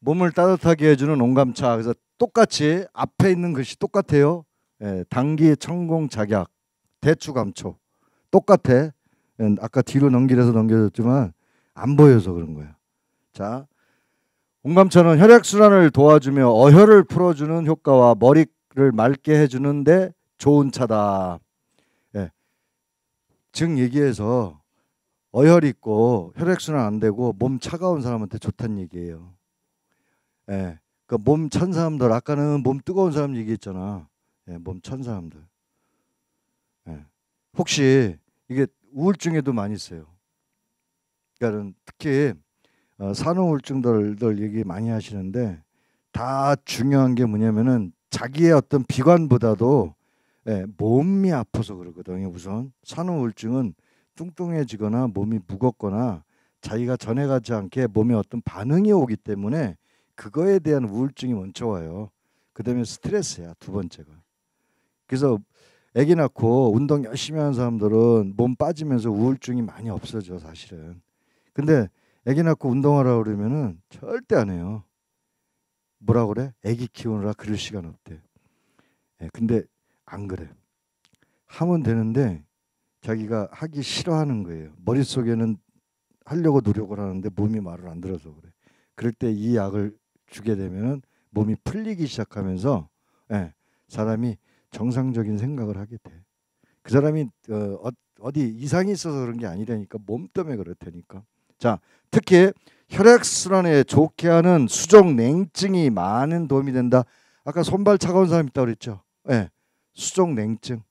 몸을 따뜻하게 해주는 온감차. 그래서 똑같이 앞에 있는 글씨 똑같아요. 예, 당기 천공 작약 대추 감초 똑같아. 예, 아까 뒤로 넘기려서 넘겨졌지만 안 보여서 그런 거야. 자, 온감차는 혈액 순환을 도와주며 어혈을 풀어주는 효과와 머리를 맑게 해주는데 좋은 차다. 즉 얘기해서 어혈 있고 혈액순환 안 되고 몸 차가운 사람한테 좋다는 얘기예요. 예. 그니까몸찬 사람들 아까는 몸 뜨거운 사람 얘기했잖아. 예, 몸찬 사람들. 예. 혹시 이게 우울증에도 많이 있어요 그러니까 특히 어, 산후우울증들 얘기 많이 하시는데 다 중요한 게 뭐냐면은 자기의 어떤 비관보다도 네, 몸이 아파서 그러거든요. 우선 산후 우울증은 뚱뚱해지거나 몸이 무겁거나 자기가 전해가지 않게 몸에 어떤 반응이 오기 때문에 그거에 대한 우울증이 먼저 와요. 그다음에 스트레스야 두 번째가. 그래서 아기 낳고 운동 열심히 하는 사람들은 몸 빠지면서 우울증이 많이 없어져 사실은. 근데 아기 낳고 운동하라 그러면은 절대 안 해요. 뭐라 그래? 아기 키우느라 그럴 시간 없대. 예, 근데 안 그래. 하면 되는데 자기가 하기 싫어하는 거예요. 머릿속에는 하려고 노력을 하는데 몸이 말을 안 들어서 그래. 그럴 때 이 약을 주게 되면 몸이 풀리기 시작하면서 예, 사람이 정상적인 생각을 하게 돼. 그 사람이 어, 어, 어디 이상이 있어서 그런 게 아니라니까 몸 때문에 그렇다니까. 자, 특히 혈액순환에 좋게 하는 수족냉증이 많은 도움이 된다. 아까 손발 차가운 사람 있다고 그랬죠. 예. 수족 냉증.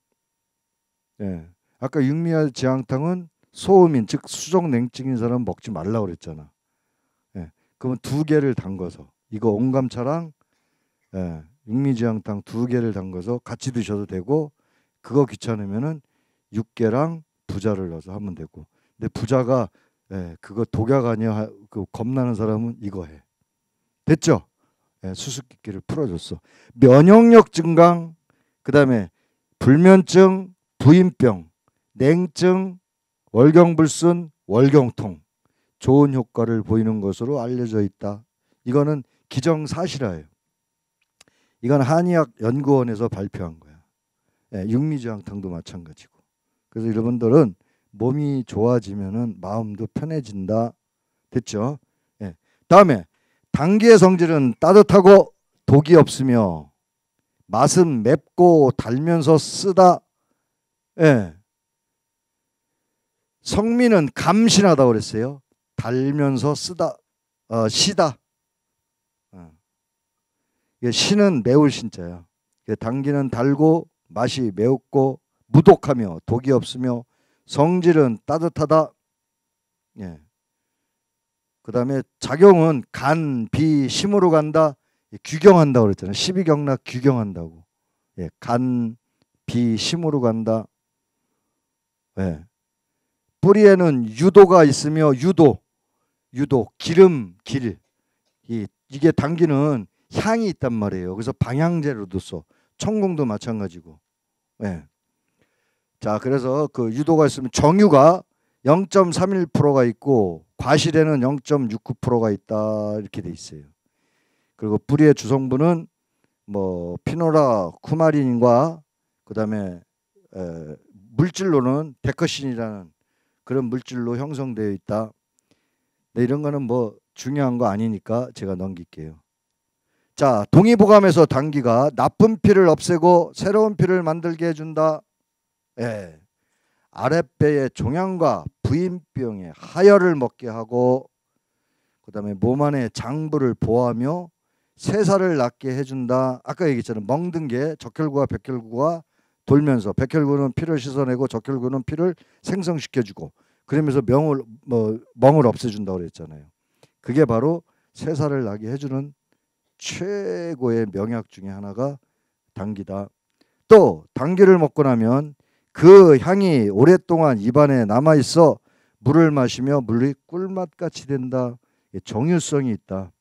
예. 아까 육미와 지황탕은 소음인 즉 수족 냉증인 사람 먹지 말라 그랬잖아. 예. 그러면 두 개를 담궈서 이거 온감차랑 예. 육미지황탕 두 개를 담궈서 같이 드셔도 되고 그거 귀찮으면은 육개랑 부자를 넣어서 하면 되고. 근데 부자가 예, 그거 독약 아니야. 그 겁나는 사람은 이거 해. 됐죠? 예, 수수께끼를 풀어줬어. 면역력 증강 그 다음에 불면증, 부인병, 냉증, 월경불순, 월경통 좋은 효과를 보이는 것으로 알려져 있다. 이거는 기정사실화예요. 이건 한의학 연구원에서 발표한 거야. 예, 육미주황탕도 마찬가지고. 그래서 여러분들은 몸이 좋아지면은 마음도 편해진다. 됐죠? 예. 다음에 당기의 성질은 따뜻하고 독이 없으며 맛은 맵고 달면서 쓰다. 예. 성미는 감신하다 그랬어요. 달면서 쓰다, 어, 시다. 어. 신은 매울 신자야. 당기는 달고 맛이 매웠고 무독하며 독이 없으며 성질은 따뜻하다. 예. 그 다음에 작용은 간, 비, 심으로 간다. 규경한다고 그랬잖아요. 12경락 규경한다고. 예, 간, 비, 심으로 간다. 예. 뿌리에는 유도가 있으며 유도, 유도, 기름, 길. 이, 이게 당기는 향이 있단 말이에요. 그래서 방향제로도 써. 천공도 마찬가지고. 예. 자, 그래서 그 유도가 있으면 정유가 0.31%가 있고 과실에는 0.69%가 있다 이렇게 돼 있어요. 그리고 뿌리의 주성분은 뭐 피노라 쿠마린과 그다음에 에, 물질로는 데커신이라는 그런 물질로 형성되어 있다. 네, 이런 거는 뭐 중요한 거 아니니까 제가 넘길게요. 자, 동의보감에서 단기가 나쁜 피를 없애고 새로운 피를 만들게 해준다. 예. 아랫배의 종양과 부인병의 하혈을 먹게 하고 그 다음에 몸 안의 장부를 보호하며 세 살을 낫게 해준다. 아까 얘기했잖아요. 멍든 게 적혈구와 백혈구가 돌면서 백혈구는 피를 씻어내고 적혈구는 피를 생성시켜주고 그러면서 명을 뭐 멍을 없애준다 그랬잖아요. 그게 바로 세 살을 낫게 해주는 최고의 명약 중의 하나가 당기다. 또 당기를 먹고 나면 그 향이 오랫동안 입안에 남아 있어 물을 마시며 물이 꿀맛 같이 된다. 정유성이 있다.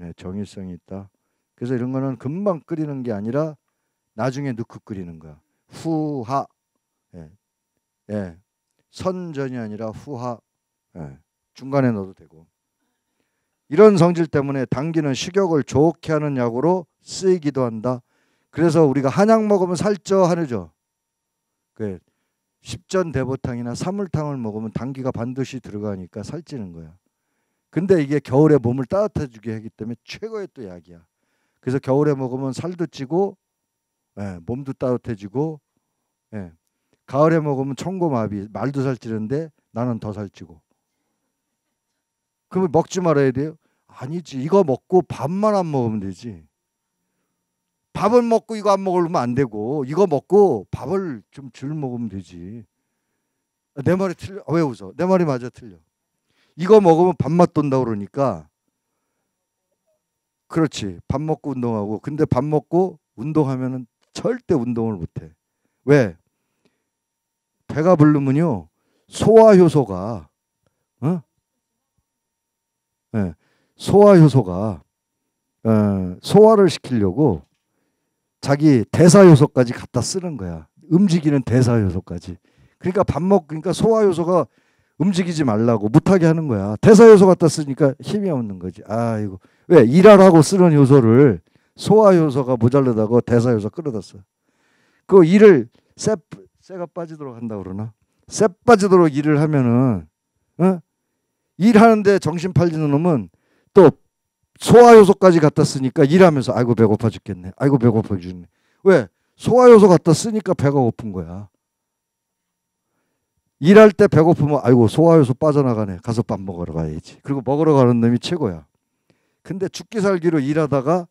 예, 정일성이 있다. 그래서 이런 거는 금방 끓이는 게 아니라 나중에 넣고 끓이는 거야. 후하. 예. 예. 선전이 아니라 후하. 예. 중간에 넣어도 되고. 이런 성질 때문에 당기는 식욕을 좋게 하는 약으로 쓰이기도 한다. 그래서 우리가 한약 먹으면 살쪄 하죠. 느그 십전 대보탕이나 사물탕을 먹으면 당기가 반드시 들어가니까 살찌는 거야. 근데 이게 겨울에 몸을 따뜻해주게 하기 때문에 최고의 또 약이야. 그래서 겨울에 먹으면 살도 찌고 예, 몸도 따뜻해지고 예. 가을에 먹으면 청고마비 말도 살찌는데 나는 더 살찌고 그러면 먹지 말아야 돼요? 아니지 이거 먹고 밥만 안 먹으면 되지 밥을 먹고 이거 안 먹으면 안 되고 이거 먹고 밥을 좀 줄 먹으면 되지 내 말이 틀려 왜 웃어 내 말이 맞아 틀려 이거 먹으면 밥맛 돈다 그러니까 그렇지 밥 먹고 운동하고 근데 밥 먹고 운동하면은 절대 운동을 못해 왜 배가 부르면요 소화 효소가 어? 네. 소화 효소가 어, 소화를 시키려고 자기 대사 효소까지 갖다 쓰는 거야. 움직이는 대사 효소까지. 그러니까 밥 먹, 그니까 소화 효소가 움직이지 말라고 못하게 하는 거야. 대사 요소 갖다 쓰니까 힘이 없는 거지. 아이고 왜 일하라고 쓰는 요소를 소화 요소가 모자르다고 대사 요소 끌어다 써. 그 일을 쇠 쇠가 빠지도록 한다 그러나 쇠 빠지도록 일을 하면은 어? 일하는데 정신 팔리는 놈은 또 소화 요소까지 갖다 쓰니까 일하면서 아이고 배고파 죽겠네. 아이고 배고파 죽겠네. 왜 소화 요소 갖다 쓰니까 배가 고픈 거야. 일할 때 배고프면 아이고 소화효소 빠져나가네. 가서 밥 먹으러 가야지. 그리고 먹으러 가는 놈이 최고야. 근데 죽기 살기로 일하다가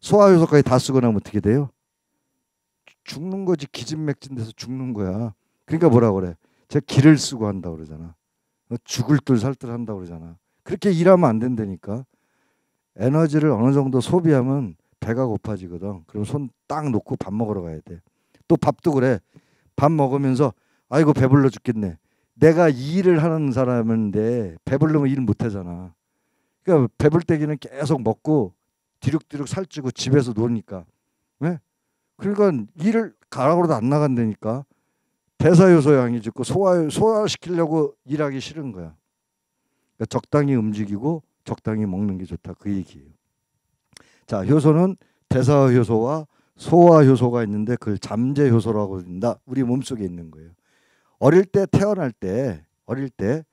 소화효소까지 다 쓰고 나면 어떻게 돼요? 죽는 거지 기진맥진 돼서 죽는 거야. 그러니까 뭐라 그래? 제 기를 쓰고 한다 그러잖아. 어, 죽을 뜰살뜰 한다 그러잖아. 그렇게 일하면 안 된다니까. 에너지를 어느 정도 소비하면 배가 고파지거든. 그럼 손 딱 놓고 밥 먹으러 가야 돼. 또 밥도 그래. 밥 먹으면서 아이고 배불러 죽겠네. 내가 일을 하는 사람인데 배불러면일 못하잖아. 그러니까 배불 때기는 계속 먹고 뒤룩뒤룩 살찌고 집에서 노니까. 왜? 예? 그러니까 일을 가락으로도 안 나간다니까. 대사효소 양이 죽고 소화 소화시키려고 일하기 싫은 거야. 그러니까 적당히 움직이고 적당히 먹는 게 좋다 그 얘기예요. 자 효소는 대사효소와 소화효소가 있는데 그걸 잠재효소라고 한다. 우리 몸속에 있는 거예요. 어릴 때 태어날 때 어릴 때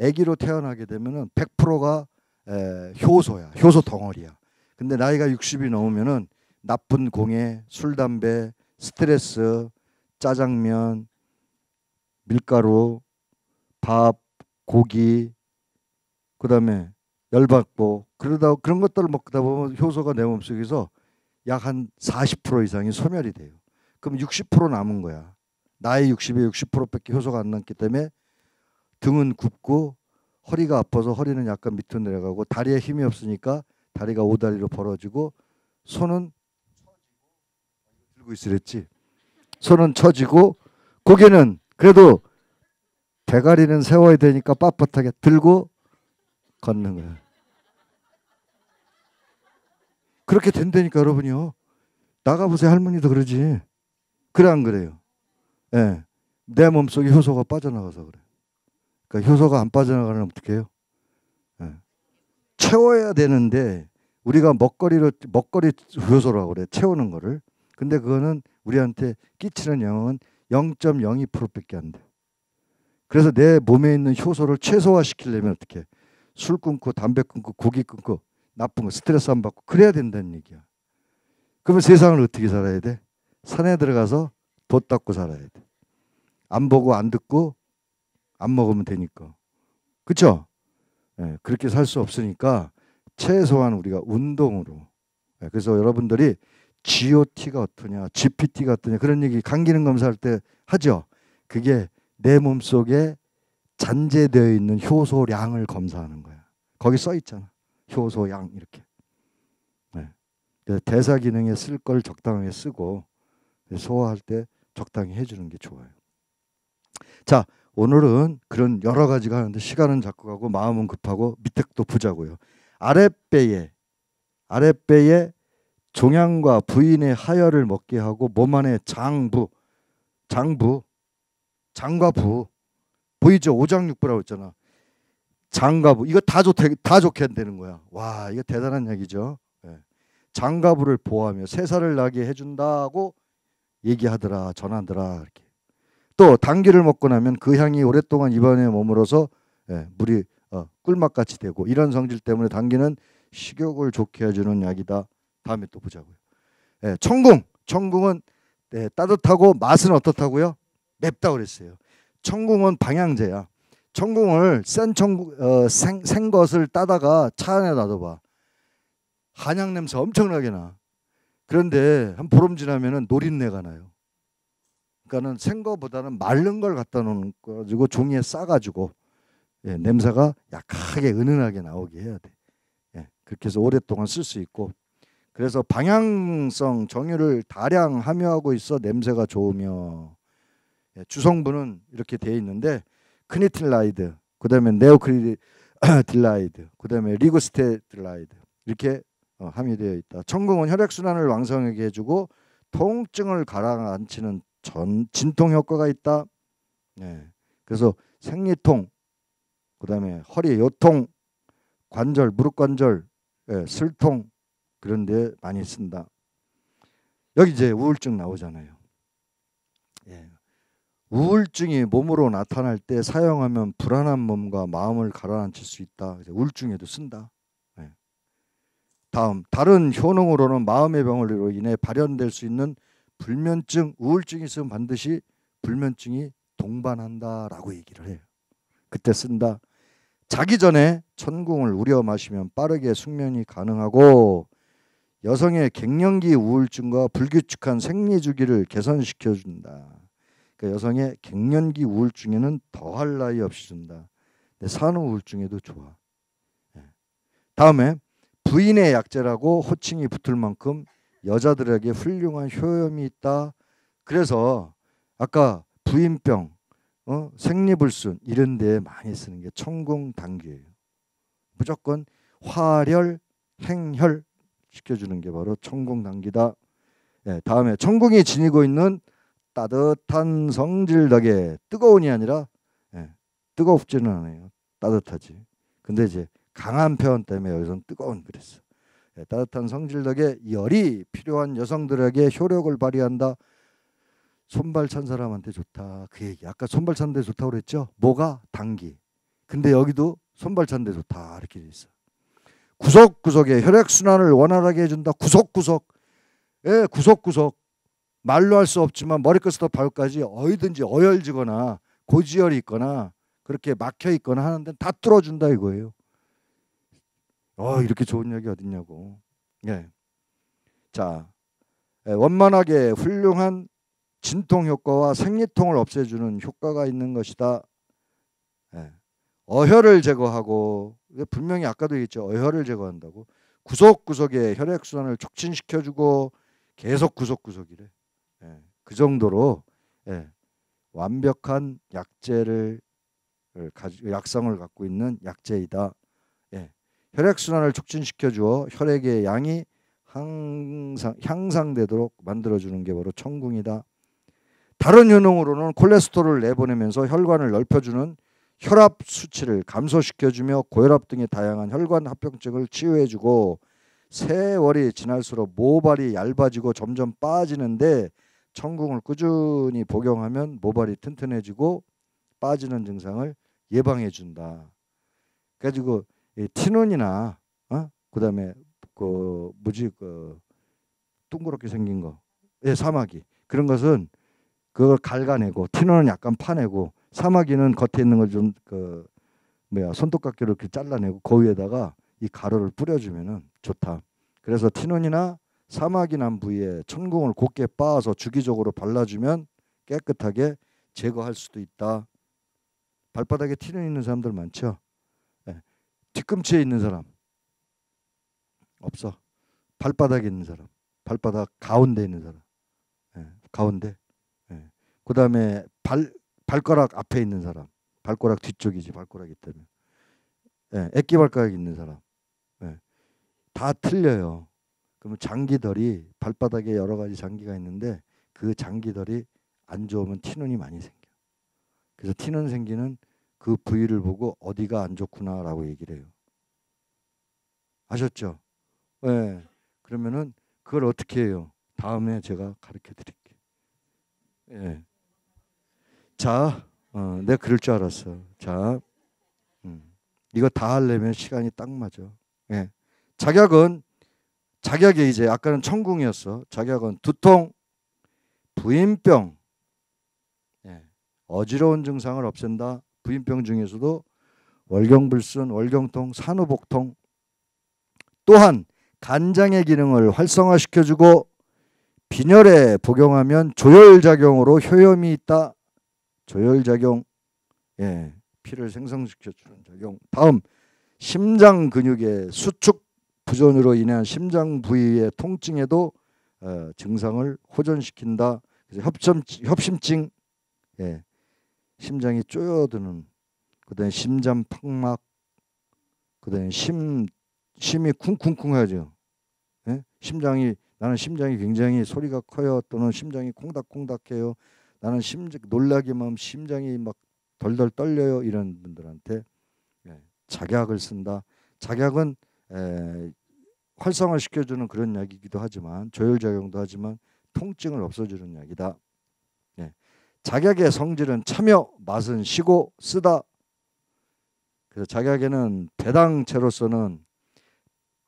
아기로 태어나게 되면은 100%가 에, 효소야. 효소 덩어리야. 근데 나이가 60이 넘으면은 나쁜 공예 술, 담배, 스트레스, 짜장면, 밀가루, 밥, 고기, 그다음에 열받고 그러다 그런 것들을 먹다 보면 효소가 내 몸속에서 약 한 40% 이상이 소멸이 돼요. 그럼 60% 남은 거야. 나이 60에 60%밖에 효소가 안 남기 때문에 등은 굽고 허리가 아파서 허리는 약간 밑으로 내려가고 다리에 힘이 없으니까 다리가 오다리로 벌어지고 손은 들고 있으랬지. 손은 처지고 고개는 그래도 대가리는 세워야 되니까 빳빳하게 들고 걷는 거야. 그렇게 된다니까 여러분이요. 나가보세요 할머니도 그러지. 그래 안 그래요? 예. 내 몸속에 효소가 빠져나가서 그래. 그러니까 효소가 안 빠져나가면 어떻게 해요? 예. 채워야 되는데 우리가 먹거리로 먹거리 효소라고 그래. 채우는 거를. 근데 그거는 우리한테 끼치는 영향은 0.02%밖에 안 돼. 그래서 내 몸에 있는 효소를 최소화시키려면 어떻게? 해? 술 끊고 담배 끊고 고기 끊고 나쁜 거 스트레스 안 받고 그래야 된다는 얘기야. 그러면 세상을 어떻게 살아야 돼? 산에 들어가서 돛 닦고 살아야 돼. 안 보고 안 듣고 안 먹으면 되니까. 그렇죠? 예, 그렇게 살 수 없으니까 최소한 우리가 운동으로. 예, 그래서 여러분들이 GOT가 어떠냐, GPT가 어떠냐 그런 얘기 감기는 검사할 때 하죠. 그게 내 몸속에 잔재되어 있는 효소량을 검사하는 거야. 거기 써 있잖아. 효소량 이렇게. 네. 대사 기능에 쓸 걸 적당하게 쓰고 소화할 때 적당히 해주는 게 좋아요. 자, 오늘은 그런 여러 가지가 하는데 시간은 자꾸 가고 마음은 급하고 밑에 도부자고요 아랫배에 아랫배에 종양과 부인의 하혈을 먹게 하고 몸 안에 장부 장부 장과 부 보이죠 오장육부라고 했잖아 장과 부 이거 다좋게다 좋게 되는 거야 와 이거 대단한 얘기죠 예. 장과 부를 보호하며 새살을 나게 해준다고 얘기하더라 전하더라 이렇게 또 당귀를 먹고 나면 그 향이 오랫동안 입안에 머물어서 예, 물이 어, 꿀맛같이 되고 이런 성질 때문에 당귀는 식욕을 좋게 해주는 약이다 다음에 또 보자고요 예, 청궁 청궁은 예, 따뜻하고 맛은 어떻다고요 맵다 그랬어요 청궁은 방향제야 청궁을 센 청궁 어, 생, 생 것을 따다가 차 안에 놔둬봐 한약 냄새 엄청나게 나 그런데 한 보름 지나면은 노린내가 나요. 그러니까는 생거보다는 마른 걸 갖다 놓는 가지고 종이에 싸가지고 예, 냄새가 약하게 은은하게 나오게 해야 돼. 예, 그렇게 해서 오랫동안 쓸 수 있고 그래서 방향성 정유를 다량 함유하고 있어 냄새가 좋으며 예, 주성분은 이렇게 돼 있는데 크니틸라이드, 그다음에 네오크리딜라이드, [CLEARS THROAT] 그다음에 리고스테틸라이드 이렇게 어, 함유되어 있다. 천공은 혈액순환을 왕성하게 해주고 통증을 가라앉히는 전 진통 효과가 있다. 네. 그래서 생리통, 그다음에 허리 요통, 관절 무릎 관절, 예, 슬통 그런데 많이 쓴다. 여기 이제 우울증 나오잖아요. 예. 우울증이 몸으로 나타날 때 사용하면 불안한 몸과 마음을 가라앉힐 수 있다. 우울증에도 쓴다. 다음 다른 효능으로는 마음의 병으로 인해 발현될 수 있는 불면증, 우울증이 있으면 반드시 불면증이 동반한다라고 얘기를 해요. 그때 쓴다. 자기 전에 천궁을 우려 마시면 빠르게 숙면이 가능하고 여성의 갱년기 우울증과 불규칙한 생리 주기를 개선시켜 준다. 그러니까 여성의 갱년기 우울증에는 더할 나위 없이 준다. 산후 우울증에도 좋아. 예. 다음에 부인의 약재라고 호칭이 붙을 만큼 여자들에게 훌륭한 효염이 있다. 그래서 아까 부인병, 어? 생리불순 이런 데에 많이 쓰는 게천궁 단계예요. 무조건 화열, 행혈 시켜주는 게 바로 천궁 단기다. 예, 다음에 천궁이 지니고 있는 따뜻한 성질 덕에 뜨거운이 아니라 예, 뜨겁지는 않아요. 따뜻하지. 근데 이제 강한 표현 때문에 여기서는 뜨거운 그랬어. 예, 따뜻한 성질 덕에 열이 필요한 여성들에게 효력을 발휘한다. 손발 찬 사람한테 좋다. 그 얘기. 아까 손발 찬데 좋다고 그랬죠? 뭐가 당기. 근데 여기도 손발 찬데 좋다. 이렇게 돼 있어. 구석구석에 혈액 순환을 원활하게 해 준다. 구석구석. 예, 구석구석. 말로 할 수 없지만 머리끝부터 발까지 어디든지 어혈지거나 고지혈이 있거나 그렇게 막혀 있거나 하는데 다 뚫어준다 이거예요. 어, 이렇게 좋은 약이 어딨냐고. 예. 자, 예, 원만하게 훌륭한 진통 효과와 생리통을 없애주는 효과가 있는 것이다. 예. 어혈을 제거하고 분명히 아까도 얘기했죠. 어혈을 제거한다고. 구석구석에 혈액순환을 촉진시켜주고 계속 구석구석이래. 예. 그 정도로 예. 완벽한 약재를 약성을 갖고 있는 약재이다. 혈액 순환을 촉진시켜 주어 혈액의 양이 항상 향상되도록 만들어 주는 게 바로 천궁이다 다른 효능으로는 콜레스테롤을 내보내면서 혈관을 넓혀 주는 혈압 수치를 감소시켜 주며 고혈압 등의 다양한 혈관 합병증을 치유해 주고 세월이 지날수록 모발이 얇아지고 점점 빠지는데 천궁을 꾸준히 복용하면 모발이 튼튼해지고 빠지는 증상을 예방해 준다. 그래가지고 이 티눈이나 어? 그다음에 그 뭐지 그 둥그렇게 생긴 거, 예 사마귀 그런 것은 그걸 갈가내고 티눈은 약간 파내고 사마귀는 겉에 있는 걸 좀 그 뭐야 손톱깎이로 이렇게 잘라내고 그 위에다가 이 가루를 뿌려주면은 좋다. 그래서 티눈이나 사마귀 난 부위에 천공을 곱게 빻아서 주기적으로 발라주면 깨끗하게 제거할 수도 있다. 발바닥에 티눈 있는 사람들 많죠. 뒤꿈치에 있는 사람 없어. 발바닥에 있는 사람, 발바닥 가운데 있는 사람, 예, 가운데. 예. 그 다음에 발 발가락 앞에 있는 사람, 발가락 뒤쪽이지 발가락이 때문에. 예, 애기 발가락 있는 사람. 예. 다 틀려요. 그러면 장기들이 발바닥에 여러 가지 장기가 있는데 그 장기들이 안 좋으면 티눈이 많이 생겨. 그래서 티눈 생기는 그 부위를 보고 어디가 안 좋구나라고 얘기를 해요. 아셨죠? 예. 네. 그러면은 그걸 어떻게 해요? 다음에 제가 가르쳐 드릴게요. 예. 네. 자, 어, 내가 그럴 줄 알았어. 자, 음. 이거 다 하려면 시간이 딱 맞아. 예. 자격은 자격이 이제 아까는 천궁이었어. 자격은 두통, 부인병, 예. 어지러운 증상을 없앤다. 부인병 중에서도 월경불순, 월경통, 산후복통 또한 간장의 기능을 활성화시켜주고 빈혈에 복용하면 조혈작용으로 효염이 있다. 조혈작용, 예, 피를 생성시켜주는 작용. 다음, 심장 근육의 수축 부전으로 인한 심장 부위의 통증에도 어, 증상을 호전시킨다. 그래서 협점, 협심증, 예, 심장이 쪼여드는 그다음에 심장 팍막 그다음에 심 심이 쿵쿵쿵하죠. 예? 심장이 나는 심장이 굉장히 소리가 커요 또는 심장이 콩닥콩닥해요. 나는 심장 놀라기만 심장이 막 덜덜 떨려요 이런 분들한테 예, 작약을 쓴다. 작약은 에, 활성화시켜주는 그런 약이기도 하지만 조혈작용도 하지만 통증을 없어주는 약이다. 작약의 성질은 참여, 맛은 쉬고 쓰다. 그래서 작약에는 대당체로서는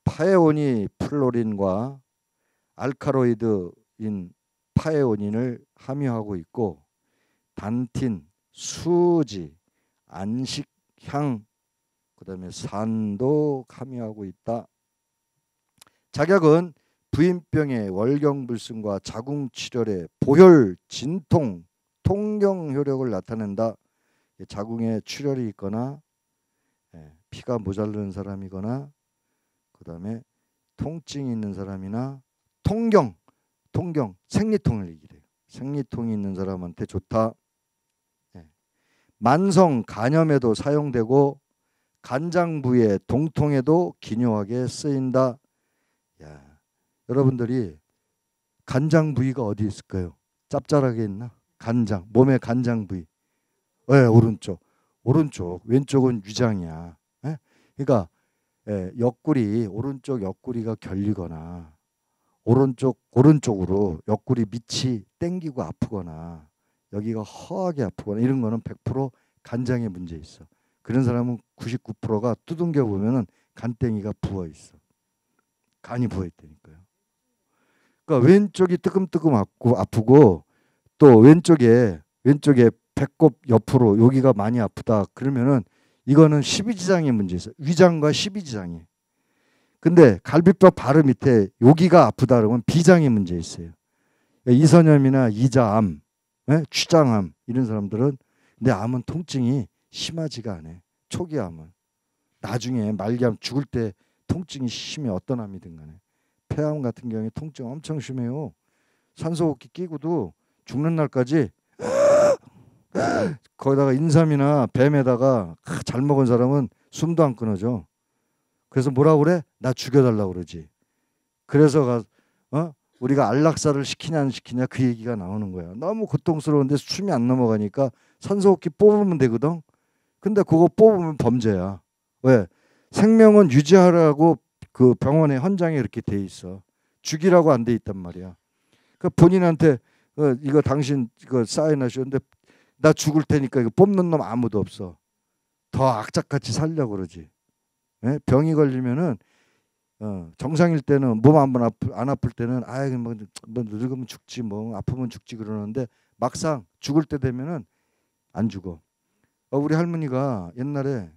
파에오니 플로린과 알카로이드인 파에오닌을 함유하고 있고 단틴, 수지, 안식향, 그 다음에 산도 함유하고 있다. 작약은 부인병의 월경불순과 자궁치렬의 보혈, 진통, 통경 효력을 나타낸다. 예, 자궁에 출혈이 있거나 예, 피가 모자르는 사람이거나 그다음에 통증이 있는 사람이나 통경 통경 생리통을 얘기해요. 생리통이 있는 사람한테 좋다. 예. 만성 간염에도 사용되고 간장 부의 동통에도 기뇨하게 쓰인다. 야, 여러분들이 간장 부위가 어디 있을까요? 짭짤하게 있나? 간장, 몸의 간장 부위. 예, 오른쪽. 오른쪽. 왼쪽은 위장이야. 예? 그러니까 예, 옆구리 오른쪽 옆구리가 결리거나 오른쪽 오른쪽으로 옆구리 밑이 땡기고 아프거나 여기가 허하게 아프거나 이런 거는 100% 간장의 문제 있어. 그런 사람은 99%가 두둥겨 보면은 간땡이가 부어 있어. 간이 부어 있다니까요. 그러니까 왼쪽이 뜨끔뜨끔 아프고 아프고 또 왼쪽에 왼쪽에 배꼽 옆으로 여기가 많이 아프다 그러면은 이거는 십이지장의 문제에서 위장과 십이지장이. 근데 갈비뼈 바로 밑에 여기가 아프다 그러면 비장의 문제 있어요. 예, 이선염이나 이자암, 취장암 예, 이런 사람들은 내 암은 통증이 심하지가 않아요. 초기 암은 나중에 말기암 죽을 때 통증이 심해 어떤 암이든 간에 폐암 같은 경우에 통증 엄청 심해요. 산소호흡기 끼고도 죽는 날까지 [GASPS] 거기다가 인삼이나 뱀에다가 잘 먹은 사람은 숨도 안 끊어져. 그래서 뭐라 그래? 나 죽여달라고 그러지. 그래서 가, 어? 우리가 안락사를 시키냐 안 시키냐 그 얘기가 나오는 거야. 너무 고통스러운데 숨이 안 넘어가니까 산소호흡기 뽑으면 되거든. 근데 그거 뽑으면 범죄야. 왜? 생명은 유지하라고 그 병원의 현장에 이렇게 돼 있어. 죽이라고 안 돼 있단 말이야. 그 그러니까 본인한테 어, 이거 당신 이거 사인하셨는데 나 죽을 테니까 이거 뽑는 놈 아무도 없어. 더 악착같이 살려고 그러지. 예? 병이 걸리면은 어, 정상일 때는 몸 한번 아플, 안 아플 때는 아예 뭐, 뭐 늙으면 죽지 뭐 아프면 죽지 그러는데 막상 죽을 때 되면은 안 죽어. 어, 우리 할머니가 옛날에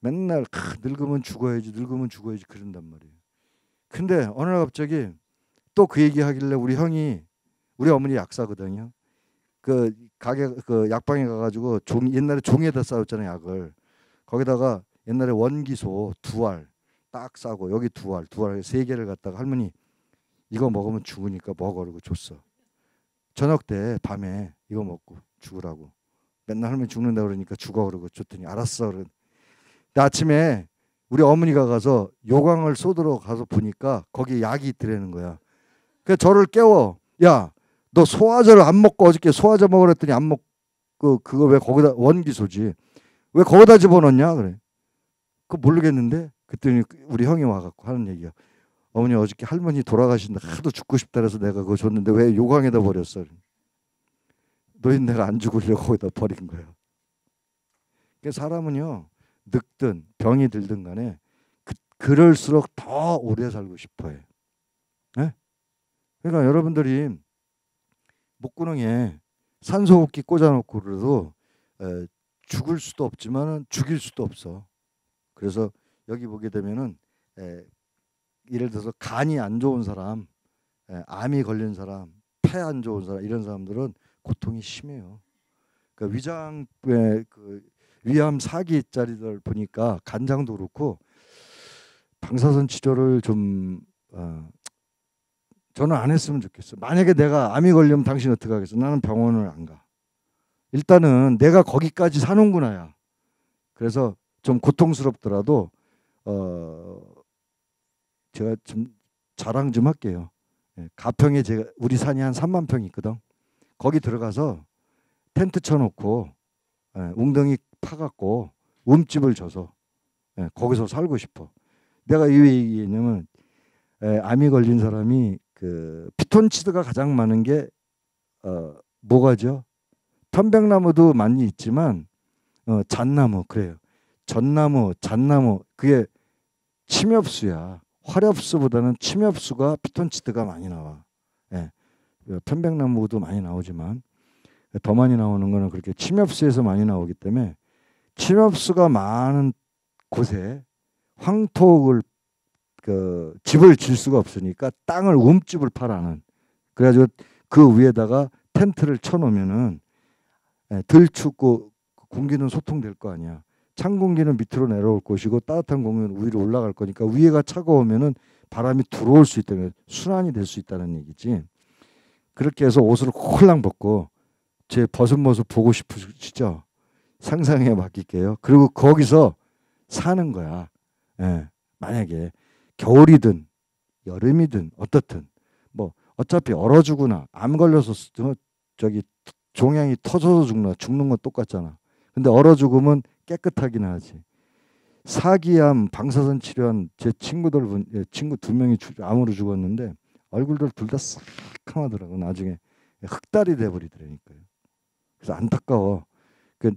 맨날 크, 늙으면 죽어야지 늙으면 죽어야지 그런단 말이에요. 근데 어느 날 갑자기 또 그 얘기 하길래 우리 형이 우리 어머니 약사거든요. 그 가게 그 약방에 가가지고 종 옛날에 종에다 싸웠잖아요 약을 거기다가 옛날에 원기소 두 알 딱 싸고 여기 두알두알세 개를 갖다가 할머니 이거 먹으면 죽으니까 먹어 그러고 줬어 저녁 때 밤에 이거 먹고 죽으라고 맨날 할머니 죽는다 그러니까 죽어 그러고 줬더니 알았어 그러 근데 아침에 우리 어머니가 가서 요강을 쏘도록 가서 보니까 거기 약이 들어있는 거야 그 저를 깨워 야너 소화제를 안 먹고 어저께 소화제 먹으랬더니안 먹고 그, 그거 왜 거기다 원기소지 왜 거기다 집어넣냐 그래 그거 모르겠는데 그랬더니 우리 형이 와갖고 하는 얘기야 어머니 어저께 할머니 돌아가신다 하도 아, 죽고 싶다 그래서 내가 그거 줬는데 왜 요강에다 버렸어 너희 내가 안 죽으려고 거기다 버린 거야 그 사람은요 늙든 병이 들든 간에 그, 그럴수록 더 오래 살고 싶어해 네? 예? 그러니까 여러분들이 목구멍에 산소호흡기 꽂아놓고 그래도 에, 죽을 수도 없지만 죽일 수도 없어. 그래서 여기 보게 되면은 에, 예를 들어서 간이 안 좋은 사람, 에, 암이 걸린 사람, 폐 안 좋은 사람 이런 사람들은 고통이 심해요. 그러니까 위장에 그 위암 사기짜리들 보니까 간장도 그렇고 방사선 치료를 좀 어, 저는 안 했으면 좋겠어. 만약에 내가 암이 걸리면 당신 어떻게 하겠어? 나는 병원을 안 가. 일단은 내가 거기까지 사는구나야. 그래서 좀 고통스럽더라도 어 제가 좀 자랑 좀 할게요. 예, 가평에 제가 우리 산이 한 3만 평 있거든. 거기 들어가서 텐트 쳐놓고 예, 웅덩이 파갖고 움집을 줘서 예, 거기서 살고 싶어. 내가 이왜 얘기냐면 암이 걸린 사람이 그 피톤치드가 가장 많은 게 어, 뭐가죠? 편백나무도 많이 있지만 어, 잣나무 그래요. 전나무, 잣나무 그게 침엽수야. 화렵수보다는 침엽수가 피톤치드가 많이 나와. 예. 어, 편백나무도 많이 나오지만 더 많이 나오는 거는 그렇게 침엽수에서 많이 나오기 때문에 침엽수가 많은 곳에 황토옥을 그 집을 질 수가 없으니까 땅을 움집을 팔아는 그래가지고 그 위에다가 텐트를 쳐놓으면은 덜 예, 춥고 공기는 소통될 거 아니야. 찬 공기는 밑으로 내려올 것이고 따뜻한 공기는 위로 올라갈 거니까 위에가 차가우면은 바람이 들어올 수있다면 순환이 될 수 있다는 얘기지. 그렇게 해서 옷을 홀랑 벗고 제 벗은 모습 보고 싶으시죠? 상상해 맡길게요. 그리고 거기서 사는 거야. 예, 만약에 겨울이든 여름이든 어떻든 뭐 어차피 얼어 죽으나 암 걸려서 어, 저기 종양이 터져서 죽나 죽는 건 똑같잖아. 근데 얼어 죽으면 깨끗하긴 하지. 사기암 방사선 치료한 제 친구들 분 예, 친구 두 명이 주, 암으로 죽었는데 얼굴들 둘다 싹하더라고 나중에 흑달이 돼버리더라니까요. 그래서 안타까워. 그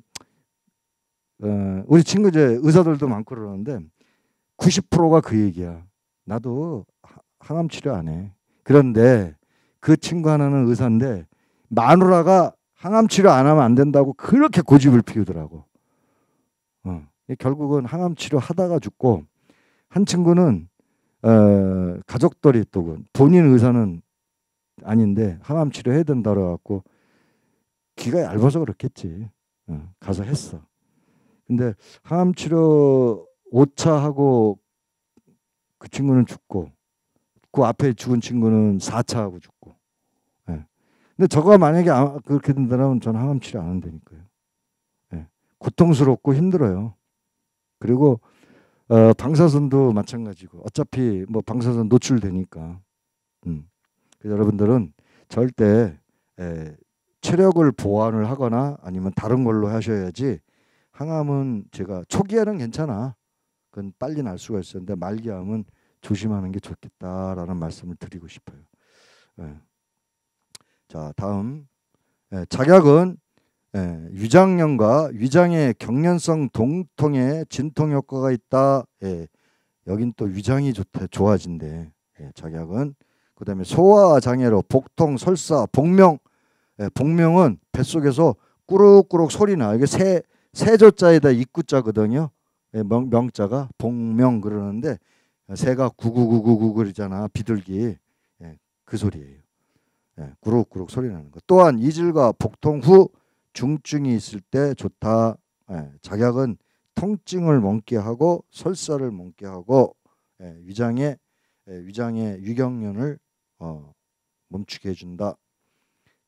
어, 우리 친구 이제 의사들도 많고 그러는데 90%가 그 얘기야. 나도 항암 치료 안 해. 그런데 그 친구 하나는 의사인데 마누라가 항암 치료 안 하면 안 된다고 그렇게 고집을 피우더라고. 어. 결국은 항암 치료 하다가 죽고 한 친구는 어, 가족들이 또 그 본인 의사는 아닌데 항암 치료 해야 된다 그래갖고 귀가 얇아서 그렇겠지. 어, 가서 했어. 근데 항암 치료 5차 하고 그 친구는 죽고 그 앞에 죽은 친구는 4차하고 죽고. 예. 근데 저가 만약에 아, 그렇게 된다면 저는 항암 치료 안 한다니까요. 예. 고통스럽고 힘들어요. 그리고 어, 방사선도 마찬가지고 어차피 뭐 방사선 노출되니까. 음. 그래서 여러분들은 절대 에, 예, 체력을 보완을 하거나 아니면 다른 걸로 하셔야지 항암은 제가 초기에는 괜찮아. 그건 빨리 날 수가 있었는데 말기암은 조심하는 게 좋겠다라는 말씀을 드리고 싶어요. 예. 자 다음 예, 작약은 예, 위장염과 위장의 경련성 동통에 진통 효과가 있다. 예, 여긴 또 위장이 좋대 좋아진대. 예, 작약은 그다음에 소화 장애로 복통, 설사, 복명. 예, 복명은 뱃속에서 꾸룩꾸룩 소리 나. 이게 새 세조자에다 입구자거든요. 예, 명, 명자가 복명 그러는데 새가 구구구구구 그러잖아 비둘기 예, 그 소리예요. 예, 구룩구룩 소리 나는 것. 또한 이질과 복통 후 중증이 있을 때 좋다. 예, 작약은 통증을 멈게 하고 설사를 멈게 하고 예, 위장에 예, 위장의 유경련을 어, 멈추게 해준다.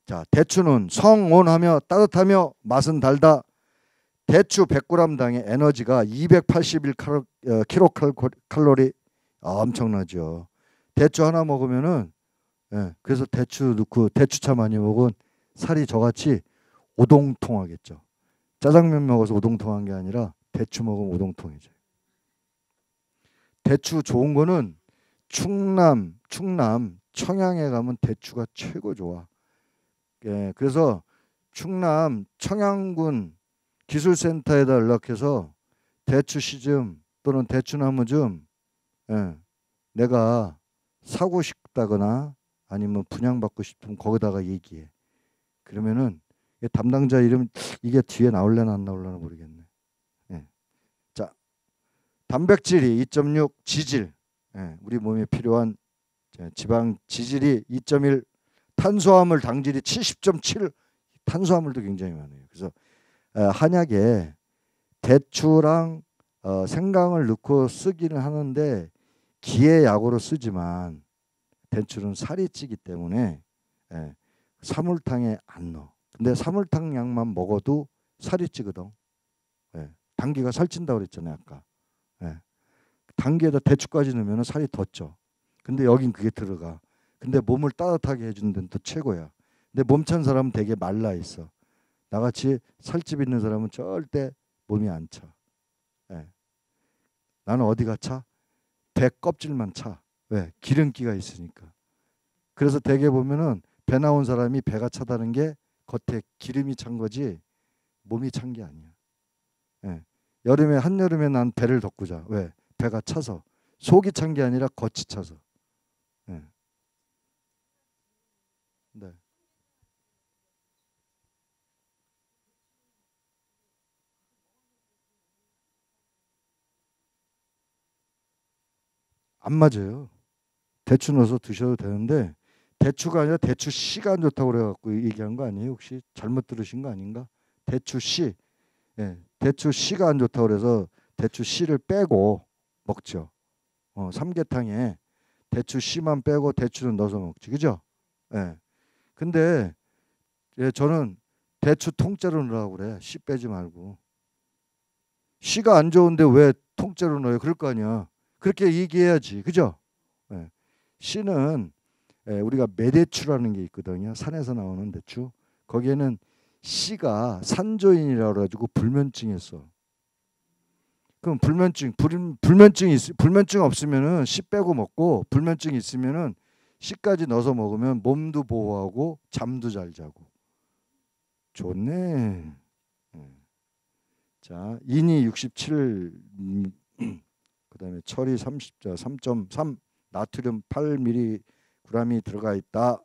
자 대추는 성온하며 따뜻하며 맛은 달다. 대추 100g당의 에너지가 281kcal, 어, 아, 엄청나죠. 대추 하나 먹으면은 예, 그래서 대추 넣고 대추차 많이 먹은 살이 저같이 오동통하겠죠. 짜장면 먹어서 오동통한 게 아니라 대추 먹으면 오동통이죠. 대추 좋은 거는 충남, 충남, 청양에 가면 대추가 최고 좋아. 예, 그래서 충남 청양군 기술센터에다 연락해서 대추 시즘 또는 대추나무 좀 예, 내가 사고 싶다거나 아니면 분양받고 싶으면 거기다가 얘기해. 그러면은 담당자 이름 이게 뒤에 나올려나 안 나올려나 모르겠네. 예. 자, 단백질이 2.6 지질. 예, 우리 몸에 필요한 지방 지질이 2.1 탄수화물 당질이 70.7 탄수화물도 굉장히 많아요. 그래서 어, 한약에 대추랑 어, 생강을 넣고 쓰기는 하는데 기해약으로 쓰지만 대추는 살이 찌기 때문에 예, 사물탕에 안 넣어. 근데 사물탕 약만 먹어도 살이 찌거든. 예, 당기가 살찐다 고 그랬잖아요 아까. 예, 당기에다 대추까지 넣으면 살이 더 쪄. 근데 여긴 그게 들어가. 근데 몸을 따뜻하게 해주는 데는 또 최고야. 근데 몸 찬 사람은 되게 말라 있어. 나같이 살집 있는 사람은 절대 몸이 안 차. 예. 나는 어디가 차? 배 껍질만 차. 왜? 기름기가 있으니까. 그래서 대개 보면은 배 나온 사람이 배가 차다는 게 겉에 기름이 찬 거지 몸이 찬 게 아니야. 예. 여름에 한여름에 난 배를 덮고자. 왜? 배가 차서 속이 찬 게 아니라 겉이 차서. 예. 네. 안 맞아요. 대추 넣어서 드셔도 되는데 대추가 아니라 대추 씨가 안 좋다고 그래갖고 얘기한 거 아니에요? 혹시 잘못 들으신 거 아닌가? 대추 씨, 예, 대추 씨가 안 좋다고 그래서 대추 씨를 빼고 먹죠. 어, 삼계탕에 대추 씨만 빼고 대추는 넣어서 먹지, 그죠? 예. 근데 예, 저는 대추 통째로 넣으라고 그래. 씨 빼지 말고. 씨가 안 좋은데 왜 통째로 넣어요? 그럴 거 아니야. 그렇게 얘기해야지. 그죠? 예. 씨는 예, 우리가 매대추라는 게 있거든요. 산에서 나오는 대추. 거기에는 씨가 산조인이라 그래가지고 불면증이 있어. 그럼 불면증 불, 불면증이 있, 불면증 없으면은 씨 빼고 먹고 불면증이 있으면은 씨까지 넣어서 먹으면 몸도 보호하고 잠도 잘 자고 좋네. 예. 자 인이 67 그다음에 철이 30자 3.3 나트륨 8mg이 들어가 있다.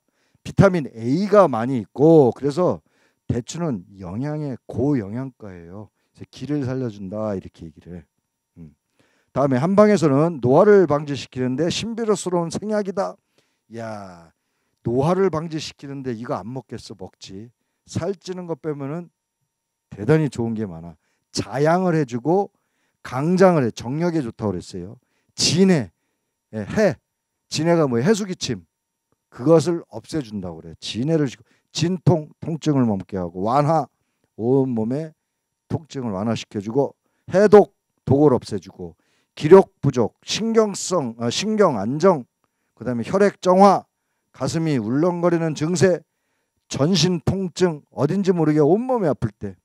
비타민 A가 많이 있고 그래서 대추는 영양의 고영양가예요. 그래서 기를 살려준다 이렇게 얘기를 해. 음. 다음에 한방에서는 노화를 방지시키는데 신비로스러운 생약이다. 야 노화를 방지시키는데 이거 안 먹겠어 먹지. 살찌는 것 빼면은 대단히 좋은 게 많아. 자양을 해주고 강장을 해. 정력에 좋다고 그랬어요. 진해. 예, 해. 진해가 뭐 해수기침. 그것을 없애준다고 그래 진해를 쉬고 진통 통증을 멈게 하고 완화 온몸에 통증을 완화시켜주고 해독 독을 없애주고 기력 부족 신경성 어, 신경 안정 그다음에 혈액 정화 가슴이 울렁거리는 증세 전신 통증 어딘지 모르게 온몸이 아플 때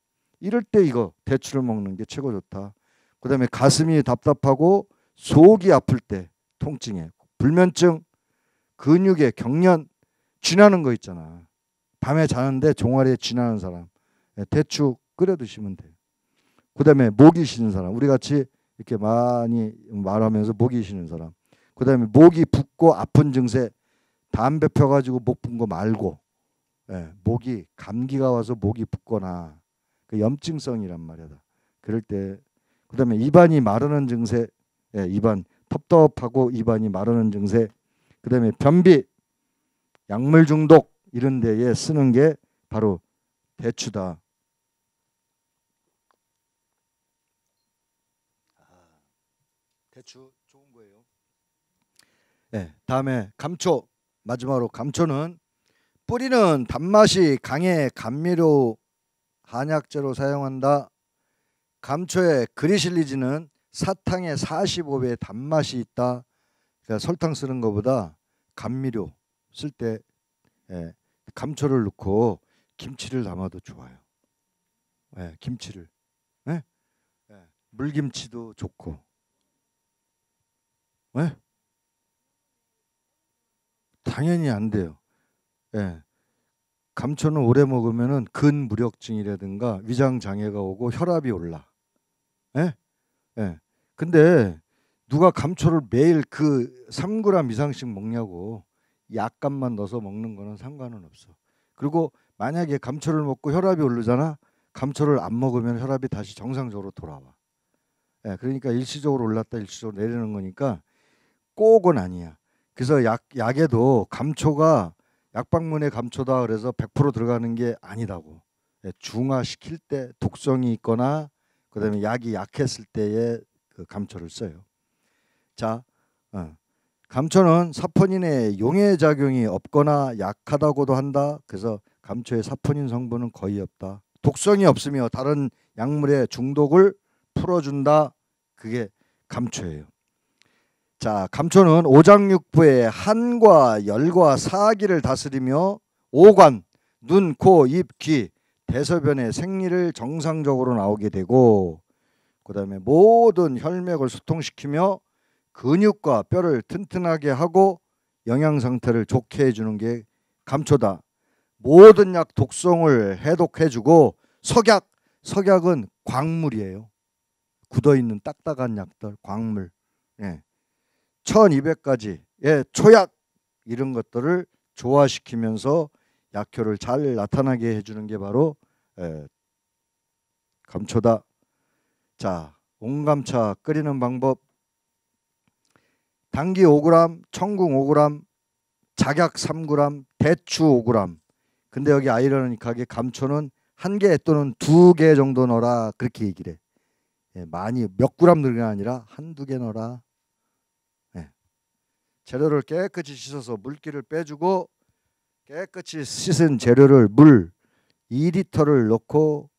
이럴 때 이거 대추를 먹는 게 최고 좋다. 그 다음에 가슴이 답답하고 속이 아플 때 통증에 불면증, 근육에 경련, 지나는거 있잖아. 밤에 자는데 종아리에 지나는 사람. 예, 대추 끓여 드시면 돼요. 그 다음에 목이 쉬는 사람. 우리 같이 이렇게 많이 말하면서 목이 쉬는 사람. 그 다음에 목이 붓고 아픈 증세. 담배 펴가지고 목푼거 말고. 예, 목이 감기가 와서 목이 붓거나 그 염증성이란 말이다. 그럴 때 그다음에 입안이 마르는 증세, 예, 입안 텁텁하고 입안이 마르는 증세, 그다음에 변비, 약물 중독 이런 데에 쓰는 게 바로 대추다. 아, 대추 좋은 거예요. 예, 다음에 감초 마지막으로 감초는 뿌리는 단맛이 강해 감미료 한약재로 사용한다. 감초의 그리실리지는 사탕의 45배 단맛이 있다. 그러니까 설탕 쓰는 것보다 감미료 쓸때 예, 감초를 넣고 김치를 담아도 좋아요. 예, 김치를 예? 예, 물김치도 좋고 예? 당연히 안 돼요. 예. 감초는 오래 먹으면 근무력증이라든가 위장 장애가 오고 혈압이 올라. 예? 예. 근데 누가 감초를 매일 그 3g 이상씩 먹냐고 약간만 넣어서 먹는 거는 상관은 없어. 그리고 만약에 감초를 먹고 혈압이 오르잖아. 감초를 안 먹으면 혈압이 다시 정상적으로 돌아와. 예, 그러니까 일시적으로 올랐다 일시적으로 내리는 거니까 꼭은 아니야. 그래서 약 약에도 감초가 약방문에 감초다 그래서 100% 들어가는 게 아니다고. 예, 중화시킬 때 독성이 있거나 그다음에 약이 약했을 때에 그 감초를 써요. 자, 어. 감초는 사포닌의 용해 작용이 없거나 약하다고도 한다. 그래서 감초의 사포닌 성분은 거의 없다. 독성이 없으며 다른 약물의 중독을 풀어준다. 그게 감초예요. 자, 감초는 오장육부의 한과 열과 사기를 다스리며 오관, 눈, 코, 입, 귀 대소변의 생리를 정상적으로 나오게 되고 그다음에 모든 혈맥을 소통시키며 근육과 뼈를 튼튼하게 하고 영양 상태를 좋게 해주는 게 감초다. 모든 약 독성을 해독해주고 석약 석약은 광물이에요. 굳어있는 딱딱한 약들 광물. 예. 1200가지의 초약 이런 것들을 조화시키면서 약효를 잘 나타나게 해주는 게 바로 에, 예, 감초다. 자, 온감차 끓이는 방법. 당귀 5g, 청궁 5g, 작약 3g, 대추 5g. 근데 여기 아이러니하게 감초는 한 개 또는 두 개 정도 넣어라 그렇게 얘기를 해. 예, 많이 몇 그램 넣는 게 아니라 한 두 개 넣어라. 예. 재료를 깨끗이 씻어서 물기를 빼주고 깨끗이 씻은 재료를 물 2리터를 넣고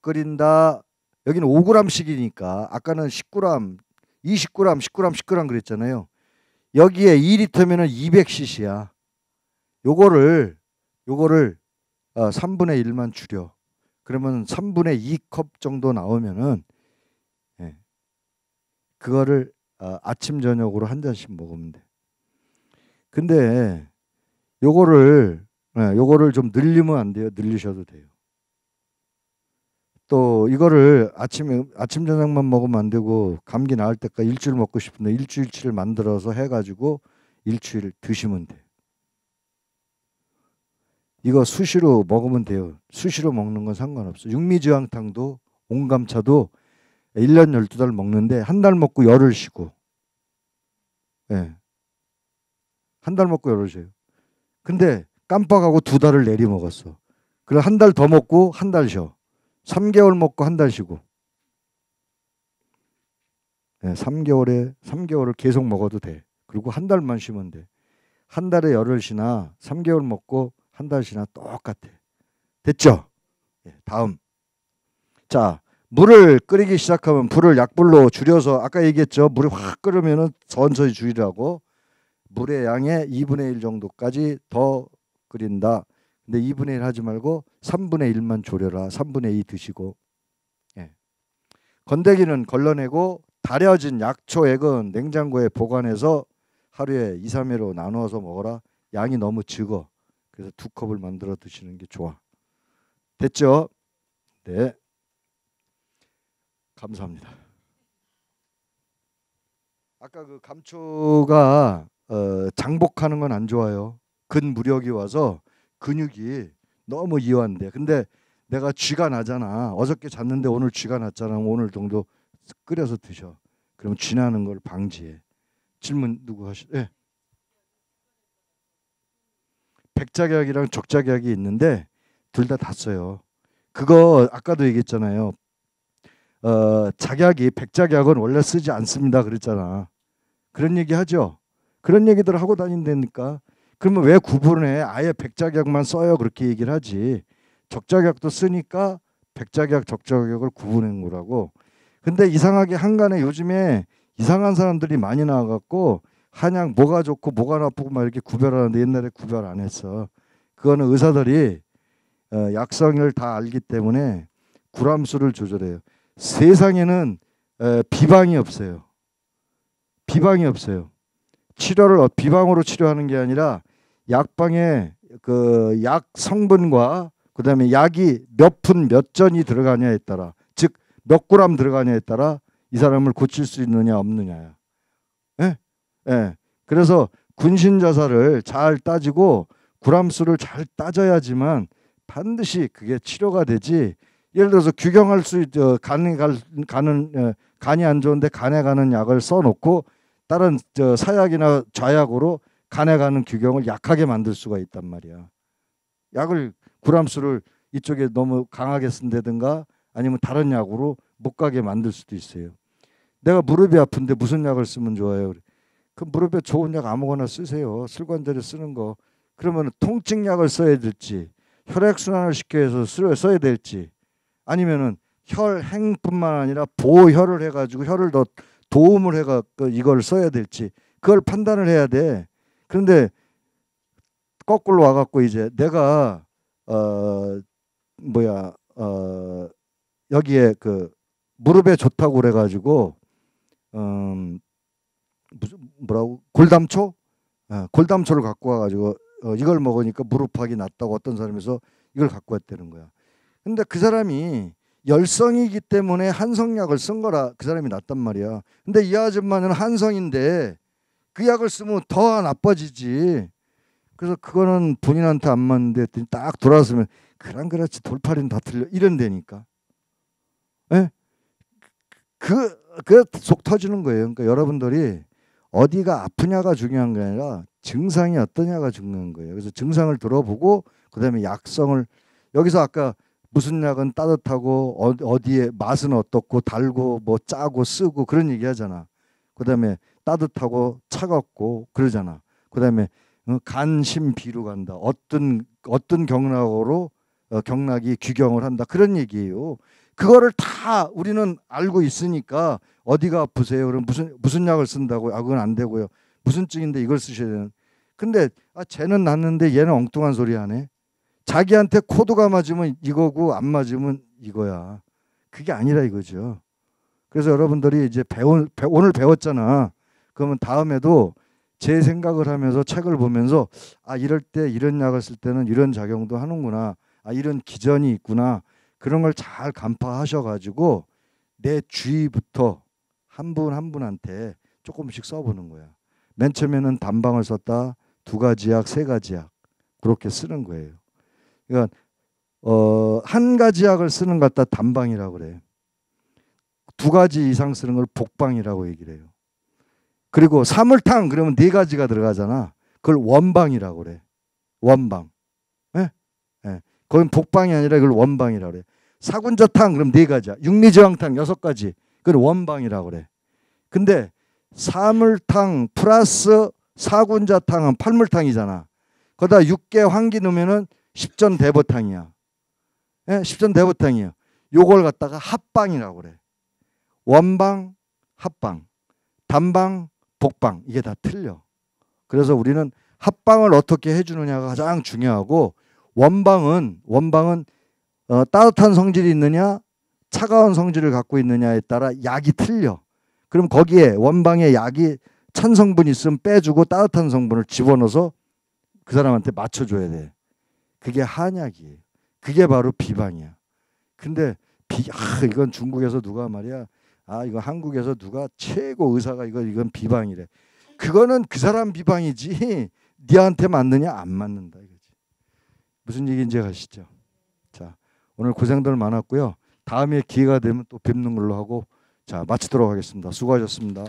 끓인다. 여기는 5g씩이니까 아까는 19g, 20g, 19g, 19g 그랬잖아요. 여기에 2리터면은 200cc야. 요거를 요거를 어, 3분의 1만 줄여. 그러면 3분의 2컵 정도 나오면은 예. 그거를 어, 아침 저녁으로 한 잔씩 먹으면 돼. 근데 요거를 네, 요거를 좀 늘리면 안 돼요. 늘리셔도 돼요. 또 이거를 아침에 아침 저녁만 먹으면 안 되고 감기 나을 때까지 일주일 먹고 싶은데 일주일치를 만들어서 해가지고 일주일 드시면 돼요. 이거 수시로 먹으면 돼요. 수시로 먹는 건 상관없어. 육미지황탕도 온감차도 1년 12달 먹는데 한 달 먹고 열을 쉬고 예. 네. 한달 먹고 열을 쉬어요. 근데 깜빡하고 두 달을 내리먹었어. 그래 한 달 더 먹고 한 달 쉬어. 3개월 먹고 한 달 쉬고. 네, 예, 3개월에 3개월을 계속 먹어도 돼. 그리고 한 달만 쉬면 돼. 한 달에 열흘씩나 3개월 먹고 한달씩나 똑같아. 됐죠? 네, 다음. 자, 물을 끓이기 시작하면 불을 약불로 줄여서 아까 얘기했죠. 물이 확 끓으면은 서서히 줄이라고. 물의 양의 2분의 1 정도까지 더 끓인다. 근데 2분의 1 하지 말고 3분의 1만 졸여라. 3분의 2 드시고. 예. 건더기는 걸러내고 다려진 약초액은 냉장고에 보관해서 하루에 2, 3회로 나누어서 먹어라. 양이 너무 적어. 그래서 두 컵을 만들어 드시는 게 좋아. 됐죠? 네. 감사합니다. 아까 그 감초가 어, 장복하는 건 안 좋아요. 근 무력이 와서 근육이 너무 이완돼. 근데 내가 쥐가 나잖아. 어저께 잤는데 오늘 쥐가 났잖아. 오늘 정도 끓여서 드셔. 그럼 쥐 나는 걸 방지해. 질문 누구 하실 예. 백작약이랑 적작약이 있는데 둘 다 다 써요. 그거 아까도 얘기했잖아요. 어, 작약이 백작약은 원래 쓰지 않습니다. 그랬잖아. 그런 얘기 하죠. 그런 얘기들 을 하고 다닌다니까. 그러면 왜 구분해? 아예 백자격만 써요 그렇게 얘기를 하지. 적자격도 쓰니까 백자격 적자격을 구분한 거라고. 근데 이상하게 한간에 요즘에 이상한 사람들이 많이 나와갖고 한양 뭐가 좋고 뭐가 나쁘고 막 이렇게 구별하는데 옛날에 구별 안 했어. 그거는 의사들이 어, 약성을 다 알기 때문에 구람수를 조절해요. 세상에는 비방이 없어요. 비방이 없어요. 치료를 비방으로 치료하는 게 아니라 약방에 그 약 성분과 그다음에 약이 몇푼몇 전이 들어가냐에 따라 즉 몇 그램 들어가냐에 따라 이 사람을 고칠 수 있느냐 없느냐야. 예? 예. 그래서 군신 자살을잘 따지고 그람수를 잘 따져야지만 반드시 그게 치료가 되지. 예를 들어서 규경할 수 있, 어, 간에 갈, 가는 어, 간이 안 좋은데 간에 가는 약을 써놓고 다른 저 사약이나 좌약으로 간에 가는 규경을 약하게 만들 수가 있단 말이야. 약을 구람수를 이쪽에 너무 강하게 쓴다든가 아니면 다른 약으로 못 가게 만들 수도 있어요. 내가 무릎이 아픈데 무슨 약을 쓰면 좋아요? 그 무릎에 좋은 약 아무거나 쓰세요. 슬관절에 쓰는 거. 그러면 통증 약을 써야 될지 혈액 순환을 시켜서 쓰려 써야 될지 아니면은 혈행뿐만 아니라 보혈을 해가지고 혈을 더 도움을 해갖고 그 이걸 써야 될지 그걸 판단을 해야 돼. 그런데 거꾸로 와갖고 이제 내가 어 뭐야 어 여기에 그 무릎에 좋다고 그래가지고 음 무슨 뭐라고 골담초 어, 골담초를 갖고 와가지고 어, 이걸 먹으니까 무릎팍이 났다고 어떤 사람에서 이걸 갖고 왔다는 거야. 근데 그 사람이 열성이기 때문에 한성약을 쓴 거라 그 사람이 낫단 말이야. 근데 이 아줌마는 한성인데 그 약을 쓰면 더 나빠지지. 그래서 그거는 본인한테 안 맞는데 딱돌아왔으면 그랑 그렇지 돌팔이는 다 틀려 이런데니까. 예? 그그 속 터지는 거예요. 그러니까 여러분들이 어디가 아프냐가 중요한 게 아니라 증상이 어떠냐가 중요한 거예요. 그래서 증상을 들어보고 그다음에 약성을 여기서 아까 무슨 약은 따뜻하고 어, 어디에 맛은 어떻고 달고 뭐 짜고 쓰고 그런 얘기 하잖아. 그다음에 따뜻하고 차갑고 그러잖아. 그다음에 간 심 비로 간다. 어떤 어떤 경락으로 어, 경락이 규경을 한다. 그런 얘기예요. 그거를 다 우리는 알고 있으니까 어디가 아프세요? 그럼 무슨 무슨 약을 쓴다고? 아 그건 안 되고요. 무슨 증인데 이걸 쓰셔야 되는. 근데 아 쟤는 났는데 얘는 엉뚱한 소리 하네. 자기한테 코드가 맞으면 이거고 안 맞으면 이거야. 그게 아니라 이거죠. 그래서 여러분들이 이제 배운 오늘 배웠잖아. 그러면 다음에도 제 생각을 하면서 책을 보면서 아 이럴 때 이런 약을 쓸 때는 이런 작용도 하는구나. 아 이런 기전이 있구나. 그런 걸 잘 간파하셔 가지고 내 주위부터 한 분한 한 분한테 조금씩 써 보는 거야. 맨 처음에는 단방을 썼다. 두 가지 약, 세 가지 약. 그렇게 쓰는 거예요. 그러니까 어, 한 가지 약을 쓰는 것 같다 단방이라고 그래요. 두 가지 이상 쓰는 걸 복방이라고 얘기를 해요. 그리고 사물탕 그러면 네 가지가 들어가잖아. 그걸 원방이라고 그래. 원방. 예? 예. 그건 복방이 아니라 그걸 원방이라고 그래. 사군자탕 그럼 네 가지야. 육리저항탕 여섯 가지. 그걸 원방이라고 그래. 근데 사물탕 플러스 사군자탕은 팔물탕이잖아. 거기다 육개 환기 넣으면은 1 0전 대보탕이야. 예? 0전대보탕이야 요걸 갖다가 합방이라고 그래. 원방, 합방, 단방, 복방 이게 다 틀려. 그래서 우리는 합방을 어떻게 해주느냐가 가장 중요하고 원방은 원방은 어, 따뜻한 성질이 있느냐 차가운 성질을 갖고 있느냐에 따라 약이 틀려. 그럼 거기에 원방에 약이 찬 성분이 있으면 빼주고 따뜻한 성분을 집어넣어서 그 사람한테 맞춰줘야 돼. 그게 한약이에요. 그게 바로 비방이야. 근데 비, 아, 이건 중국에서 누가 말이야. 아, 이거 한국에서 누가 최고 의사가 이거 이건 비방이래. 그거는 그 사람 비방이지. [LAUGHS] 니한테 맞느냐 안 맞는다 이거지. 무슨 얘기인지 아시죠? 자, 오늘 고생들 많았고요. 다음에 기회가 되면 또 뵙는 걸로 하고 자, 마치도록 하겠습니다. 수고하셨습니다.